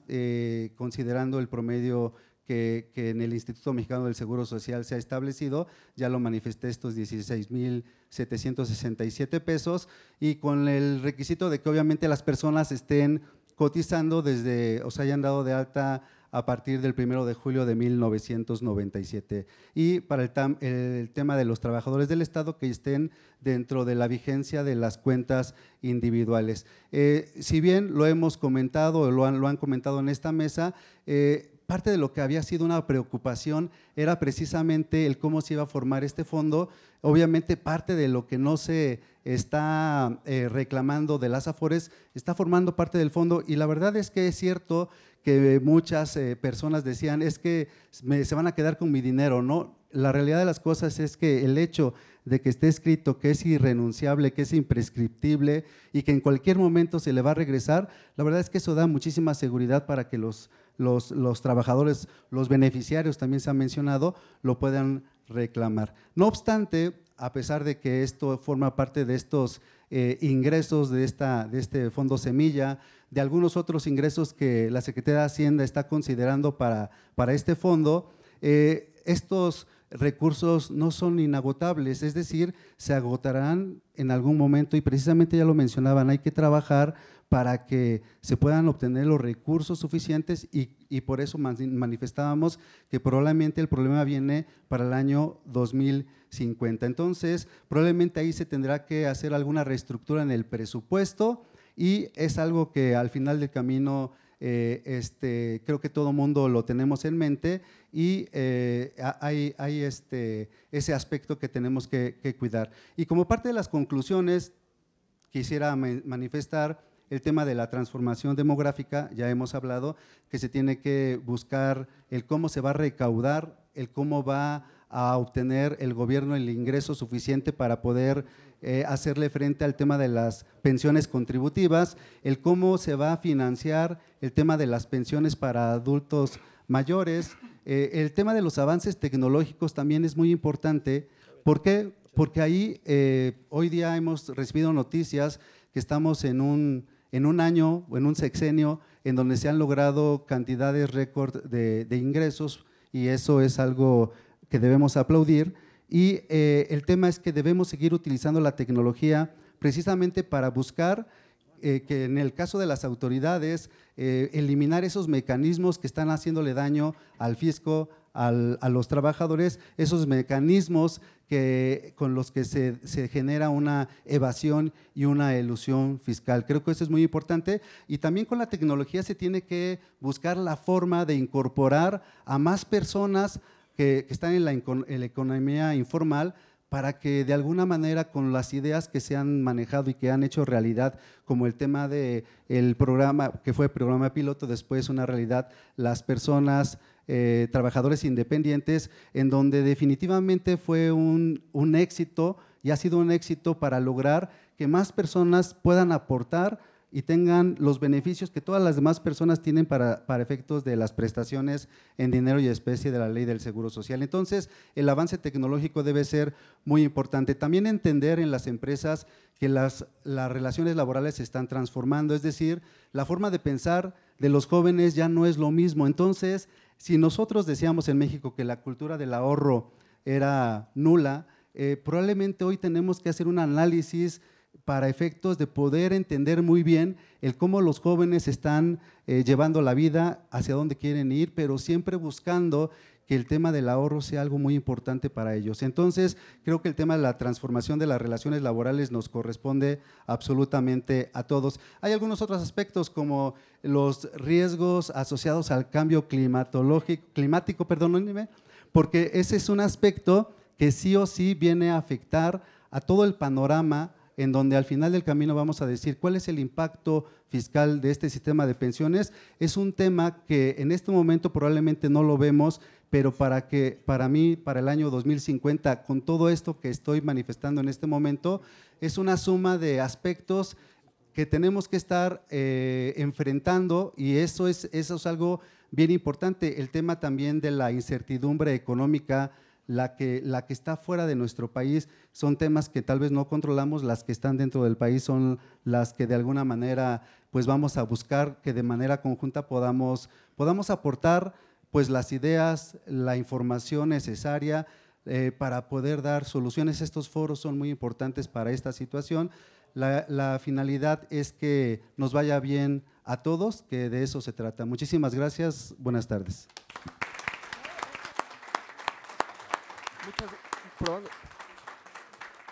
Speaker 10: considerando el promedio que, que, en el Instituto Mexicano del Seguro Social se ha establecido, ya lo manifesté estos 16.767 pesos, y con el requisito de que obviamente las personas estén cotizando desde, o sea, hayan dado de alta a partir del primero de julio de 1997. Y para el, el, tema de los trabajadores del Estado que estén dentro de la vigencia de las cuentas individuales. Eh, si bien lo hemos comentado, o lo han, lo han comentado en esta mesa, eh, parte de lo que había sido una preocupación era precisamente el cómo se iba a formar este fondo, obviamente parte de lo que no se está eh, reclamando de las Afores está formando parte del fondo y la verdad es que es cierto que muchas eh, personas decían es que se van a quedar con mi dinero, ¿no? La realidad de las cosas es que el hecho de que esté escrito que es irrenunciable, que es imprescriptible y que en cualquier momento se le va a regresar, la verdad es que eso da muchísima seguridad para que los, los, los trabajadores, los beneficiarios también se han mencionado, lo puedan reclamar. No obstante, a pesar de que esto forma parte de estos eh, ingresos de, esta, de este fondo semilla, de algunos otros ingresos que la Secretaría de Hacienda está considerando para, para este fondo, eh, estos recursos no son inagotables, es decir, se agotarán en algún momento y precisamente ya lo mencionaban, hay que trabajar para que se puedan obtener los recursos suficientes y, por eso manifestábamos que probablemente el problema viene para el año 2050. Entonces, probablemente ahí se tendrá que hacer alguna reestructura en el presupuesto y es algo que al final del camino eh, este, creo que todo mundo lo tenemos en mente y eh, hay, este, ese aspecto que tenemos que, cuidar. Y como parte de las conclusiones, quisiera manifestar el tema de la transformación demográfica, ya hemos hablado que se tiene que buscar el cómo se va a recaudar, el cómo va a obtener el gobierno el ingreso suficiente para poder eh, hacerle frente al tema de las pensiones contributivas, el cómo se va a financiar el tema de las pensiones para adultos mayores, eh, el tema de los avances tecnológicos también es muy importante. ¿Por qué? Porque ahí eh, hoy día hemos recibido noticias que estamos en un en un año o en un sexenio en donde se han logrado cantidades récord de, ingresos y eso es algo que debemos aplaudir. Y eh, el tema es que debemos seguir utilizando la tecnología precisamente para buscar eh, que en el caso de las autoridades, eh, eliminar esos mecanismos que están haciéndole daño al fisco, a los trabajadores esos mecanismos con los que se, genera una evasión y una elusión fiscal. Creo que eso es muy importante. Y también con la tecnología se tiene que buscar la forma de incorporar a más personas que, están en la, economía informal para que de alguna manera con las ideas que se han manejado y que han hecho realidad, como el tema del el programa, que fue programa piloto, después una realidad, las personas eh, trabajadores independientes, en donde definitivamente fue un, éxito y ha sido un éxito para lograr que más personas puedan aportar y tengan los beneficios que todas las demás personas tienen para, efectos de las prestaciones en dinero y especie de la ley del Seguro Social. Entonces, el avance tecnológico debe ser muy importante. También entender en las empresas que las, las relaciones laborales se están transformando, es decir, la forma de pensar de los jóvenes ya no es lo mismo. Entonces, si nosotros decíamos en México que la cultura del ahorro era nula, eh, probablemente hoy tenemos que hacer un análisis para efectos de poder entender muy bien el cómo los jóvenes están eh, llevando la vida, hacia dónde quieren ir, pero siempre buscando que el tema del ahorro sea algo muy importante para ellos. Entonces, creo que el tema de la transformación de las relaciones laborales nos corresponde absolutamente a todos. Hay algunos otros aspectos como los riesgos asociados al cambio climatológico, climático, porque ese es un aspecto que sí o sí viene a afectar a todo el panorama en donde al final del camino vamos a decir cuál es el impacto fiscal de este sistema de pensiones, es un tema que en este momento probablemente no lo vemos, pero para que para mí para el año 2050 con todo esto que estoy manifestando en este momento es una suma de aspectos que tenemos que estar eh, enfrentando y eso es eso es algo bien importante el tema también de la incertidumbre económica la que, está fuera de nuestro país son temas que tal vez no controlamos, las que están dentro del país son las que de alguna manera pues, vamos a buscar que de manera conjunta podamos, aportar pues, las ideas, la información necesaria eh, para poder dar soluciones. Estos foros son muy importantes para esta situación. la, finalidad es que nos vaya bien a todos, que de eso se trata. Muchísimas gracias, buenas tardes.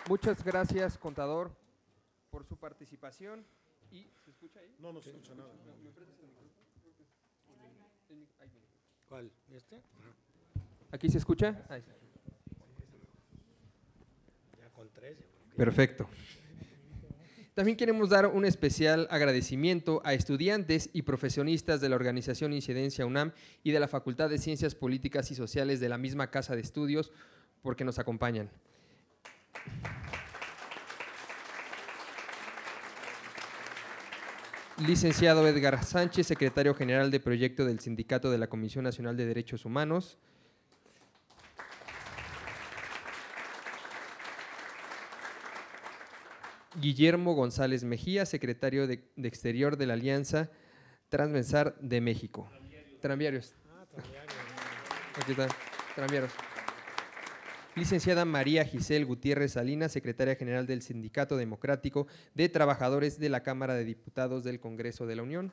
Speaker 1: Muchas gracias, contador, por su participación. se
Speaker 4: escucha ahí? No, no se escucha nada. ¿Cuál? ¿Este?
Speaker 1: ¿Aquí se escucha? Ya con tres. Perfecto. También queremos dar un especial agradecimiento a estudiantes y profesionistas de la organización Incidencia UNAM y de la Facultad de Ciencias Políticas y Sociales de la misma Casa de Estudios porque nos acompañan. Licenciado Edgar Sánchez, secretario general de proyecto del Sindicato de la Comisión Nacional de Derechos Humanos. Guillermo González Mejía, secretario de, Exterior de la Alianza Transmensar de México. Tranviarios. Ah, tranviarios. Aquí están, tranviarios. Licenciada María Giselle Gutiérrez Salinas, secretaria general del Sindicato Democrático de Trabajadores de la Cámara de Diputados del Congreso de la Unión.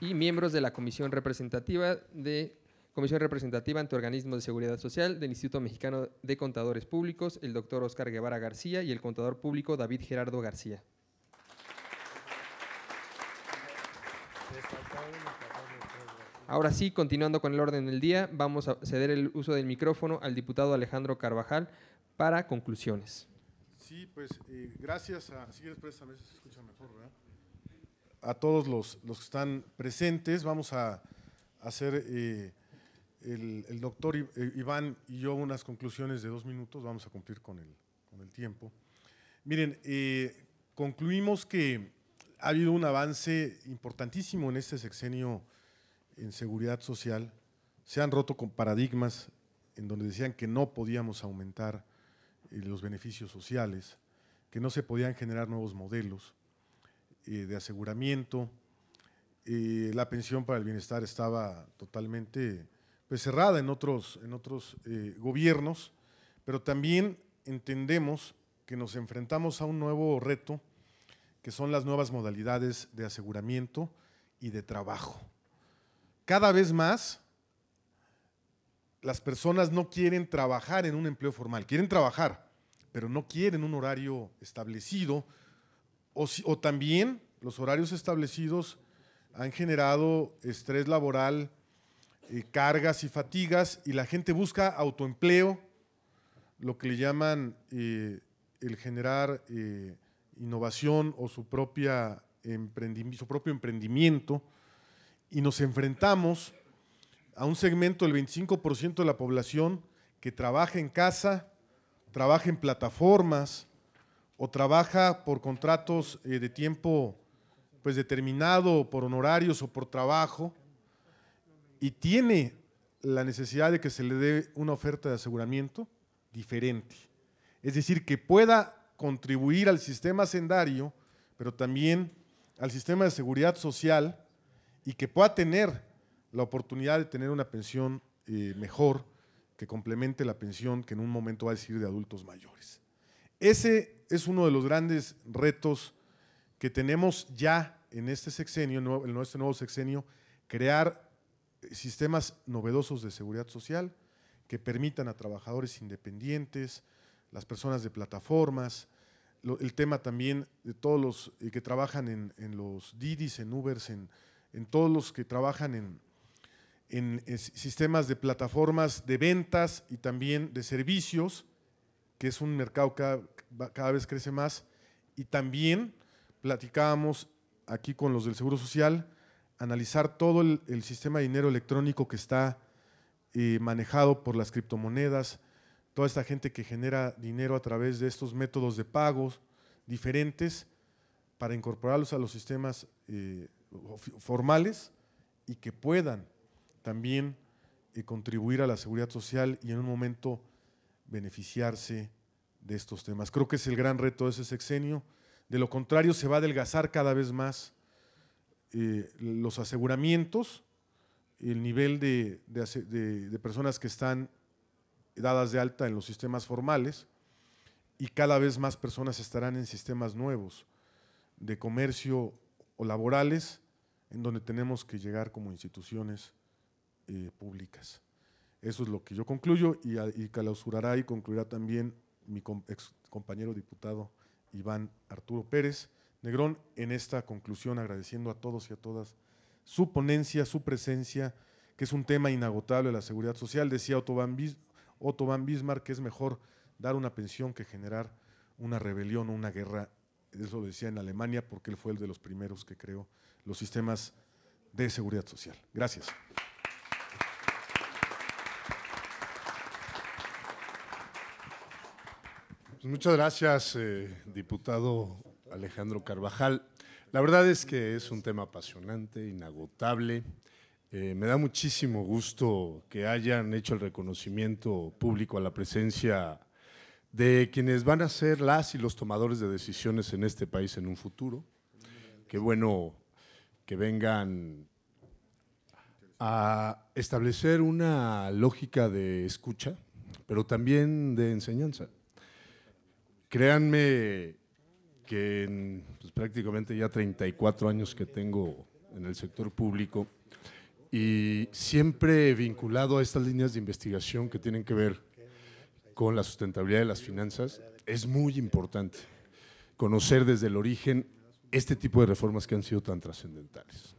Speaker 1: Y miembros de la Comisión Representativa de Comisión Representativa ante Organismos de Seguridad Social del Instituto Mexicano de Contadores Públicos, el doctor Oscar Guevara García y el contador público David Gerardo García. Ahora sí, continuando con el orden del día, vamos a ceder el uso del micrófono al diputado Alejandro Carvajal para conclusiones.
Speaker 4: Sí, pues eh, gracias a, todos los, que están presentes, vamos a hacer eh, el, doctor eh, Iván y yo unas conclusiones de dos minutos, vamos a cumplir con el, con el tiempo. Miren, concluimos que ha habido un avance importantísimo en este sexenio en seguridad social, se han roto con paradigmas en donde decían que no podíamos aumentar eh, los beneficios sociales, que no se podían generar nuevos modelos eh, de aseguramiento. Eh, la pensión para el bienestar estaba totalmente pues, cerrada en otros, en otros gobiernos, pero también entendemos que nos enfrentamos a un nuevo reto, que son las nuevas modalidades de aseguramiento y de trabajo cada vez más las personas no quieren trabajar en un empleo formal, quieren trabajar, pero no quieren un horario establecido. O, también los horarios establecidos han generado estrés laboral, eh, cargas y fatigas, y la gente busca autoempleo, lo que le llaman eh, el generar eh, innovación o su, su propio emprendimiento y nos enfrentamos a un segmento del 25% de la población que trabaja en casa, trabaja en plataformas o trabaja por contratos eh, de tiempo pues determinado por honorarios o por trabajo y tiene la necesidad de que se le dé una oferta de aseguramiento diferente. Es decir, que pueda contribuir al sistema hacendario, pero también al sistema de seguridad social y que pueda tener la oportunidad de tener una pensión eh, mejor que complemente la pensión que en un momento va a decir de adultos mayores. Ese es uno de los grandes retos que tenemos ya en este sexenio, en nuestro nuevo sexenio, crear sistemas novedosos de seguridad social que permitan a trabajadores independientes, las personas de plataformas, el tema también de todos los eh, que trabajan en, en los Didis, en Ubers, en, en todos los que trabajan en, eh, sistemas de plataformas de ventas y también de servicios, que es un mercado que cada, vez crece más. Y también platicábamos aquí con los del Seguro Social, analizar todo el, sistema de dinero electrónico que está eh, manejado por las criptomonedas, toda esta gente que genera dinero a través de estos métodos de pagos diferentes para incorporarlos a los sistemas eh, formales y que puedan también eh, contribuir a la seguridad social y en un momento beneficiarse de estos temas. Creo que es el gran reto de ese sexenio. De lo contrario, se va a adelgazar cada vez más eh, los aseguramientos, el nivel de, personas que están dadas de alta en los sistemas formales y cada vez más personas estarán en sistemas nuevos de comercio o laborales en donde tenemos que llegar como instituciones eh, públicas. Eso es lo que yo concluyo y, y clausurará y concluirá también mi compañero diputado Iván Arturo Pérez Negrón en esta conclusión agradeciendo a todos y a todas su ponencia, su presencia, que es un tema inagotable de la seguridad social. Decía Otto van, Bismarck que es mejor dar una pensión que generar una rebelión o una guerra eso lo decía en Alemania, porque él fue el de los primeros que creó los sistemas de seguridad social. Gracias.
Speaker 5: Pues muchas gracias, eh, diputado Alejandro Carvajal. La verdad es que es un tema apasionante, inagotable. Eh, me da muchísimo gusto que hayan hecho el reconocimiento público a la presencia de quienes van a ser las y los tomadores de decisiones en este país en un futuro. Qué bueno que vengan a establecer una lógica de escucha, pero también de enseñanza. Créanme que pues, prácticamente ya 34 años que tengo en el sector público y siempre vinculado a estas líneas de investigación que tienen que ver con la sustentabilidad de las finanzas, es muy importante conocer desde el origen este tipo de reformas que han sido tan trascendentales.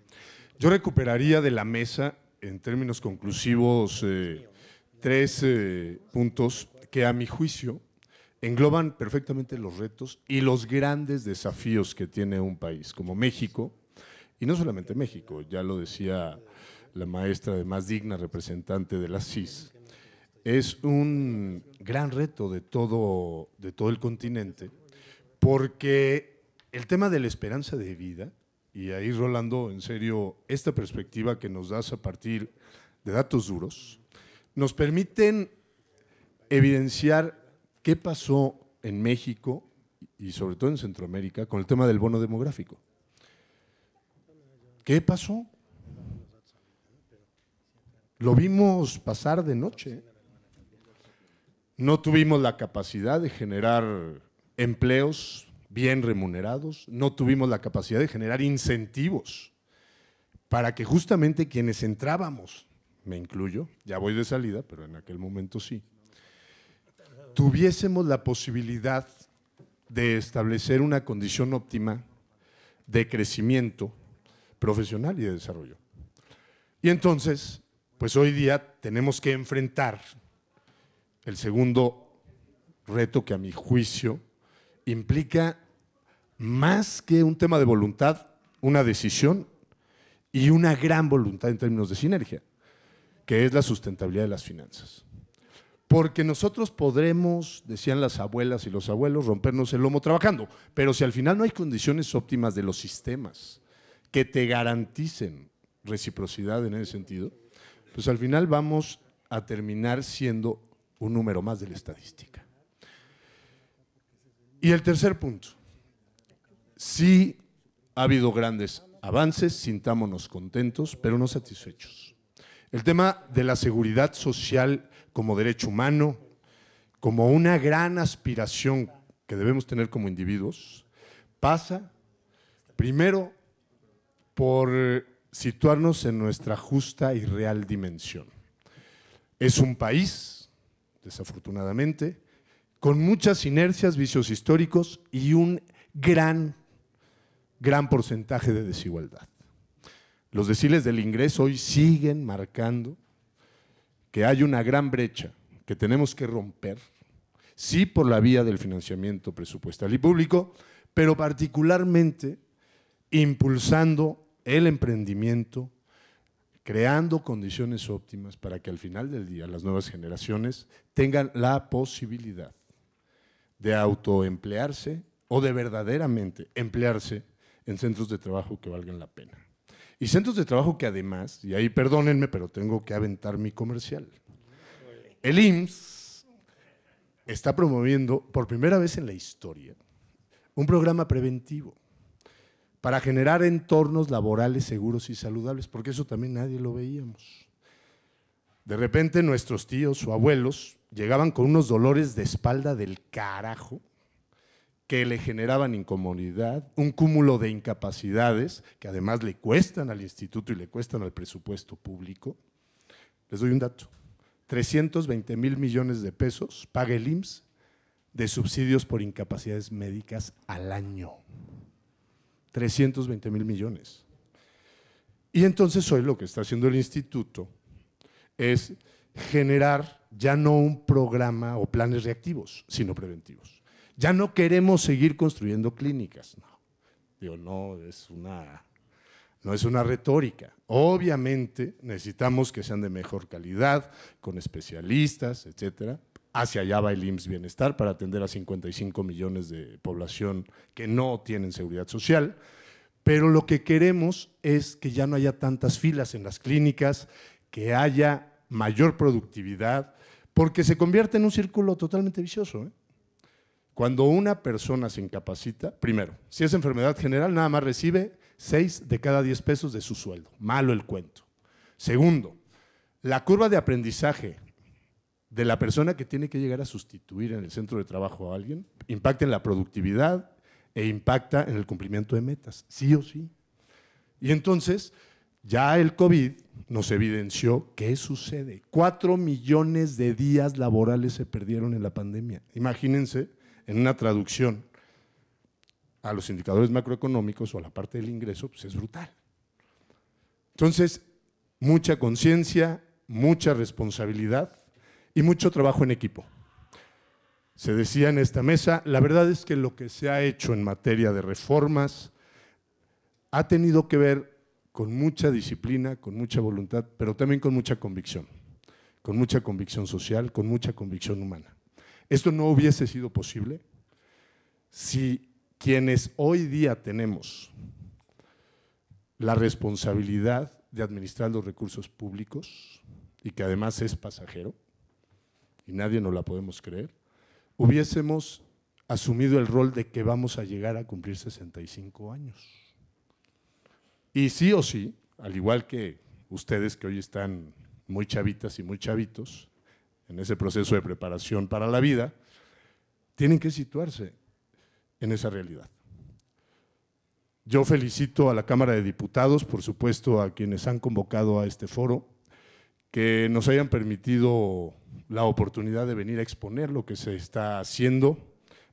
Speaker 5: Yo recuperaría de la mesa, en términos conclusivos, eh, tres eh, puntos que a mi juicio engloban perfectamente los retos y los grandes desafíos que tiene un país como México, y no solamente México, ya lo decía la maestra de más digna representante de la CIS, es un gran reto de todo, de todo el continente, porque el tema de la esperanza de vida, y ahí Rolando, en serio, esta perspectiva que nos das a partir de datos duros, nos permiten evidenciar qué pasó en México y sobre todo en Centroamérica con el tema del bono demográfico. ¿Qué pasó? Lo vimos pasar de noche. No tuvimos la capacidad de generar empleos bien remunerados, no tuvimos la capacidad de generar incentivos para que justamente quienes entrábamos, me incluyo, ya voy de salida, pero en aquel momento sí, tuviésemos la posibilidad de establecer una condición óptima de crecimiento profesional y de desarrollo. Y entonces, pues hoy día tenemos que enfrentar el segundo reto que a mi juicio implica más que un tema de voluntad, una decisión y una gran voluntad en términos de sinergia, que es la sustentabilidad de las finanzas. Porque nosotros podremos, decían las abuelas y los abuelos, rompernos el lomo trabajando, pero si al final no hay condiciones óptimas de los sistemas que te garanticen reciprocidad en ese sentido, pues al final vamos a terminar siendo un número más de la estadística. Y el tercer punto, sí ha habido grandes avances, sintámonos contentos, pero no satisfechos. El tema de la seguridad social como derecho humano, como una gran aspiración que debemos tener como individuos, pasa primero por situarnos en nuestra justa y real dimensión. Es un país desafortunadamente, con muchas inercias, vicios históricos y un gran, gran porcentaje de desigualdad. Los deciles del ingreso hoy siguen marcando que hay una gran brecha que tenemos que romper, sí por la vía del financiamiento presupuestal y público, pero particularmente impulsando el emprendimiento creando condiciones óptimas para que al final del día las nuevas generaciones tengan la posibilidad de autoemplearse o de verdaderamente emplearse en centros de trabajo que valgan la pena. Y centros de trabajo que además, y ahí perdónenme, pero tengo que aventar mi comercial. El IMSS está promoviendo por primera vez en la historia un programa preventivo para generar entornos laborales seguros y saludables, porque eso también nadie lo veíamos. De repente nuestros tíos o abuelos llegaban con unos dolores de espalda del carajo que le generaban incomodidad, un cúmulo de incapacidades que además le cuestan al instituto y le cuestan al presupuesto público. Les doy un dato. 320 mil millones de pesos paga el IMSS de subsidios por incapacidades médicas al año. 320 mil millones. Y entonces hoy lo que está haciendo el instituto es generar ya no un programa o planes reactivos, sino preventivos. Ya no queremos seguir construyendo clínicas, no. Digo, no es una, no es una retórica. Obviamente necesitamos que sean de mejor calidad, con especialistas, etcétera, hacia allá va el IMSS Bienestar para atender a 55 millones de población que no tienen seguridad social. Pero lo que queremos es que ya no haya tantas filas en las clínicas, que haya mayor productividad, porque se convierte en un círculo totalmente vicioso. ¿eh? Cuando una persona se incapacita, primero, si es enfermedad general, nada más recibe 6 de cada 10 pesos de su sueldo. Malo el cuento. Segundo, la curva de aprendizaje de la persona que tiene que llegar a sustituir en el centro de trabajo a alguien, impacta en la productividad e impacta en el cumplimiento de metas, sí o sí. Y entonces, ya el COVID nos evidenció qué sucede. Cuatro millones de días laborales se perdieron en la pandemia. Imagínense en una traducción a los indicadores macroeconómicos o a la parte del ingreso, pues es brutal. Entonces, mucha conciencia, mucha responsabilidad y mucho trabajo en equipo. Se decía en esta mesa, la verdad es que lo que se ha hecho en materia de reformas ha tenido que ver con mucha disciplina, con mucha voluntad, pero también con mucha convicción, con mucha convicción social, con mucha convicción humana. Esto no hubiese sido posible si quienes hoy día tenemos la responsabilidad de administrar los recursos públicos, y que además es pasajero, y nadie nos la podemos creer, hubiésemos asumido el rol de que vamos a llegar a cumplir 65 años. Y sí o sí, al igual que ustedes que hoy están muy chavitas y muy chavitos, en ese proceso de preparación para la vida, tienen que situarse en esa realidad. Yo felicito a la Cámara de Diputados, por supuesto, a quienes han convocado a este foro, que nos hayan permitido la oportunidad de venir a exponer lo que se está haciendo.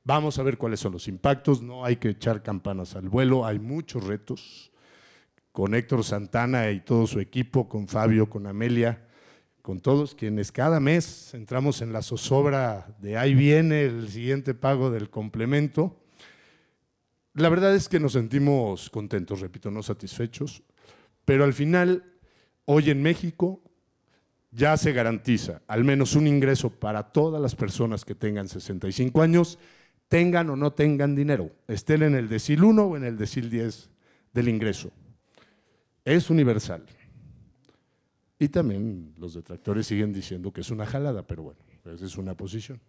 Speaker 5: Vamos a ver cuáles son los impactos, no hay que echar campanas al vuelo, hay muchos retos. Con Héctor Santana y todo su equipo, con Fabio, con Amelia, con todos quienes cada mes entramos en la zozobra de ahí viene el siguiente pago del complemento. La verdad es que nos sentimos contentos, repito, no satisfechos, pero al final, hoy en México ya se garantiza al menos un ingreso para todas las personas que tengan 65 años, tengan o no tengan dinero, estén en el decil 1 o en el decil 10 del ingreso. Es universal. Y también los detractores siguen diciendo que es una jalada, pero bueno, esa pues es una posición.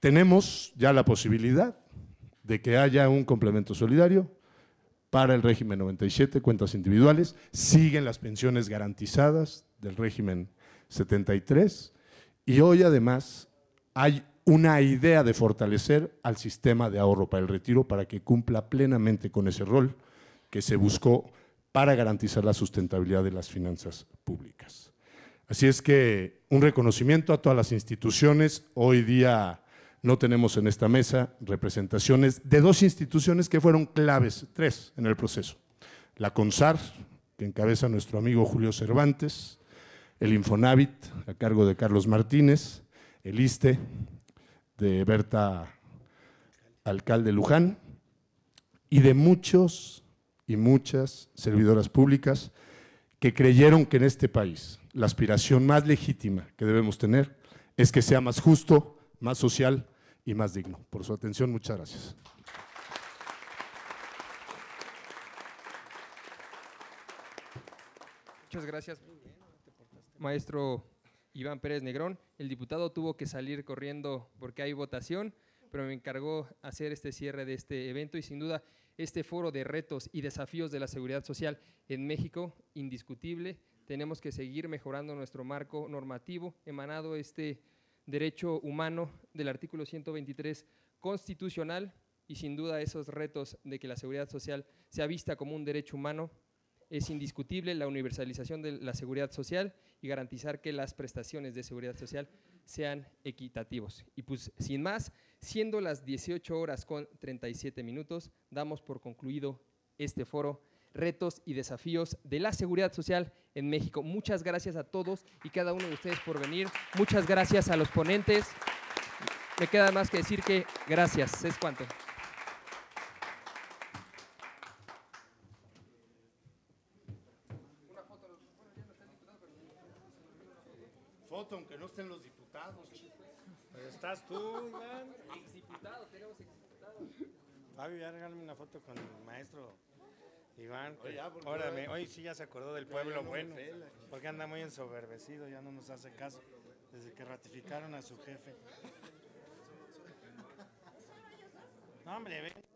Speaker 5: Tenemos ya la posibilidad de que haya un complemento solidario para el régimen 97, cuentas individuales, siguen las pensiones garantizadas del régimen 73. Y hoy además hay una idea de fortalecer al sistema de ahorro para el retiro para que cumpla plenamente con ese rol que se buscó para garantizar la sustentabilidad de las finanzas públicas. Así es que un reconocimiento a todas las instituciones. Hoy día no tenemos en esta mesa representaciones de dos instituciones que fueron claves, tres en el proceso. La CONSAR, que encabeza nuestro amigo Julio Cervantes, el Infonavit, a cargo de Carlos Martínez, el ISTE, de Berta Alcalde Luján, y de muchos y muchas servidoras públicas que creyeron que en este país la aspiración más legítima que debemos tener es que sea más justo, más social y más digno. Por su atención, muchas gracias.
Speaker 1: Muchas gracias maestro Iván Pérez Negrón. El diputado tuvo que salir corriendo porque hay votación, pero me encargó hacer este cierre de este evento y sin duda este foro de retos y desafíos de la seguridad social en México, indiscutible. Tenemos que seguir mejorando nuestro marco normativo, emanado este derecho humano del artículo 123 constitucional y sin duda esos retos de que la seguridad social sea vista como un derecho humano es indiscutible, la universalización de la seguridad social y garantizar que las prestaciones de seguridad social sean equitativos. Y pues sin más, siendo las 18 horas con 37 minutos, damos por concluido este foro retos y desafíos de la seguridad social en México. Muchas gracias a todos y cada uno de ustedes por venir. Muchas gracias a los ponentes. Me queda más que decir que gracias. Es cuanto.
Speaker 8: foto con el maestro Iván. Ah, hoy sí ya se acordó del pueblo bueno, porque anda muy ensoberbecido, ya no nos hace caso, desde que ratificaron a su jefe. <laughs> No, hombre,